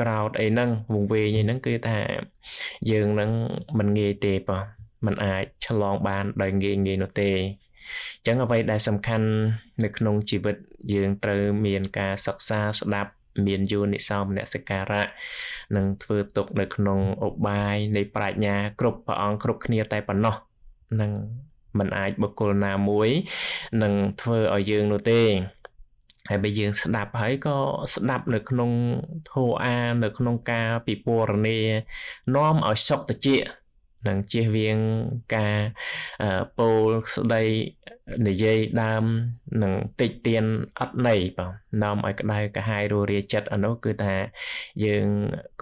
ក្រោតអីហ្នឹងវង្វេងអីហ្នឹងគឺថា យើងនឹងមិនងាយទេបងมันអាច ឆ្លងបានដោយងាយងាយនោះទេអញ្ចឹងអ្វីដែលសំខាន់នៅក្នុងជីវិតយើងត្រូវមានការសិក្សាស្ដាប់មានយោនិសោមនសិការៈនិងធ្វើទុកនៅក្នុងឧបាយនៃប្រាជ្ញាគ្រប់ព្រះអង្គគ្រប់គ្នាតែប៉ុណ្ណោះនឹងមិនអាចបុគ្គលណាមួយនឹងធ្វើឲ្យយើងនោះទេហើយបើយើងស្ដាប់ហើយក៏ស្ដាប់នៅក្នុងធោអា នៅក្នុងការពិពណ៌នានាំឲ្យសុខតិចនិងជៀសវាងការពោលស្ដីនិយាយដើមនិងតិចទៀនអត់ន័យបងនាំឲ្យក្តៅកាហាយរលាចិត្តអានោះគឺថាយើង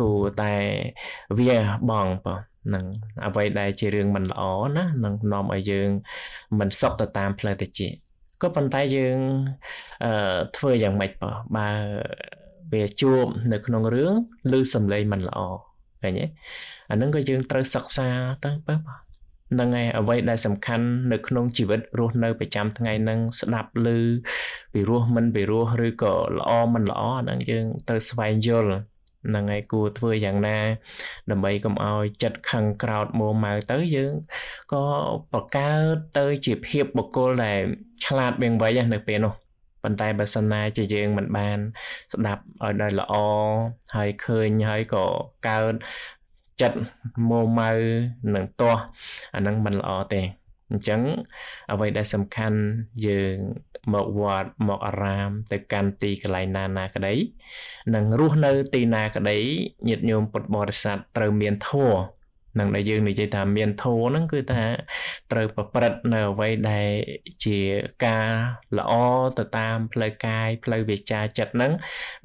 គួរតែវាបងបងនឹងអ្វីដែលជារឿងមិនល្អណានឹងនាំឲ្យយើង មិនសុខទៅតាម ផ្លូវតិចក៏ប៉ុន្តែយើងអឺធ្វើយ៉ាងម៉េចបើបើវាជួបនៅក្នុងរឿងឬសំឡេងមិនល្អឃើញទេអាហ្នឹងក៏យើងត្រូវសិក្សាទៅបើហ្នឹងហើយអ្វីដែលសំខាន់នៅក្នុងជីវិតរស់នៅប្រចាំថ្ងៃហ្នឹងស្ដាប់ឮពីរស់មិន ពីរស់ឬក៏ល្អមិនល្អហ្នឹងយើងត្រូវស្វែងយល់ហ្នឹងហើយគួរធ្វើយ៉ាងណាដើម្បីកុំឲ្យចិត្តខឹងក្រោតមួម៉ៅទៅយើងក៏បង្កើតទៅជាភាពបុគ្គលដែលឆ្លាតវែងវៃនៅពេលនោះប៉ុន្តែបើសិនណាជាយើងមិនបានស្ដាប់ឲ្យដល់ល្អហើយឃើញហើយក៏កើតចិត្តម៉ូម៉ៅនិងទាស់អាហ្នឹងមិនល្អទេអញ្ចឹងអ្វីដែលសំខាន់យើងមកវត្តមកអារាម ទៅកាន់ទីកន្លែងណាណាក្តីនិងរស់នៅទីណាក្តីញាតិញោមពុទ្ធបរិស័ទត្រូវមានធម៌នឹងដែលយើងនិយាយ ថាមានធម៌ហ្នឹងគឺថាត្រូវប្រព្រឹត្តនៅអ្វីដែលជាការល្អទៅតាមផ្លូវកាយផ្លូវវាចាចិត្តហ្នឹង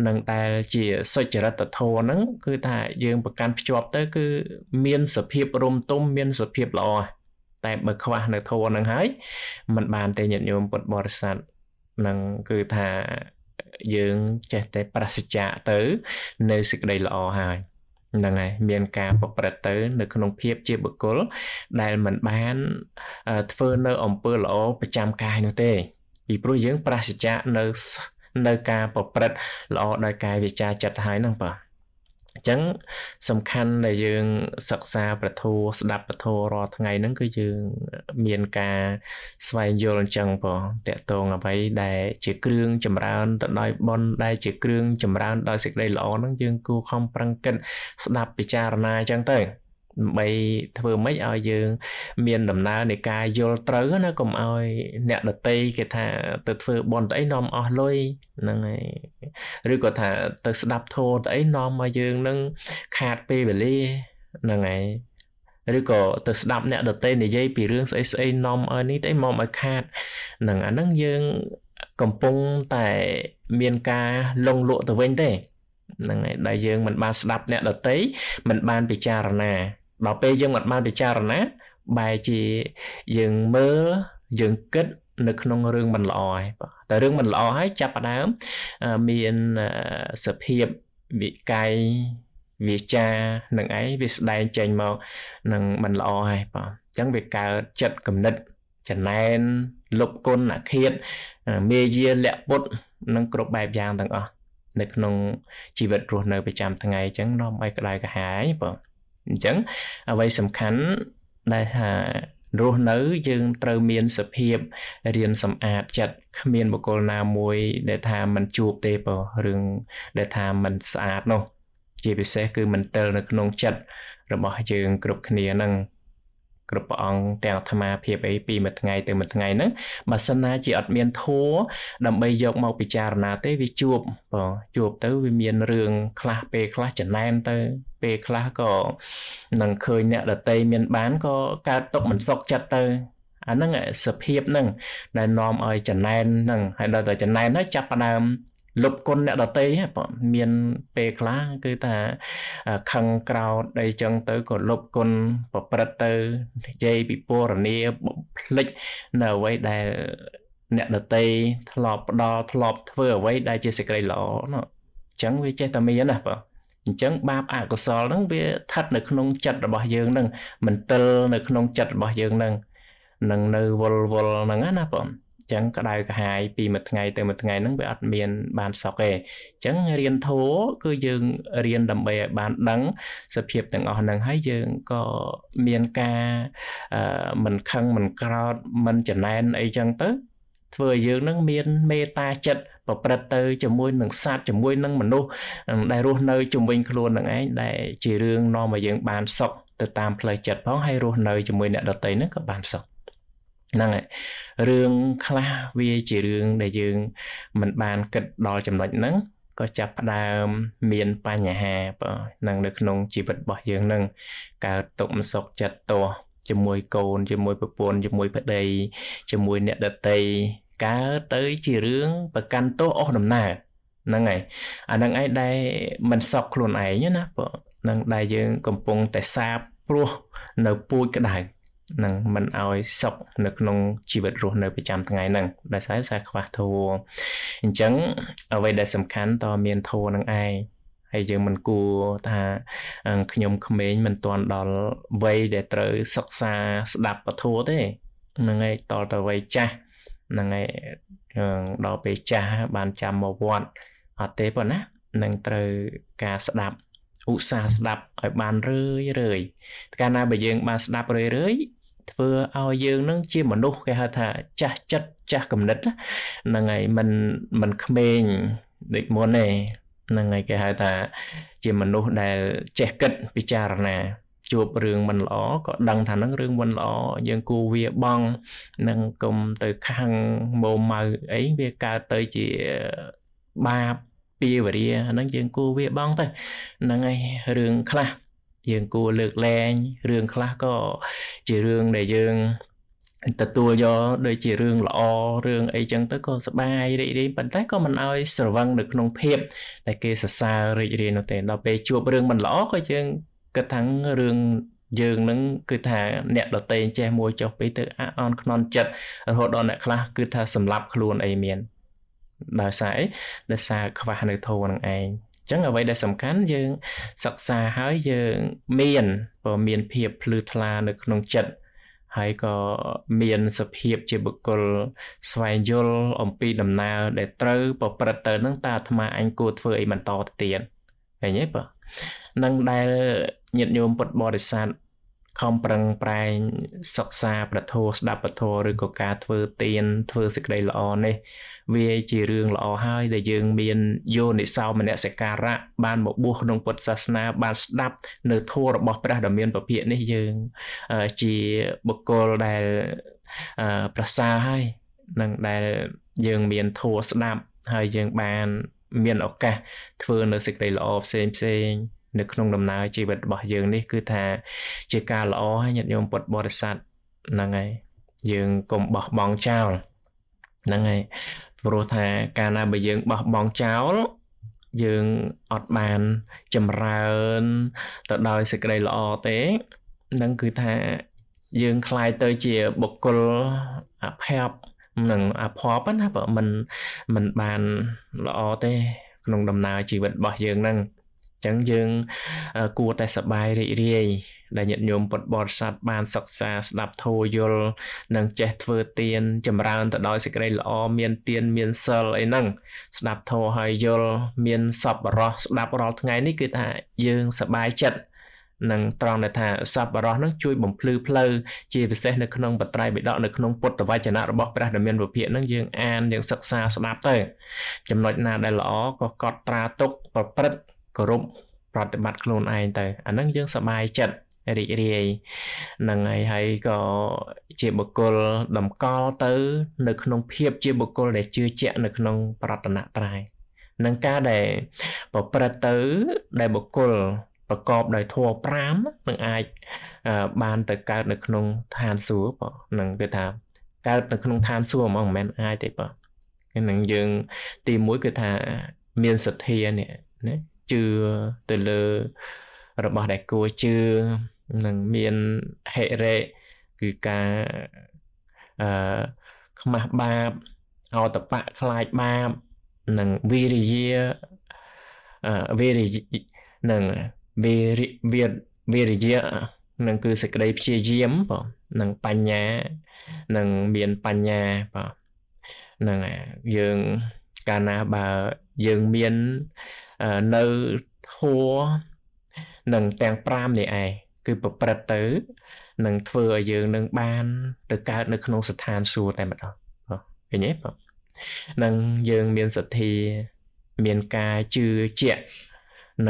នឹងតែជាសុចរិតធម៌ហ្នឹង គឺថាយើងប្រកាន់ភ្ជាប់ទៅ គឺមានសភាពរំទុំមានសភាព ល្អតែបើខ្វះនៅធម៌ហ្នឹងហើយมันបានទេញាតិញោមពុទ្ធបរិស័ទនឹងគឺថាយើងចេះតែប្រសិជ្ជៈទៅ នៅសេចក្តីល្អហើយហ្នឹងហើយមានការប្រព្រឹត្តទៅនៅក្នុងភាពជាបុគ្គលដែលមិនបាន ធ្វើនៅអំពើល្អប្រចាំកាយនោះទេពីព្រោះយើង ប្រាសចាកនៅនៅការប្រព្រឹត្តល្អដោយកាយវាចាចិត្តហើយហ្នឹងបាទអញ្ចឹងសំខាន់ដែលយើង សិក្សាប្រធូស្ដាប់ប្រធូរាល់ថ្ងៃហ្នឹងគឺយើងមានការស្វែងយល់អញ្ចឹងបងតកតងអ្វីដែល ជាគ្រឿងចម្រើនទៅដោយបុណ្យដែលជាគ្រឿងចម្រើនដោយសេចក្តីល្អហ្នឹងយើងគួរខំប្រឹងគិត ស្ដាប់ពិចារណាអញ្ចឹងទៅដើម្បីធ្វើម៉េចឲ្យយើង មានដំណើរនៃការយល់ត្រូវណាកុំឲ្យអ្នកដតីគេថា ទៅធ្វើបន់ទៅអីនាំអស់លុយហ្នឹងហើយឬក៏ថាទៅស្ដាប់ធម៌ទៅអីនាំឲ្យយើងនឹងខាតពេលវេលាហ្នឹងហើយឬក៏ទៅស្ដាប់អ្នកដតីនិយាយពីរឿងស្អីស្អីនាំឲ្យនេះទៅមកឲ្យខាតហ្នឹងអាហ្នឹងយើងកំពុងតែមានការលងលក់ទៅវិញទេហ្នឹងហើយដែលយើងមិនបានស្ដាប់អ្នកដតីមិនបានពិចារណាដល់ពេលយើងមិនបានពិចារណាបែរជាយើងមើលយើងគិតនៅក្នុងរឿងមិនល្អហើយតែរឿងមិនល្អហើយចាប់ផ្ដើមមានសភាពវិកាយវាចានឹងឯងវាស្ដែងចេញមកនឹងមិនល្អហើយបាទអញ្ចឹងវាកើតចិត្តគំនិតចំណែនលុបគុណអឃាតមេយាលៈពុតនិងគ្រប់បែបយ៉ាងទាំងអស់នៅក្នុងជីវិតរស់នៅប្រចាំថ្ងៃអញ្ចឹងនាំឲ្យក្តៅក្រហាយបាទអញ្ចឹងអ្វីសំខាន់ដែលថារស់នៅយើងត្រូវមានសភាពរៀនសម្អាតចិត្តគ្មានបុគ្គលណាមួយ ដែលថាมันជួបទេបើរឿងដែលថាมันស្អាតនោះ ជាពិសេសគឺมันទិលនៅក្នុងចិត្តរបស់យើង គ្រប់គ្នានឹងគ្រប់ព្រះអង្គទាំងអាត្មាភាពអីពីមួយថ្ងៃទៅមួយថ្ងៃហ្នឹងបើសិនណាជាអត់មានធัวដើម្បីយកមកពិចារណាទេវាជួបបើជួបទៅវាមានរឿងខ្លះពេលខ្លះចំណែនទៅពេលខ្លះក៏នឹងឃើញអ្នកដតីមានបានក៏កើតទុកមិនសុខចិត្តទៅអាហ្នឹងសភាពហ្នឹងដែលនាំឲ្យចំណែនហ្នឹងហើយដល់តែចំណែនហើយចាប់ផ្ដើមលុបគុណអ្នកដតីបងមានពេលខ្លះគឺថាខឹងក្រោតអីចឹងទៅក៏លុបគុណប្រព្រឹត្តទៅនិយាយពីពរនីផ្លិចនៅអ្វីដែលអ្នកដតីធ្លាប់ផ្ដល់ធ្លាប់ធ្វើអ្វីដែលជាសេចក្តីល្អនោះអញ្ចឹងវាចេះតែមានណាបងអញ្ចឹងបាបអកុសលហ្នឹងវាស្ថិតនៅក្នុងចិត្តរបស់យើងហ្នឹងមិនទិលនៅក្នុងចិត្តរបស់យើងហ្នឹងនឹងនៅវល់វល់ហ្នឹងណាបងចឹងក្តៅក្រហាយពីមួយថ្ងៃទៅមួយថ្ងៃហ្នឹងវាអត់មាន បានសក់ទេអញ្ចឹងរៀនធូរគឺយើងរៀនដើម្បីឲ្យបានដឹង សភាពទាំងអស់ហ្នឹងហើយយើងក៏មានការមិនខឹងមិនក្រោតមិនចំណែនអីចឹងទៅ ធ្វើឲ្យយើងនឹង មានមេត្តាចិត្តប្រព្រឹត្តទៅជាមួយនឹងសត្វជាមួយនឹងមនុស្សដែលរស់នៅជំវិញខ្លួននឹងឯងដែលជារឿងនាំឲ្យយើង បានសុខទៅតាមផ្លូវចិត្តផងហើយរស់នៅជាមួយអ្នកដទៃនឹងក៏បានសុខហ្នឹងរឿងខ្លះវាជារឿងដែលយើងមិនបានគិតដល់ចំណុចហ្នឹងក៏ចាប់ផ្ដើមមានបញ្ហាបើនឹងនៅក្នុងជីវិតរបស់យើងនឹងកើតទុកមិនសុខចិត្តតោះជាមួយកូនជាមួយប្រពន្ធជាមួយប្តីជាមួយអ្នកដតីកើតទៅ ជារឿងប្រកាន់ទោសអស់ដំណើរហ្នឹងហើយអាហ្នឹងឯងដែលមិនសក់ខ្លួនឯងណាបើនឹងដែលយើងកំពុងតែសាបព្រោះនៅពូជក្តៅនឹងមិនឲ្យសុខនៅក្នុងជីវិតរស់នៅប្រចាំថ្ងៃហ្នឹងដែលសារសារខ្វះធូរអញ្ចឹងអ្វីដែលសំខាន់តមានធូរនឹងឯងហើយយើងមិនគួរថាខ្ញុំក្មេងមិនទាន់ដល់វ័យដែលត្រូវសិក្សាស្ដាប់ពធទេហ្នឹងឯងតទៅវ័យចាស់ហ្នឹងឯងដល់ពេលចាស់បានចាំមកវត្តអត់ទេប៉ុណ្ណានឹងត្រូវការស្ដាប់ឧស្សាហ៍ស្ដាប់ឲ្យបានរឿយរឿយកាលណាបើយើង បានស្ដាប់រឿយរឿយធ្វើឲ្យយើងនឹងជាមនុស្សគេហៅថាចាស់ចិត្តចាស់គំនិតហ្នឹងហើយមិនមិនក្មេងដូចមុនទេហ្នឹងហើយគេហៅថាជាមនុស្សដែលចេះគិតពិចារណាជួបរឿងមិនល្អក៏ដឹងថានឹងរឿងមិនល្អយើងគួរវាបងនឹងកុំទៅខាងម៉ោម៉ៅអីវាកើតទៅជាបាបពាវរាហ្នឹងយើងគួរវាបងទៅហ្នឹងហើយរឿងខ្លះយើងគួរលើកលែងរឿងខ្លះក៏ជារឿងដែលយើងទទួលយកដូចជារឿងល្អរឿងអីចឹងទៅក៏សបាយរីករាយប៉ុន្តែក៏មិនឲ្យស្រវឹងនៅក្នុងភាពដែលគេសរសើររីករាយនោះទេដល់ពេលជួបរឿងមិនល្អក៏យើងគិតថារឿងយើងនឹង គឺថា អ្នកដតេចេះមួយចុះពីទៅអាអន់ខ្នន់ចិត្តរហូតដល់អ្នកខ្លះគឺថាសម្លាប់ខ្លួនអីមានដោយសារអីដោយសារខ្វះនៅធម៌នឹងឯងចឹងអ្វីដែលសំខាន់យើង សិក្សាហើយយើងមានបើមាន ភាពភ្លឺថ្លានៅក្នុងចិត្តហើយក៏មានសភាពជាបុគ្គលស្វែងយល់អំពីដំណើរ ដែលត្រូវប្រព្រឹត្តទៅ នឹងតាអាត្មាអញគួរធ្វើអីបន្តទៅទៀតឃើញទេបាទនឹងដែលញាតិញោមពុទ្ធបរិស័ទខំប្រឹងប្រែងសិក្សាប្រធោស្ដាប់ប្រធោឬក៏ការធ្វើទានធ្វើសេចក្តីល្អនេះ វាជារឿងល្អហើយដែលយើងមានយោនិសោមនសិការៈបានមកបួសក្នុងពុទ្ធសាសនាបានស្ដាប់ នៅធម៌របស់ព្រះដ៏មានពភាកនេះយើងជាបុគ្គលដែលប្រសើរហើយនឹងដែលយើងមានធម៌ស្ដាប់ ហើយយើងបានមានឱកាសធ្វើនៅសេចក្តីល្អផ្សេងផ្សេងនៅក្នុងដំណើរជីវិតរបស់យើងនេះគឺថាជាការល្អហើយញាតិញោមពុទ្ធបរិស័ទហ្នឹងហើយយើងកុំបោះបង់ចោលហ្នឹងហើយព្រោះថាកាលណាបើយើងបោះបង់ចោលយើងអត់បានចម្រើន ទៅដោយសេចក្តីល្អទេនឹងគឺថាយើងคล้ายទៅជាបុគ្គលអភ័ព្វនឹងអភ័ព្វណាបើមិនមិនបានល្អទេ ក្នុងដំណើរជីវិតរបស់យើងហ្នឹងចឹងយើងគួរតែសប្បាយរីករាយដែលញាតិញោមពុទ្ធបរិស័ទបានសិក្សាស្ដាប់ធម៌យល់និងចេះធ្វើទានចម្រើនទៅដោយសេចក្តីល្អមានទានមានសិលអីហ្នឹងស្ដាប់ធម៌ហើយយល់មានសប្បុរសស្ដាប់រាល់ថ្ងៃនេះគឺថាយើងសប្បាយចិត្តនឹងត្រង់ដែលថាសប្បុរសនឹងជួយបំភ្លឺផ្លូវជាពិសេសនៅក្នុងបត្រៃបិដកនៅក្នុងពុទ្ធវចនៈរបស់ព្រះដ៏មានវិភាកនឹងយើងអានយើងសិក្សាស្ដាប់ទៅ ចំណុចណា ដែលល្អក៏កត់ត្រាទុកប្រព្រឹត្តគោរពប្រតិបត្តិខ្លួនឯងទៅអាហ្នឹងយើងសប្បាយចិត្តរីករាយនឹងហើយហើយក៏ជាបុគ្គលតម្កល់ទៅ នៅក្នុងភាពជាបុគ្គលដែលជឿជាក់នៅក្នុងប្រតនត្រ័យនឹងការដែលប្រព្រឹត្តទៅដែលបុគ្គលប្រកបដោយធម៌5នឹងអាចបានទៅកើតនៅក្នុងឋានសួគ៌បងនឹងគេថាកើតនៅក្នុងឋានសួគ៌ហ្មងមិនមែនអាចទេបងនឹងយើងទី1គឺថាមានសទ្ធានេះណាជឿទៅលើរបស់ដែលគួរជឿនឹងមានហេរេគឺការអឺខ្មាស់បាបអតបៈខ្លាចបាប និងវិរិយាអឺវិរិយនិងវិរិវិវិរិយានឹងគឺសេចក្តីព្យាយាមបងនិងបញ្ញានឹងមានបញ្ញាបងនឹងយើងកាលណាបើយើងមាននៅហួរនឹងទាំង5នេះឯងគឺប្រព្រឹត្តទៅនឹងធ្វើឲ្យយើងនឹងបានទៅកើតនៅក្នុងស្ថានសួគ៌តែម្ដងឃើញទេបងនឹងយើងមានសទ្ធាមានការជឿជាក់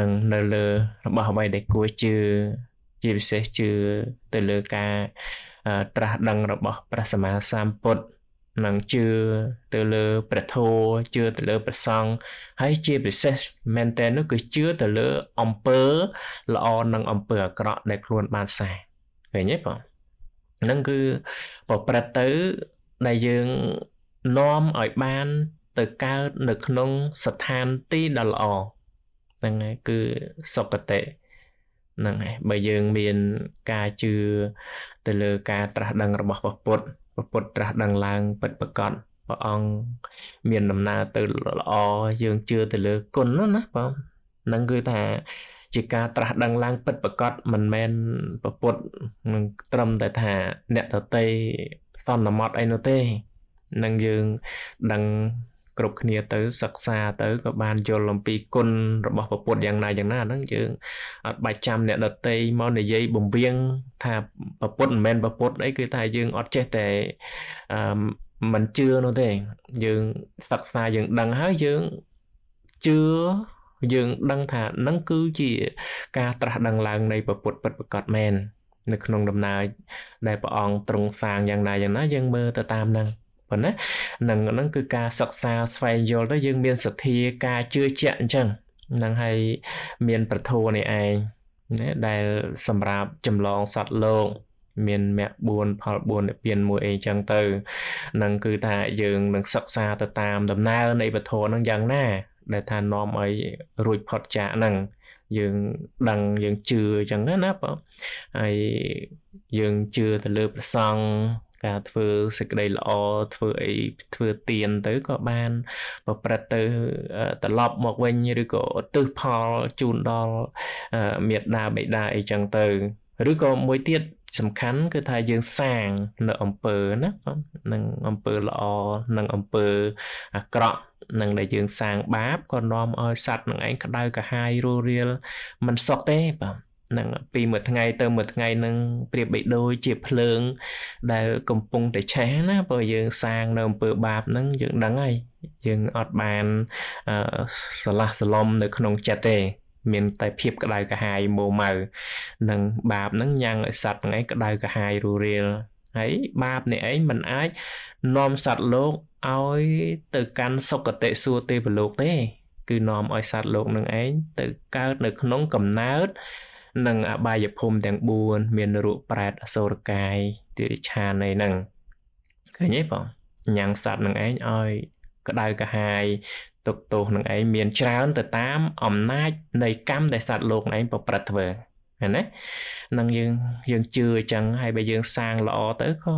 នឹងនៅលើរបស់អ្វីដែលគួរជឿជាពិសេសជឿទៅលើការ ត្រាស់ដឹងរបស់ព្រះសម្មាសម្ពុទ្ធនឹងជឿទៅលើព្រះធម៌ជឿទៅលើព្រះសង្ឃហើយជាពិសេសមែនតើនោះ គឺជឿទៅលើអំពើល្អនិងអំពើអាក្រក់ដែលខ្លួនបានសាសឃើញទេបងនឹងគឺប្រព្រឹត្តទៅដែលយើងនាំឲ្យបាន ទៅកើតនៅក្នុងស្ថានទីដ៏ល្អហ្នឹងហើយគឺសុគតិហ្នឹងហើយបើយើងមានការជឿទៅលើ ការត្រាស់ដឹងរបស់ព្រះពុទ្ធព្រះពុទ្ធត្រាស់ដឹងឡើងពិតប្រាកដព្រះអង្គមានដំណើរទៅល្អយើងជឿទៅលើគុណនោះណាបងហ្នឹងគឺថាជាការត្រាស់ដឹងឡើងពិតប្រាកដមិនមែនប្រពុតនឹងត្រឹមតែថា អ្នកតន្ត្រីសន្មតអីនោះទេនឹងយើងដឹងគ្រប់គ្នាទៅសិក្សាទៅក៏បានយល់អំពីគុណរបស់ពពុទ្ធយ៉ាងណាយ៉ាងណាហ្នឹងយើងអត់បាច់ចាំអ្នកដតីមកនិយាយបំវៀងថាពពុទ្ធមិនមែនពពុទ្ធអីគឺថាយើងអត់ចេះតែអឺមិនជឿនោះទេ យើងសិក្សាយើងដឹងហើយយើងជឿយើងដឹងថានឹងគឺជា ការត្រាស់ដឹងឡើងនៃពពុទ្ធពិតប្រកបមែននៅក្នុងដំណើរដែលព្រះអង្គទ្រង់សាងយ៉ាងណាយ៉ាងណា យើងមើលទៅតាមហ្នឹងប៉ុណ្ណានឹងហ្នឹងគឺការសិក្សាស្វែងយល់ទៅយើងមានសទ្ធាការជឿជាក់អញ្ចឹងនឹងហើយមានប្រធោនេះឯងណាដែលសម្រាប់ចម្លងសត្វលោកមានមគ្គ4ផល4និព្វានមួយអីចឹងទៅនឹងគឺថាយើងនឹងសិក្សាទៅតាមដំណើរនៃពធនឹងយ៉ាងណា ដែលថានាំឲ្យរួចផុតចាកហ្នឹងយើងដឹងយើងជឿចឹងណាបងហើយយើងជឿទៅលើព្រះសង្ឃការធ្វើសេចក្តីល្អធ្វើអីធ្វើទៀនទៅក៏បានប្រព្រឹត្តទៅត្រឡប់មកវិញឬក៏ឧទ្ទិសផលជូនដល់មេត្តាបិតាអីចឹងទៅឬក៏មួយទៀតសំខាន់ គឺថាយើងសាងនៅអំពើណានឹងអំពើល្អនឹងអំពើអាក្រក់នឹងដែលយើង សាងបាបក៏នាំឲ្យសัตว์នឹងឯងក្តៅកាហាយរੂរាលមិនសុខទេបាទនឹងពីមួយថ្ងៃទៅមួយថ្ងៃនឹងប្រៀបបីដូចជាភ្លើងដែលកំពុងតែឆេះណាព្រោះយើងសាងនៅអំពើបាបហ្នឹងយើងដឹងហើយយើងអត់បានស្រឡះស្រឡំនៅ ក្នុងចិត្តទេ មានតែភាពក្តៅក្រហាយមោម៉ៅនឹងបាបហ្នឹងញ៉ាំងឲ្យសัตว์ហ្នឹងឯងក្តៅក្រហាយរូរាលហើយបាបនេះឯងมันអាចនាំសัตว์លោកឲ្យ ទៅកាន់សុគតិសួគ៌ទេវលោកទេ គឺនាំឲ្យសัตว์លោកនឹងឯងទៅកើត នៅក្នុងកំណើតនិងអបាយភូមិទាំង4មានរូបប្រែតអសូរកាយទិរិឆាននៃហ្នឹងឃើញទេបងញ៉ាំងសត្វនឹងឯងឲ្យក្តៅកាហាយទុកទោសនឹងឯងមាន ច្រើន ទៅតាមអំណាច នៃកម្មដែលសត្វលោកឯងប្រព្រឹត្តធ្វើឃើញទេនឹងយើងយើងជឿអញ្ចឹងហើយបើយើងសាងល្អទៅក៏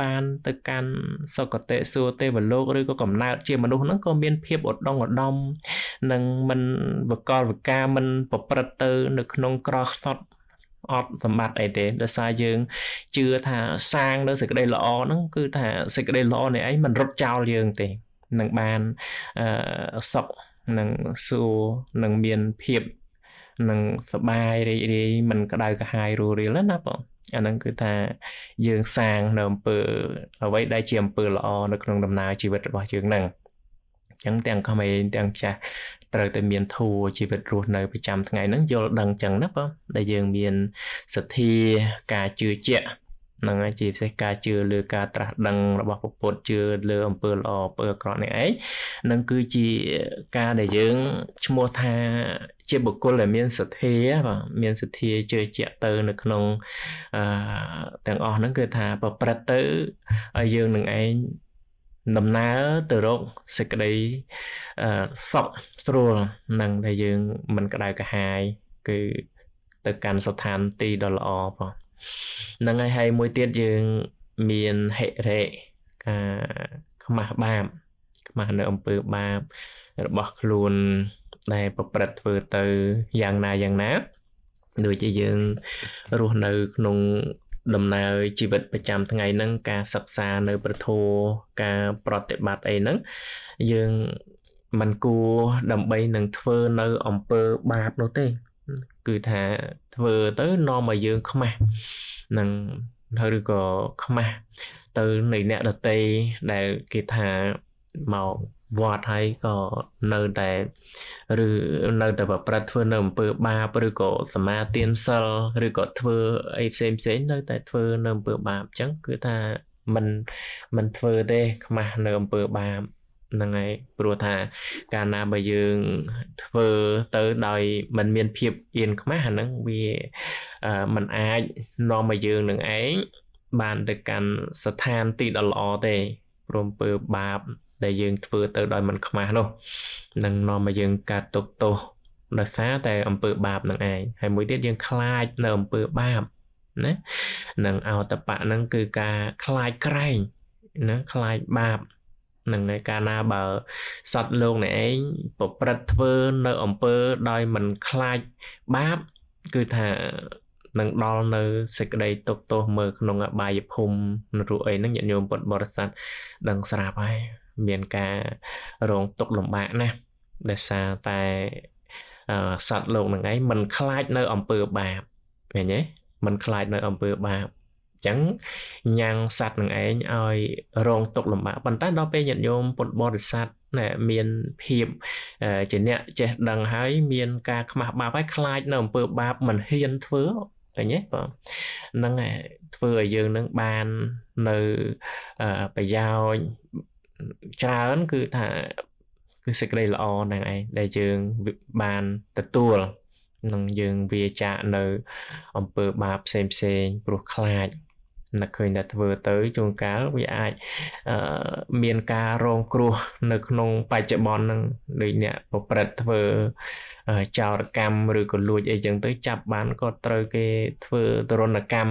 បាន ទៅកាន់សុគតិសួគ៌ទេវលោកឬក៏កំណើតជាមនុស្សហ្នឹងក៏មានភាពឧត្តមឧត្តមនឹងមិនវកលវកាមិនប្រព្រឹត្តទៅ នៅក្នុងក្រខ្សត់អត់សម្បត្តិអីទេដោយសារយើងជឿថាសាងនៅសេចក្តីល្អហ្នឹងគឺថាសេចក្តីល្អនេះឯងមិនរត់ចោលយើងទេនឹងបានអឺសុខនឹងសួរនឹងមានភាពនឹងសបាយរីករាយមិនក្តៅក្រហាយរួរៀលណាបងអាហ្នឹងគឺថាយើងសាងនៅអំពើអ្វីដែលជាអំពើល្អនៅក្នុងដំណើរជីវិតរបស់យើងហ្នឹងអញ្ចឹងទាំងក្មេងទាំងចាស់ត្រូវតែមានធัวជីវិតរស់នៅប្រចាំថ្ងៃហ្នឹងយល់ដឹងចឹងណាបងដែលយើងមានសទ្ធាការជឿជាក់ហ្នឹងហើយជាពិសេសការជឿលើការត្រាស់ដឹងរបស់ពពុទ្ធជឿលើអំពើល្អអំពើអាក្រក់នេះឯងនឹងគឺជាការដែលយើងឈ្មោះថា ជាបុគ្គលដែលមានសទ្ធាបាទមានសទ្ធាជឿជាក់ទៅ នៅក្នុងអឺទាំងអស់ហ្នឹងគឺថាប្រព្រឹត្តទៅឲ្យយើងនឹងឯងដំណើរទៅរកសេចក្តីសុខស្រួលនឹងដែលយើង មិនក្តៅក្រហាយគឺទៅកាន់ស្ថានទីដ៏ល្អផងហ្នឹងហើយហើយមួយទៀតយើងមានហិរេការខ្មាស់បាបខ្មាស់នៅអំពើបាប របស់ខ្លួនដែលប្រព្រឹត្តធ្វើទៅយ៉ាងណាយ៉ាងណាដូចជាយើងរស់នៅក្នុងដំណើរជីវិតប្រចាំថ្ងៃហ្នឹងការសិក្សានៅប្រធោការប្រតិបត្តិអីហ្នឹងយើងមិនគួរដើម្បីនឹងធ្វើនៅអំពើបាបនោះទេគឺថាធ្វើទៅនាំឲ្យយើងខ្មាស់នឹងឬក៏ខ្មាស់ទៅនៃអ្នកដតីដែលគេថាមកវត្តហើយក៏នៅតែឬនៅតែប្រព្រឹត្តធ្វើនៅអំពើបាបឬក៏សមាទានសិលឬក៏ធ្វើអីផ្សេងផ្សេងនៅតែធ្វើនៅអំពើបាបអញ្ចឹងគឺថាមិនមិនធ្វើទេខ្មាស់នៅអំពើបាបហ្នឹងហើយព្រោះថាកាលណាបើយើងធ្វើទៅដោយมันមានភាពអៀនខ្មាស់អាហ្នឹងវាมันអាចនាំឲ្យយើងនឹងឯងបានទៅកាន់ស្ថានទីដ៏ល្អទេព្រមពើបាប ដែលយើងធ្វើទៅដោយมันខ្មាស់នោះនឹងនាំឲ្យយើង កាត់ទុកទោសដោយសារតែ អំពើបាប នឹងឯងហើយមួយទៀតយើងខ្លាចនៅអំពើបាបណានឹងអតបៈហ្នឹងគឺការខ្លាចក្រែងណាខ្លាចបាបនឹងកាលណាបើសត្វលោកអ្នកឯងប្រព្រឹត្តធ្វើនៅអំពើដោយមិនខ្លាចបាប គឺថានឹងដល់នៅសេចក្តីទុកទោសមើលក្នុងអបាយភូមិនរੂអីហ្នឹងញាតិញោមពុទ្ធបរិស័ទដឹងស្រាប់ហើយមានការរងទុកលំបាកណាស់ដោយសារតែសត្វលោកហ្នឹងឯងមិនខ្លាចនៅអំពើបាបឃើញទេមិនខ្លាចនៅអំពើបាបចឹងញ៉ាំងសัตว์នឹងឯងឲ្យរងទុកលំបាកប៉ុន្តែដល់ពេលញាតិញោមពុទ្ធបរិស័ទណែមានភាពជាអ្នកចេះដឹងហើយមានការខ្មាស់បាបហើយខ្លាចនៅអំពើបាបមិនហ៊ានធ្វើឃើញទេបងហ្នឹងឯងធ្វើឲ្យយើងនឹងបាននៅប្រយោជន៍ច្រើនគឺថាគឺសេចក្តីល្អហ្នឹងឯងដែលយើងបានទទួលនឹងយើងវាចាក់នៅអំពើបាបផ្សេងផ្សេងព្រោះខ្លាចនឹកឃើញតែធ្វើ ទៅជួនកាលវាអាចមានការរងគ្រោះ នៅ ក្នុង បច្ចុប្បន្នហ្នឹងដូចអ្នកប្រព្រឹត្តធ្វើចោរកម្មឬក៏លួចអីចឹងទៅ ចាប់បានក៏ត្រូវគេធ្វើទរណកម្ម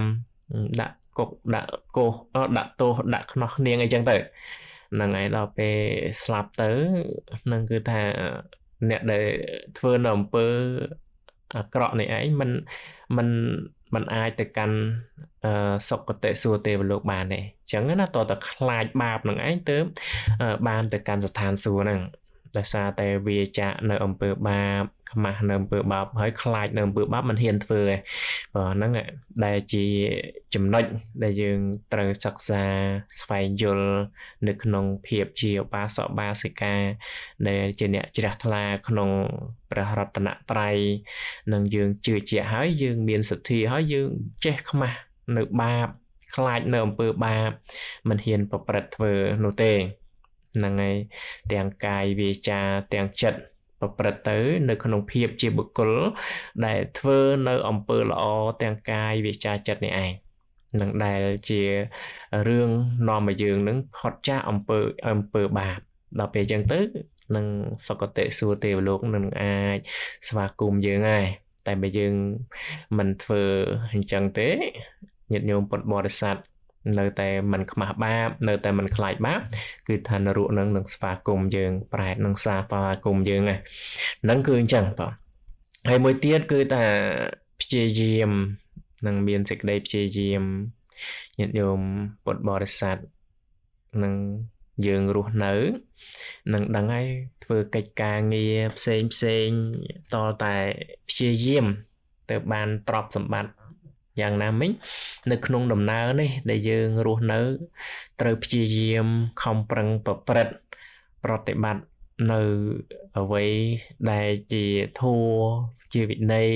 ដាក់គុកដាក់កោសដាក់ទោសដាក់ខ្នោះនាងអីចឹងទៅហ្នឹងហើយដល់ពេលស្លាប់ទៅហ្នឹងគឺថាអ្នកដែលធ្វើនៅអំពើអាក្រក់នេះឯងมันมันมันអាចទៅកាន់សុគតិសួគ៌ទេវលោកបានទេអញ្ចឹងណាតើតខ្លាចបាបនឹងឯងទៅបានទៅកាន់ស្ថានសួគ៌ហ្នឹងដោយសារតែវាចាក់នៅ អំពើបាបខ្មាស់នៅអំពើបាបហើយខ្លាចនៅអំពើបាបមិនហ៊ានធ្វើឯងបាទហ្នឹងដែលជាចំណុចដែលយើងត្រូវសិក្សាស្វែងយល់នៅក្នុងភាពជាឧបាសកបាសិកាដែលជាអ្នកជ្រះថ្លាក្នុងព្រះរតនត្រ័យនឹងយើងជឿជាក់ហើយយើង មានសទ្ធាហើយយើងចេះខ្មាស់នៅបាបខ្លាចនៅអំពើបាប មិនហ៊ានប្រព្រឹត្តធ្វើនោះទេហ្នឹងហើយទាំងកាយវាចាទាំងចិត្តប្រព្រឹត្តទៅនៅក្នុងភាពជាបុគ្គលដែលធ្វើនៅអំពើល្អទាំងកាយវាចាចិត្តនេះឯងនឹងដែលជារឿងនាំឲ្យយើងនឹងផុតចាកអំពើអំពើបាបដល់ពេលអញ្ចឹងទៅនឹងសុគតិសួរទេវលោកនឹងអាចស្វាគមន៍យើងហើយតែបើយើងមិនធ្វើអញ្ចឹងទេញាតិញោមពុទ្ធបរិស័ទនៅតែមិនខ្មាស់បាបនៅតែមិនខ្លាចបាបគឺថានរកនឹងនឹងស្វាគមន៍យើង ប្រែតនឹងសាស្វាគមន៍យើងហ្នឹងគឺអញ្ចឹងបងហើយមួយទៀតគឺថាព្យាយាមនឹងមានសេចក្តីព្យាយាមញាតិញោមពុទ្ធបរិស័ទនឹងយើងរស់នៅនឹងដឹងហើយធ្វើកិច្ចការងារផ្សេងផ្សេងតតែព្យាយាមទៅបានទ្រព្យសម្បត្តិយ៉ាងណាមិញនៅក្នុងដំណើរនេះដែលយើងរស់នៅ ត្រូវព្យាយាមខំប្រឹងប្រព្រឹត្តប្រតិបត្តិនៅអ្វីដែលជាធัวជាវិន័យ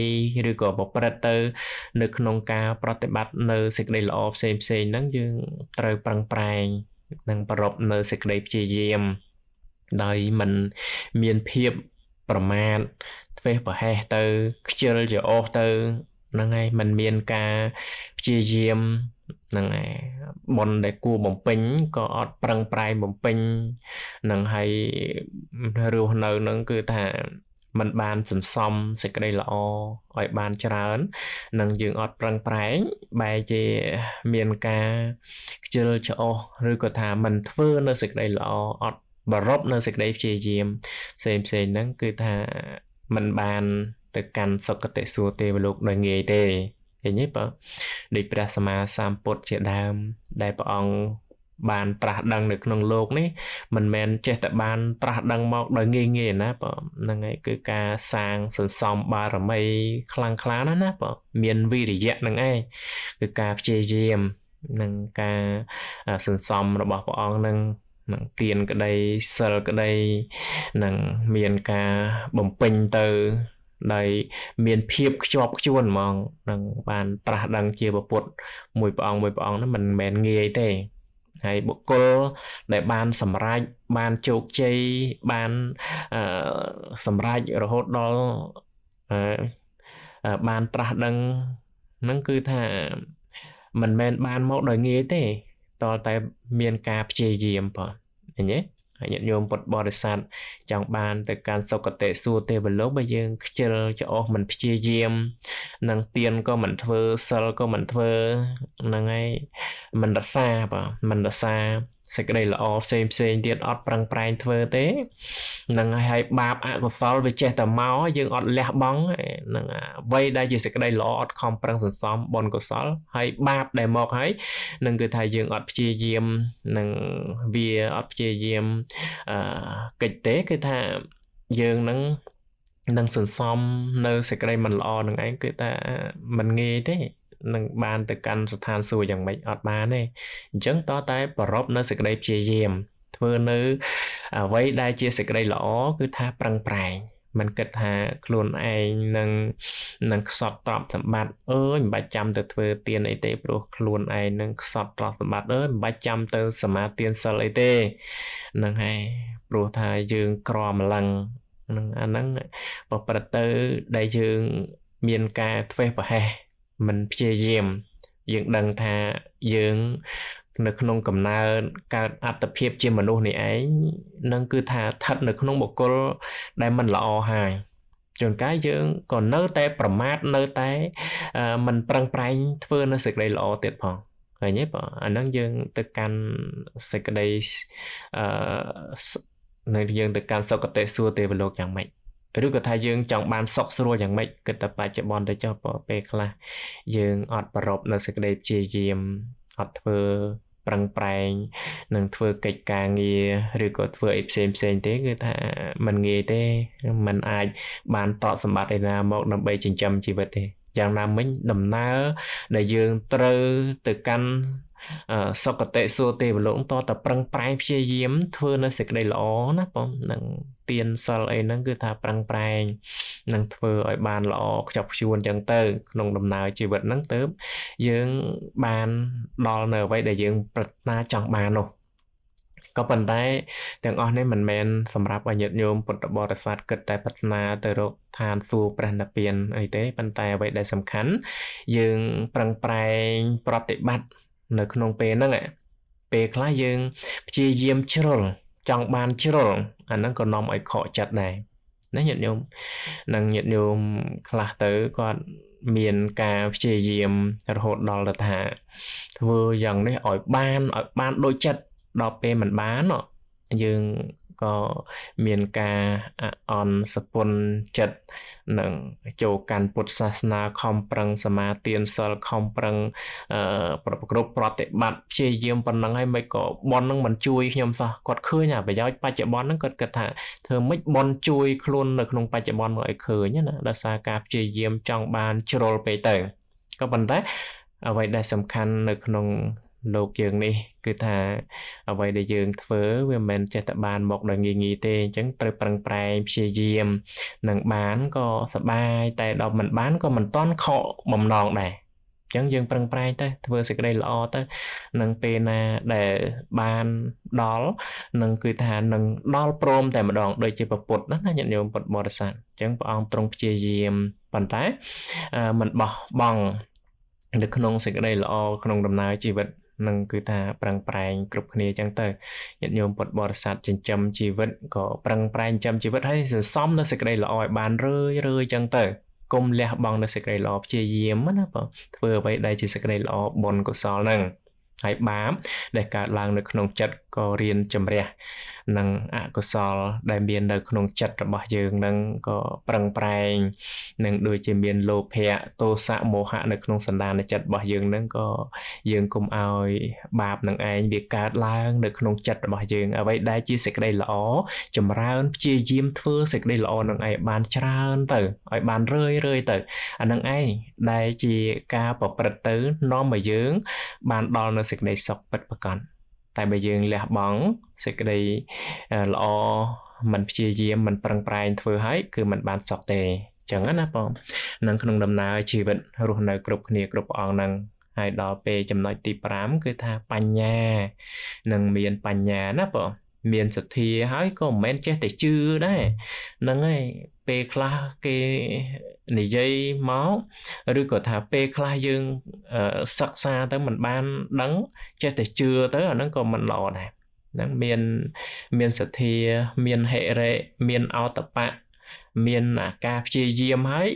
ឬក៏ប្រព្រឹត្តទៅ នៅក្នុងការប្រតិបត្តិនៅសេចក្តីល្អផ្សេងផ្សេងហ្នឹងយើងត្រូវប្រឹងប្រែងនិងប្រົບនៅសេចក្តីព្យាយាមដោយមិនមានភាពប្រមាថធ្វេសប្រហែសទៅ ខ្ជិលច្រអូសទៅហ្នឹងហើយมันមានការព្យាយាមហ្នឹងហើយប៉ុនដែលគួរបំពេញក៏អត់ប្រឹងប្រែងបំពេញហ្នឹងហើយរស់នៅហ្នឹងគឺថាมันបានសន្សំសេចក្តីល្អឲ្យបានច្រើននឹងយើងអត់ប្រឹងប្រែងបែរជាមានការខ្ជិលច្អោះឬក៏ថាมันធ្វើនៅសេចក្តីល្អអត់បរប់នៅសេចក្តីព្យាយាមផ្សេងផ្សេងហ្នឹងគឺថាมันបានទៅកាន់សុគតិសួគ៌ទេវលោកដោយងាយទេឃើញទេបើដូចព្រះសម្មាសម្ពុទ្ធជាដើម ដែលព្រះអង្គបានប្រាស់ដឹងនៅក្នុងโลกនេះមិនមែនចេះតែបានប្រាស់ដឹងមក ដោយងាយងាយណាបងហ្នឹងហើយគឺការសាងសន្សំបារមី ខ្លាំងខ្លាណាស់ណាបងមានវិរិយៈហ្នឹងឯងគឺការព្យាយាមនិងការសន្សំរបស់ព្រះអង្គនឹងនឹងទានក្តីសិលក្តីនឹងមានការបំពេញទៅដោយមាន ភាពខ្ជាប់ខ្ជួនហ្មងនឹងបានត្រាស់ដឹងជាពុទ្ធមួយព្រះអង្គមួយព្រះអង្គហ្នឹងមិនមែនងាយទេ ហើយបុគ្គលដែលបានសម្រេចបានជោគជ័យបានសម្រេចរហូតដល់បានត្រាស់ដឹងហ្នឹងគឺថាមិនមែនបានមកដោយងាយទេតតែមានការព្យាយាមបងឃើញទេញាតិញោមពុទ្ធបរិស័ទចង់បានទៅកាន់សុគតិសួគ៌ទេវលោកបើយើង ខ្ជិលច្អោះមិនព្យាយាមនឹងទៀនក៏មិនធ្វើសិលក៏មិនធ្វើហ្នឹងហើយមិនរសាបាទមិនរសាសេចក្តីល្អផ្សេងផ្សេងទៀតអត់ប្រឹងប្រែងធ្វើទេហ្នឹងហើយហើយបាបអកុសលវាចេះតែមកយើងអត់លះបង់ហ្នឹងអ្វីដែលជាសេចក្តីល្អអត់ខំប្រឹងសន្សំបុណ្យកុសលហើយបាបដែលមកហើយនឹងគឺថាយើងអត់ព្យាយាមនឹងវាអត់ព្យាយាមអឺកិច្ចទេគឺថាយើងនឹងនឹងសន្សំនៅសេចក្តីមិនល្អនឹងឯងគឺថាมันងាយទេនឹងបានទៅកាន់ស្ថានសួគ៌យ៉ាងម៉េចអត់បានទេអញ្ចឹងតតែប្រົບនៅសេចក្តីព្យាយាមធ្វើនៅអ្វីដែលជាសេចក្តីល្អគឺថាប្រឹងប្រែងមិនគិតថាខ្លួនឯងនឹងនឹងខ្សត់ទ្រព្យសម្បត្តិអើយមិនបាច់ចាំទៅធ្វើ ទានអីទេព្រោះខ្លួនឯងនឹងខ្សត់ទ្រព្យសម្បត្តិអើយមិនបាច់ចាំទៅសមាទានសិលអីទេហ្នឹងហើយព្រោះថាយើងក្រម្លឹងហ្នឹងអាហ្នឹងប្រព្រឹត្តទៅដែលយើងមានការធ្វេសប្រហែសមិនព្យាយាមយើងដឹងថាយើងនៅក្នុងកំណើកើតអត្តភាពជាមនុស្សនេះឯងនឹងគឺថាស្ថិតនៅក្នុងបុគ្គលដែលមិនល្អហើយជួនកាលយើងក៏នៅតែប្រមាថនៅតែមិនប្រឹងប្រែងធ្វើនៅសេចក្តីល្អទៀតផងឃើញទេបងអាហ្នឹងយើងទៅកាន់សេចក្តីអឺនៅយើងទៅកាន់សុគតិសួរទេវលោកយ៉ាងម៉េចឬក៏ថាយើងចង់បានសុខស្រួលយ៉ាងម៉េចគិតទៅបច្ចុប្បន្នទៅចុះពេលខ្លះយើងអត់ប្រົບនៅសេចក្តីព្យាយាមអត់ធ្វើប្រឹងប្រែងនឹងធ្វើកិច្ចការងារឬក៏ធ្វើអីផ្សេងផ្សេងទេគឺថាมันងាយទេมันអាចបានតតសម្បត្តិឯណាមកដើម្បីចិញ្ចឹមជីវិតទេយ៉ាងណាមិញដំណើរដែលយើងត្រូវទៅកាន់សុគតិសួគ៌ទេវលោកតតប្រឹងប្រែងព្យាយាម ធ្វើនៅសេចក្តីល្អណាបងនឹងទៀនសិលអីហ្នឹងគឺថាប្រឹងប្រែង នឹងធ្វើឲ្យបានល្អខ្ជាប់ខ្ជួនចឹងទៅក្នុងដំណើរជីវិតហ្នឹងទៅយើងបានដល់នៅអ្វីដែលយើងប្រាថ្នាចង់បាននោះក៏ប៉ុន្តែ ទាំងអស់នេះមិនមែនសម្រាប់ឲ្យញាតិញោមពុទ្ធបរិស័ទគិតតែប្រាថ្នាទៅរកឋានសួគ៌ព្រះនិព្វានអីទេប៉ុន្តែអ្វីដែលសំខាន់យើងប្រឹងប្រែងប្រតិបត្តិនៅក្នុងពេលហ្នឹងពេលខ្លះយើងព្យាយាមជ្រុលចង់បានជ្រុលអាហ្នឹងក៏នាំឲ្យខកចិត្តដែរណាញាតិញោមនឹងញាតិញោមខ្លះទៅគាត់មានការព្យាយាមរហូតដល់ទៅថា ធ្វើយ៉ាងនេះឲ្យបានឲ្យបាន ដូចចិត្តដល់ពេលមិនបានយើងក៏មានការអន់សពុនចិត្តនឹងចូលកាន់ពុទ្ធសាសនាខំប្រឹងសមាទានសិលខំប្រឹងប្រគ្រប់ប្រតិបត្តិព្យាយាមប៉ុណ្ណឹងហើយមិនក៏បននឹងមិនជួយខ្ញុំសោះគាត់ឃើញអាប្រយោជន៍បច្ចុប្បន្នហ្នឹងគាត់គិតថាធ្វើម៉េចបនជួយខ្លួននៅក្នុង បច្ចុប្បន្នមកឲ្យឃើញណាដោយសារការព្យាយាមចង់បានជ្រុលពេកទៅក៏ប៉ុន្តែ អ្វីដែលសំខាន់ នៅក្នុងលោកយើងនេះ គឺថាអ្វីដែលយើង ធ្វើវាមិនចេះតែបាន មកដោយងាយងាយទេអញ្ចឹងត្រូវប្រឹងប្រែងព្យាយាមនឹងបានក៏សបាយតែដល់មិនបានក៏មិនតន់ខកបំណងដែរចឹងយើងប្រឹងប្រែងទៅធ្វើសេចក្តីល្អទៅនឹងពេលណាដែលបានដល់នឹងគឺថានឹងដល់ព្រមតែម្ដងដូចជាប្រពុតណាញាតិញោមពុទ្ធបរិស័ទចឹងព្រះអង្គទ្រង់ព្យាយាមប៉ុន្តែមិនបោះបង់នៅក្នុងសេចក្តីល្អក្នុងដំណើរជីវិតនឹងគឺថាប្រឹងប្រែងគ្រប់គ្នាអញ្ចឹងទៅញាតិញោមពុទ្ធបរិស័ទចិញ្ចឹមជីវិតក៏ប្រឹងប្រែងចិញ្ចឹមជីវិតឲ្យសន្សំនៅសេចក្តីល្អឲ្យបានរឿយរឿយអញ្ចឹងទៅកុំលះបង់នៅសេចក្តីល្អព្យាយាមណាបងធ្វើអ្វីដែលជាសេចក្តីល្អបុណ្យកុសលហ្នឹងហើយបាបដែលកើតឡើង នៅក្នុងចិត្តក៏រៀនជំរះនិងអកុសលដែលមាននៅក្នុងចិត្តរបស់យើងនឹងក៏ប្រឹងប្រែងនឹងដូចជាមាន លោភៈទោសៈមោហៈនៅក្នុងសន្តានចិត្តរបស់យើងនឹងក៏យើងកុំឲ្យ បាប នឹងឯងវាកើតឡើងនៅក្នុងចិត្តរបស់យើងអ្វីដែលជាសេចក្តីល្អចម្រើនព្យាយាមធ្វើសេចក្តីល្អនឹងឯងបានច្រើន ទៅឲ្យបានរឿយរឿយទៅអានឹងឯងដែលជាការប្រព្រឹត្តទៅនាំឲ្យយើង បានដល់នៅសេចក្តីសុខពិតប្រាកដតែបើយើងលះបង់សេចក្តីល្អมันព្យាយាមมันប្រឹងប្រែងធ្វើឲ្យគឺมันបានសុខទេចឹងណាបងនឹងក្នុងដំណើរជីវិតរស់នៅ គ្រប់គ្នាគ្រប់ព្រះអង្គហ្នឹងហើយដល់ពេលចំណុចទី5គឺថាបញ្ញានឹងមានបញ្ញាណាបងមានសទ្ធាហើយក៏មិនមែនចេះតែជឿដែរហ្នឹងហើយពេលខ្លះគេនិយាយមកឬក៏ថាពេលខ្លះយើងសិក្សាទៅមិនបានដឹងចេះតែជឿទៅអាហ្នឹងក៏មិនល្អដែរហ្នឹងមានមានសទ្ធាមានហិរៈមានអតបៈមានអាការព្យាយាមហើយ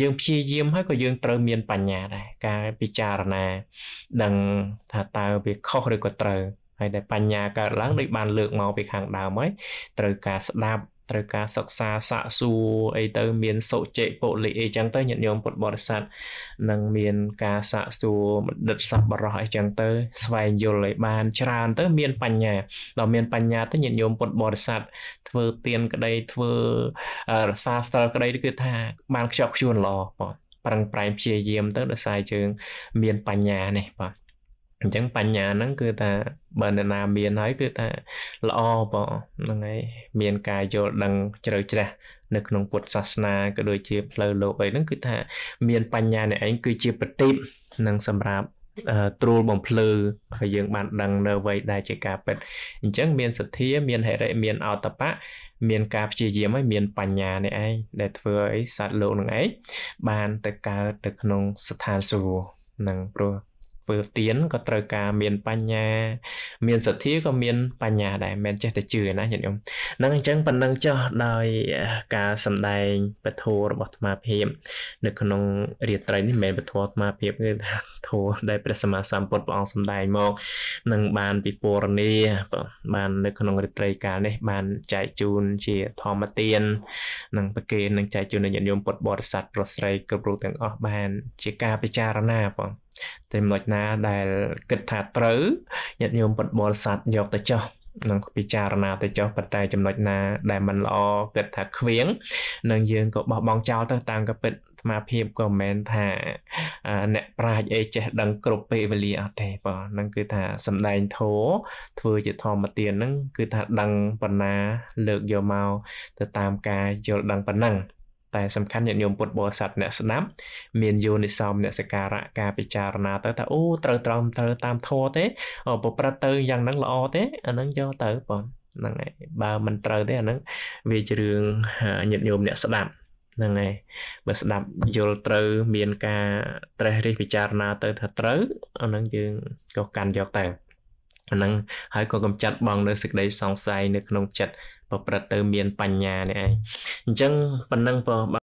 យើងព្យាយាមហើយក៏យើងត្រូវមាន បញ្ញាដែរការពិចារណាដឹងថាតើវាខុសឬក៏ត្រូវហើយដែលបញ្ញាកើតឡើងដូចបានលើកមកពីខាងដើមហើយត្រូវការស្ដាប់ត្រូវការសិក្សាសាកសួរអីទៅ មាន សុចេពលិអីចឹងទៅញាតិញោមពុទ្ធបរិស័ទនឹងមានការសាកសួរបណ្ឌិតសប្បុរសអីចឹងទៅ ស្វែងយល់ឲ្យបាន ច្រើនទៅមានបញ្ញាដល់មាន បញ្ញាទៅញាតិញោមពុទ្ធបរិស័ទធ្វើទានក្តីធ្វើរសាស្ត្រក្តីគឺថាបានខ្ជាប់ខ្ជួនល្អបងប្រឹងប្រែងព្យាយាមទៅដោយសារយើង មាន បញ្ញានេះបាទអញ្ចឹងបញ្ញាហ្នឹងគឺថាបើអ្នកណាមានហើយគឺថាល្អបងហ្នឹងហើយមានការយល់ដឹងជ្រៅជ្រះនៅក្នុងពុទ្ធសាសនាក៏ដូចជាផ្លូវលោកអីហ្នឹងគឺថាមាន បញ្ញាអ្នកឯងគឺជាប្រទីបនឹងសម្រាប់ត្រួលបំភ្លឺហើយយើងបានដឹង នៅអ្វីដែលជាការពិតអញ្ចឹង មានសទ្ធាមានហិរិមានអតបៈមានការព្យាយាមហើយមាន បញ្ញានេះឯងដែលធ្វើឲ្យសត្វលោកនឹងឯងបានទៅកើតទៅក្នុងស្ថានសួគ៌នឹងព្រោះធ្វើទៀនក៏ត្រូវការមានបញ្ញា មានសទ្ធាក៏មានបញ្ញាដែរមិនចេះតែជឿណាញាតិញោមហ្នឹងអញ្ចឹងប៉ុណ្ណឹងចុះដោយការសម្ដែងពធរបស់អាត្មាភាពនៅ ក្នុងរាត្រីនេះមិនមែនពធអាត្មាភាពទេថាធម៌ដែលព្រះសម្មាសម្ពុទ្ធព្រះអង្គសម្ដែងមកនឹងបានពិពណ៌នាបាននៅក្នុងរាត្រីកាលនេះបានចែកជូនជាធម្មទាននិងប្រគេននឹងចែកជូនដល់ញាតិញោមពុទ្ធបរិស័ទប្រុសស្រីគ្រប់រូបទាំងអស់បាន ជាការពិចារណាបងតែចំណុចណាដែល គិតថាត្រូវញាតិញោមបិទបលស័តយកទៅចោះនឹងពិចារណាទៅចុះប៉ុន្តែចំណុចណាដែលมันល្អ គិតថាខ្វៀងនឹងយើងក៏បោះបង់ចោលទៅតាមកពិតអាមាភាពក៏មិនមែនថាអ្នកប្រាជ្ញអីចេះដឹងគ្រប់ពេលវេលាអត់ទេបាទហ្នឹងគឺថាសំដែងធោធ្វើជាធម្មទានហ្នឹងគឺថាដឹងប៉ុណ្ណាលើកយកមកទៅតាមការយល់ដឹងប៉ុណ្ណឹងតែសំខាន់ញាតិញោមពុទ្ធបរិស័ទអ្នកស្ដាប់មានយោនិសោមអ្នកសការៈការពិចារណាទៅថាអូត្រូវត្រង់ត្រូវតាមធម៌ទេប្រព្រឹត្តទៅយ៉ាងហ្នឹងល្អទេអាហ្នឹងយកទៅបងហ្នឹងហើយបើមិនត្រូវទេអាហ្នឹងវាជារឿងញាតិញោមអ្នកស្ដាប់ហ្នឹងហើយបើស្ដាប់យល់ត្រូវមានការ ត្រេះរិះពិចារណាទៅថាត្រូវអាហ្នឹងយើងក៏កាន់យកទៅអាហ្នឹងហើយក៏កំចាត់បងនៅសេចក្តីសង្ស័យនៅក្នុងចិត្តប្រព្រឹត្តទៅមានបញ្ញានេះឯងអញ្ចឹងប៉ុណ្ណឹងបង